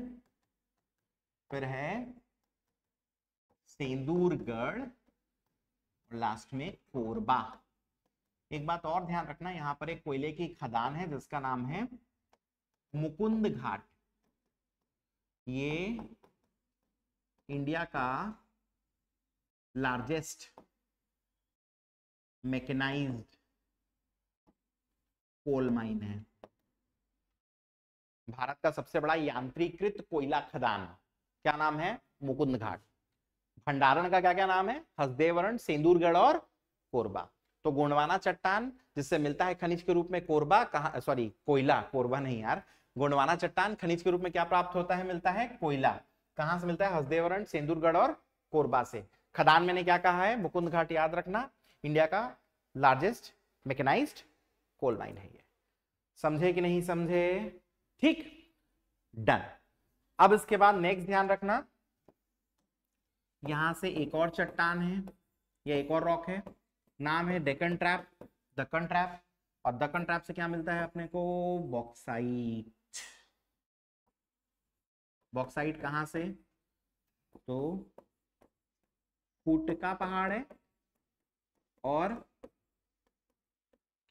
फिर है सेंदूरगढ़ और लास्ट में कोरबा एक बात और ध्यान रखना यहां पर एक कोयले की खदान है जिसका नाम है मुकुंद घाट ये इंडिया का लार्जेस्ट मैकेनाइज्ड कोल माइन है भारत का सबसे बड़ा यांत्रिकृत कोयला खदान क्या नाम है मुकुंद घाट भंडारण का क्या क्या नाम है हसदेवरण सिंदूरगढ़ और कोरबा तो गोंडवाना चट्टान जिससे मिलता है खनिज के रूप में कोरबा कहा सॉरी कोयला कोरबा नहीं यार गोंडवाना चट्टान खनिज के रूप में क्या प्राप्त होता है मिलता है कोयला कहां से मिलता है हसदेवरण सिंदूरगढ़ और कोरबा से खदान मैंने क्या कहा है मुकुंद घाट याद रखना इंडिया का लार्जेस्ट मेकेनाइज कोल माइन है ये समझे कि नहीं समझे ठीक डन अब इसके बाद नेक्स्ट ध्यान रखना यहां से एक और चट्टान है या एक और रॉक है नाम है डेकन ट्रैप दक्कन ट्रैप और दक्कन ट्रैप से क्या मिलता है अपने को बॉक्साइट बॉक्साइट कहां से तो फूटका पहाड़ है और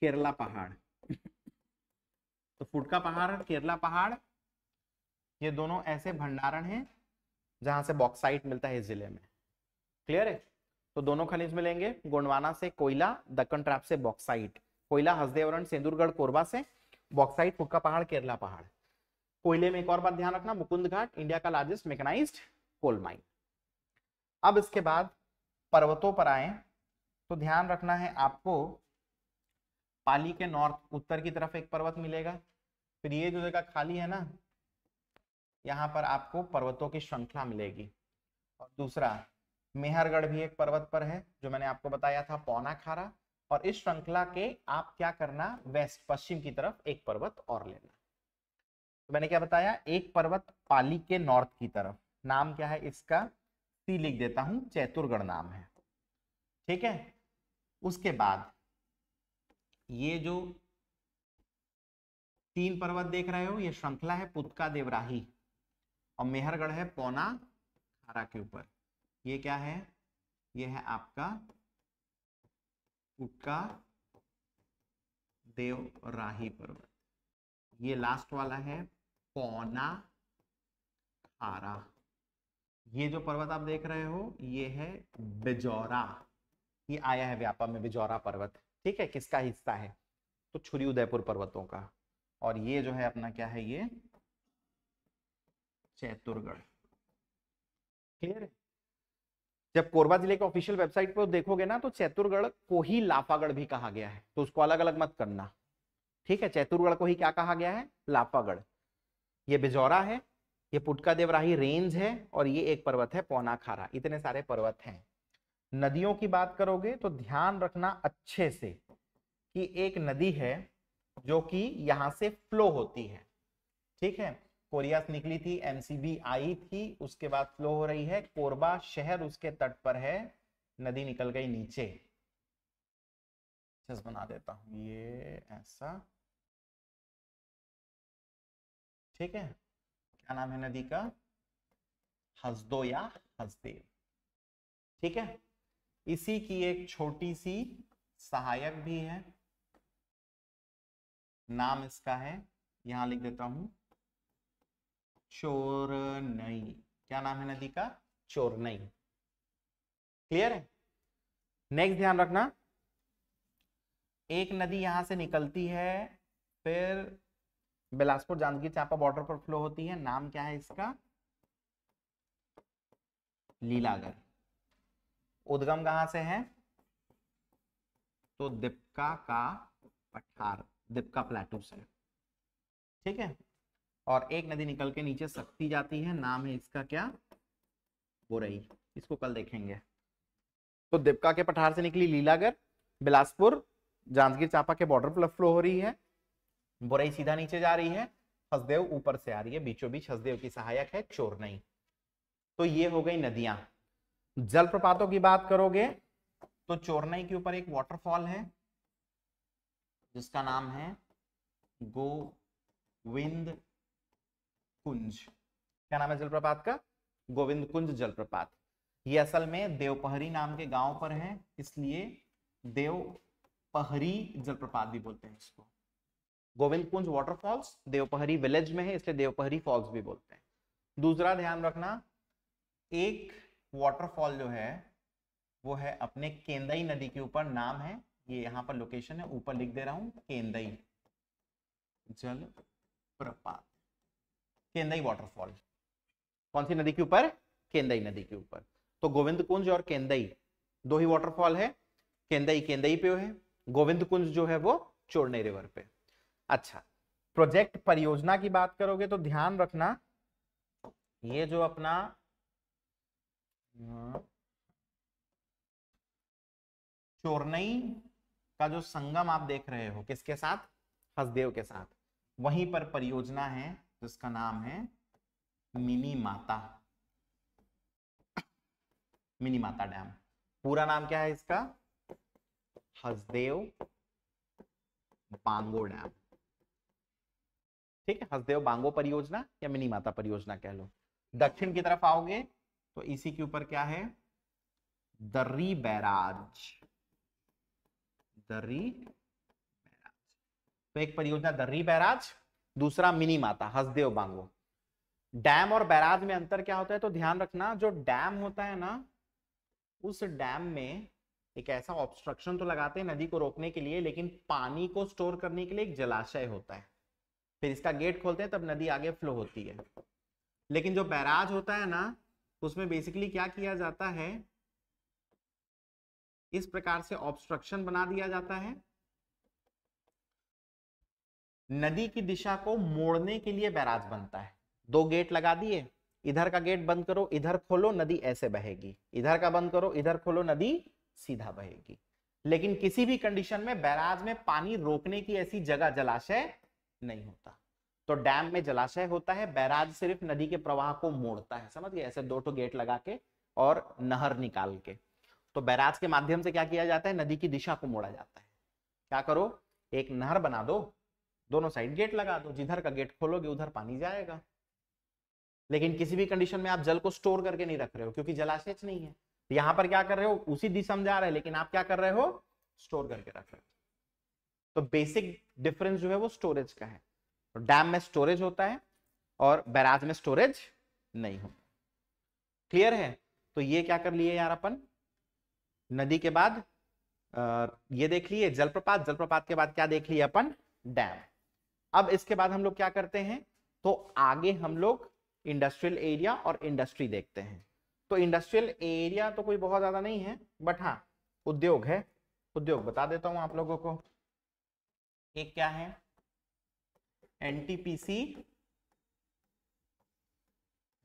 केरला पहाड़ तो फूटका पहाड़ केरला पहाड़ ये दोनों ऐसे भंडारण हैं जहां से बॉक्साइट मिलता है इस जिले में क्लियर है तो दोनों खनिज मिलेंगे गोंडवाना से कोयला दक्कन ट्रैप से बॉक्साइट कोयला हसदेवरण सेंदुरगढ़ कोरबा से बॉक्साइट हुक्का पहाड़ केरला पहाड़ कोयले में एक और बात ध्यान रखना मुकुंद घाट इंडिया का लार्जेस्ट मेकनाइज कोल माइन अब इसके बाद पर्वतों पर आए तो ध्यान रखना है आपको पाली के नॉर्थ उत्तर की तरफ एक पर्वत मिलेगा फिर ये जो जगह खाली है ना यहाँ पर आपको पर्वतों की श्रृंखला मिलेगी और दूसरा मेहरगढ़ भी एक पर्वत पर है जो मैंने आपको बताया था पौना खारा और इस श्रृंखला के आप क्या करना वेस्ट पश्चिम की तरफ एक पर्वत और लेना तो मैंने क्या बताया एक पर्वत पाली के नॉर्थ की तरफ नाम क्या है इसका सी लिख देता हूं चैतुरगढ़ नाम है ठीक है उसके बाद ये जो तीन पर्वत देख रहे हो ये श्रृंखला है पुतका देवराही और मेहरगढ़ है पौना खारा के ऊपर ये क्या है ये है आपका उटका देवराही पर्वत ये लास्ट वाला है पौना खारा ये जो पर्वत आप देख रहे हो ये है बिजौरा ये आया है व्यापा में बिजौरा पर्वत ठीक है किसका हिस्सा है तो छुरी उदयपुर पर्वतों का और ये जो है अपना क्या है ये चैतुरगढ़ क्लियर जब कोरबा जिले के ऑफिशियल वेबसाइट पर देखोगे ना तो चैतुरगढ़ को ही लाफागढ़ भी कहा गया है तो उसको अलग अलग मत करना ठीक है चैतुरगढ़ को ही क्या कहा गया है लाफागढ़ ये बिजौरा है ये पुटका देवराही रेंज है और ये एक पर्वत है पौनाखारा इतने सारे पर्वत हैं नदियों की बात करोगे तो ध्यान रखना अच्छे से कि एक नदी है जो कि यहां से फ्लो होती है ठीक है कोरिया से निकली थी एमसीबी आई थी उसके बाद फ्लो हो रही है कोरबा शहर उसके तट पर है नदी निकल गई नीचे बना देता हूं ये ऐसा ठीक है क्या नाम है नदी का हसदो या हसदेव ठीक है इसी की एक छोटी सी सहायक भी है नाम इसका है यहां लिख देता हूं चोरनई क्या नाम है नदी का चोरनई क्लियर है नेक्स्ट ध्यान रखना एक नदी यहां से निकलती है फिर बिलासपुर जांजगीर चांपा बॉर्डर पर फ्लो होती है नाम क्या है इसका लीलागर उद्गम कहां से है तो दीपका का पठार दीपका प्लेटू से ठीक है और एक नदी निकल के नीचे सकती जाती है नाम है इसका क्या बुरई इसको कल देखेंगे तो देवका के पठार से निकली लीलागर बिलासपुर जांजगीर चांपा के बॉर्डर पर फ्लो हो रही है बुरई सीधा नीचे जा रही है हसदेव ऊपर से आ रही है बीचों बीच हसदेव की सहायक है चोरनई तो ये हो गई नदियां जलप्रपातों की बात करोगे तो चोरनई के ऊपर एक वाटरफॉल है जिसका नाम है गोविंद कुंज क्या नाम है जलप्रपात का गोविंद कुंज जलप्रपात ये असल में देवपहरी नाम के गांव पर है इसलिए देवपहरी जलप्रपात भी बोलते हैं इसको गोविंद कुंज वाटरफॉल्स देवपहरी विलेज में है इसलिए देवपहरी फॉल्स भी बोलते हैं दूसरा ध्यान रखना एक वाटरफॉल जो है वो है अपने केंदई नदी के ऊपर नाम है ये यहाँ पर लोकेशन है ऊपर लिख दे रहा हूं केंदई जल प्रपात केंदई वाटरफॉल कौन सी नदी के ऊपर केंदई नदी के ऊपर तो गोविंद कुंज और केंदई दो ही वाटरफॉल है केंदई केंदई पे है गोविंद कुंज जो है वो चोरने रिवर पे अच्छा प्रोजेक्ट परियोजना की बात करोगे तो ध्यान रखना ये जो अपना चोरनई का जो संगम आप देख रहे हो किसके साथ हसदेव के साथ वहीं पर परियोजना है जिसका तो नाम है मिनी माता मिनी माता डैम पूरा नाम क्या है इसका हसदेव बांगो डैम ठीक है हसदेव बांगो परियोजना या मिनी माता परियोजना कह लो दक्षिण की तरफ आओगे तो इसी के ऊपर क्या है दर्री बैराज दर्री बैराज तो एक परियोजना दर्री बैराज दूसरा मिनी माता हसदेव बांगो डैम और बैराज में अंतर क्या होता है तो ध्यान रखना जो डैम होता है ना उस डैम में एक ऐसा ऑब्स्ट्रक्शन तो लगाते हैं नदी को रोकने के लिए लेकिन पानी को स्टोर करने के लिए एक जलाशय होता है फिर इसका गेट खोलते हैं तब नदी आगे फ्लो होती है लेकिन जो बैराज होता है ना उसमें बेसिकली क्या किया जाता है इस प्रकार से ऑब्स्ट्रक्शन बना दिया जाता है नदी की दिशा को मोड़ने के लिए बैराज बनता है दो गेट लगा दिए इधर का गेट बंद करो इधर खोलो नदी ऐसे बहेगी इधर का बंद करो इधर खोलो नदी सीधा बहेगी लेकिन किसी भी कंडीशन में बैराज में पानी रोकने की ऐसी जगह जलाशय नहीं होता तो डैम में जलाशय होता है बैराज सिर्फ नदी के प्रवाह को मोड़ता है समझ गए ऐसे दो टो गेट लगा के और नहर निकाल के तो बैराज के माध्यम से क्या किया जाता है नदी की दिशा को मोड़ा जाता है क्या करो एक नहर बना दो दोनों साइड गेट लगा दो जिधर का गेट खोलोगे उधर पानी जाएगा लेकिन किसी भी कंडीशन में आप जल को स्टोर करके नहीं रख रहे हो क्योंकि जलाशय नहीं है तो यहां पर क्या कर रहे हो उसी दिशा में जा रहा है लेकिन आप क्या कर रहे हो स्टोर करके रख रहे हो तो बेसिक डिफरेंस जो है वो स्टोरेज का है डैम तो में स्टोरेज होता है और बैराज में स्टोरेज नहीं हो क्लियर है तो ये क्या कर लिए यार अपन नदी के बाद ये देख लिए जलप्रपात जलप्रपात के बाद क्या देख लिए अपन डैम अब इसके बाद हम लोग क्या करते हैं तो आगे हम लोग इंडस्ट्रियल एरिया और इंडस्ट्री देखते हैं तो इंडस्ट्रियल एरिया तो कोई बहुत ज्यादा नहीं है बट हाँ उद्योग है उद्योग बता देता हूं आप लोगों को एक क्या है एनटीपीसी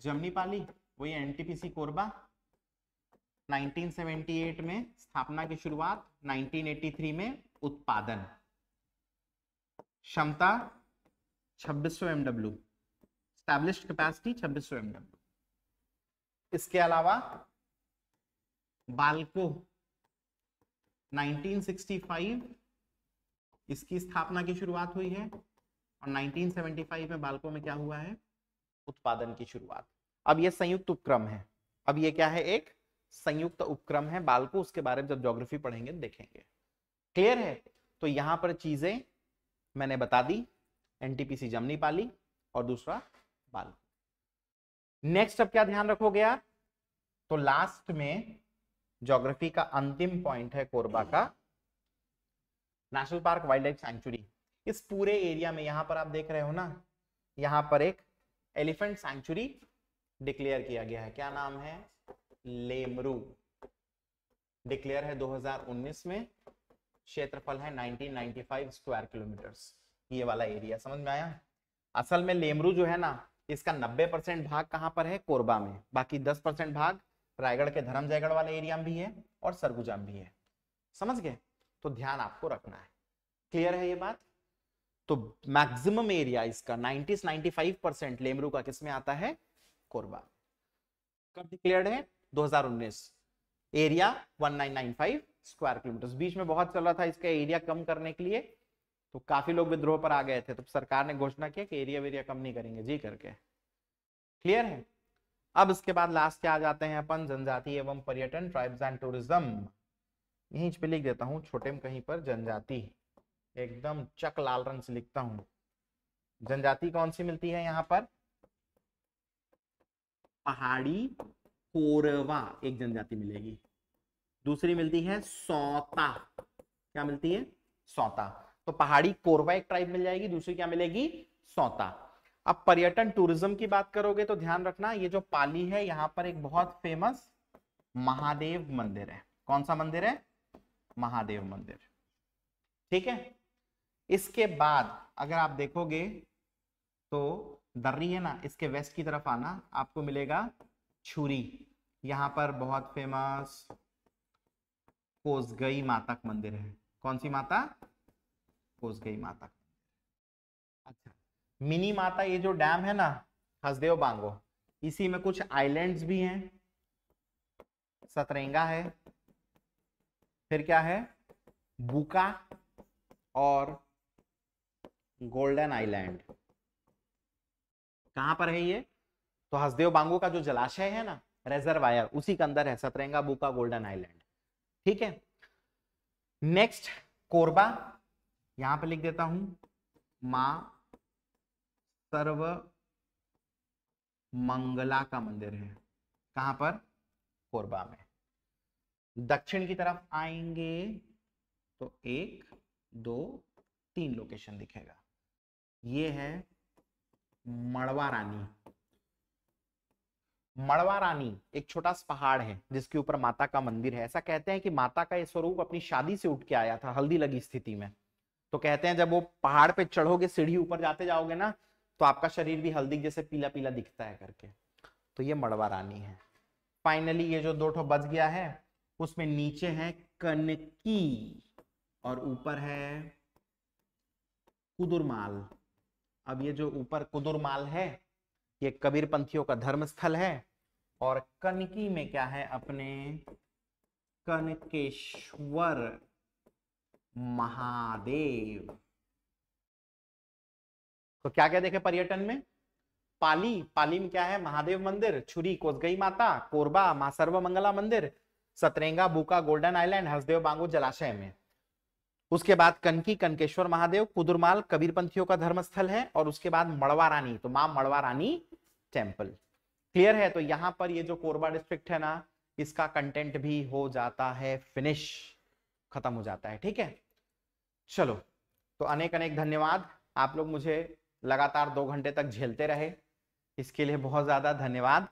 जमनी पाली वही एनटीपीसी कोरबा 1978 में स्थापना की शुरुआत 1983 में उत्पादन क्षमता छब्बीस सौ एमडब्ल्यू स्टैब्लिश कैपेसिटी छब्बीस सौ एमडब्ल्यू इसके अलावा बालको 1965 इसकी स्थापना की शुरुआत हुई है और 1975 में बालको में क्या हुआ है उत्पादन की शुरुआत अब यह संयुक्त उपक्रम है अब यह क्या है एक संयुक्त उपक्रम है बालको उसके बारे में जब ज्योग्राफी पढ़ेंगे देखेंगे क्लियर है तो यहां पर चीजें मैंने बता दी एनटीपीसी जमनीपाली और दूसरा बाल नेक्स्ट अब क्या ध्यान रखोगे आप तो लास्ट में ज्योग्राफी का अंतिम पॉइंट है कोरबा का national park wild life sanctuary इस पूरे एरिया में यहां पर आप देख रहे हो ना यहां पर एक एलिफेंट सेंचुरी डिक्लेयर किया गया है क्या नाम है लेमरू डिक्लेयर है 2019 में क्षेत्रफल है 1995 स्क्वायर किलोमीटर्स ये वाला एरिया समझ में आया असल में लेमरू जो है ना इसका 90 परसेंट भाग कहाँ पर है कोरबा में बाकी 10 परसेंट भाग रायगढ़ के धर्म जयगढ़ वाले एरिया में भी है और सरगुजा में भी है समझ गए तो ध्यान आपको रखना है क्लियर है ये बात तो मैक्सिमम एरिया इसका 90 से 95 परसेंट लेमरू का किसमें आता है कोरबा कब डिक्लेयर है 2019 एरिया 1995 स्क्वायर किलोमीटर बीच में बहुत चल रहा था इसका एरिया कम करने के लिए तो काफी लोग विद्रोह पर आ गए थे तो सरकार ने घोषणा किया कि एरिया वेरिया कम नहीं करेंगे जी करके क्लियर है अब इसके बाद लास्ट क्या आ जाते हैं अपन जनजाति एवं पर्यटन ट्राइब्स एंड टूरिज्म यहीं पे लिख देता हूँ छोटे में कहीं पर जनजाति एकदम चक लाल रंग से लिखता हूँ जनजाति कौन सी मिलती है यहाँ पर पहाड़ी कोरवा एक जनजाति मिलेगी दूसरी मिलती है सौता क्या मिलती है सौता तो पहाड़ी कोरवा एक ट्राइब मिल जाएगी दूसरी क्या मिलेगी सौता अब पर्यटन टूरिज्म की बात करोगे तो ध्यान रखना ये जो पाली है यहां पर एक बहुत फेमस महादेव मंदिर है कौन सा मंदिर है महादेव मंदिर ठीक है इसके बाद अगर आप देखोगे तो दर्री है ना इसके वेस्ट की तरफ आना आपको मिलेगा छुरी यहां पर बहुत फेमस कोसगई माता का मंदिर है कौन सी माता घुस गई माता अच्छा मिनी माता ये जो डैम है ना हसदेव बांगो इसी में कुछ आइलैंड्स भी हैं सतरेंगा है फिर क्या है बुका और गोल्डन आइलैंड कहां पर है ये तो हसदेव बांगो का जो जलाशय है ना रेजरवायर उसी के अंदर है सतरेंगा बुका गोल्डन आइलैंड ठीक है नेक्स्ट कोरबा यहां पे लिख देता हूं मां सर्व मंगला का मंदिर है कहां पर कोरबा में दक्षिण की तरफ आएंगे तो एक दो तीन लोकेशन दिखेगा ये है मड़वा रानी मड़वा रानी एक छोटा सा पहाड़ है जिसके ऊपर माता का मंदिर है ऐसा कहते हैं कि माता का यह स्वरूप अपनी शादी से उठ के आया था हल्दी लगी स्थिति में तो कहते हैं जब वो पहाड़ पे चढ़ोगे सीढ़ी ऊपर जाते जाओगे ना तो आपका शरीर भी हल्दी जैसे पीला पीला दिखता है करके तो ये मड़वा रानी है फाइनली ये जो दो ठो बच गया है उसमें नीचे है कनकी और ऊपर है कुदुरमाल अब ये जो ऊपर कुदुरमाल है ये कबीर पंथियों का धर्म स्थल है और कनकी में क्या है अपने कनकेश्वर महादेव तो क्या क्या देखे पर्यटन में पाली पाली में क्या है महादेव मंदिर छुरी कोसगई माता कोरबा मां सर्व मंगला मंदिर सतरेंगा बुका गोल्डन आइलैंड हसदेव बांगो जलाशय में उसके बाद कनकी कनकेश्वर महादेव कुदुरमाल कबीरपंथियों का धर्मस्थल है और उसके बाद मड़वा रानी तो मां मड़वा रानी टेम्पल क्लियर है तो यहां पर ये जो कोरबा डिस्ट्रिक्ट है ना इसका कंटेंट भी हो जाता है फिनिश खत्म हो जाता है ठीक है चलो तो अनेक अनेक धन्यवाद आप लोग मुझे लगातार दो घंटे तक झेलते रहे इसके लिए बहुत ज़्यादा धन्यवाद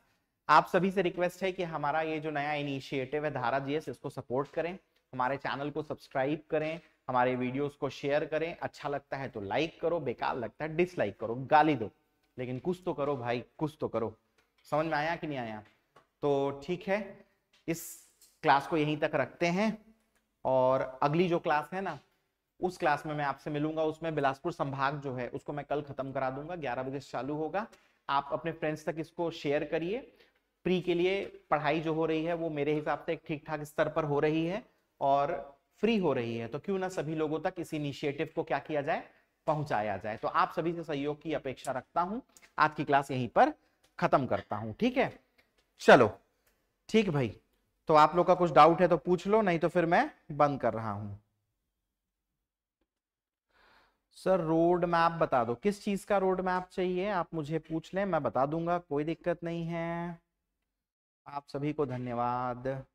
आप सभी से रिक्वेस्ट है कि हमारा ये जो नया इनिशिएटिव है धारा जीएस इसको सपोर्ट करें हमारे चैनल को सब्सक्राइब करें हमारे वीडियोस को शेयर करें अच्छा लगता है तो लाइक करो बेकार लगता है डिसलाइक करो गाली दो लेकिन कुछ तो करो भाई कुछ तो करो समझ में आया कि नहीं आया तो ठीक है इस क्लास को यहीं तक रखते हैं और अगली जो क्लास है ना उस क्लास में मैं आपसे मिलूंगा उसमें बिलासपुर संभाग जो है उसको मैं कल खत्म करा दूंगा ग्यारह बजे से चालू होगा आप अपने फ्रेंड्स तक इसको शेयर करिए प्री के लिए पढ़ाई जो हो रही है वो मेरे हिसाब से एक ठीक ठाक स्तर पर हो रही है और फ्री हो रही है तो क्यों ना सभी लोगों तक इस इनिशिएटिव को क्या किया जाए पहुंचाया जाए तो आप सभी से सहयोग की अपेक्षा रखता हूं आज की क्लास यहीं पर खत्म करता हूं ठीक है चलो ठीक भाई तो आप लोग का कुछ डाउट है तो पूछ लो नहीं तो फिर मैं बंद कर रहा हूं सर रोड मैप बता दो किस चीज का रोड मैप चाहिए आप मुझे पूछ लें मैं बता दूंगा कोई दिक्कत नहीं है आप सभी को धन्यवाद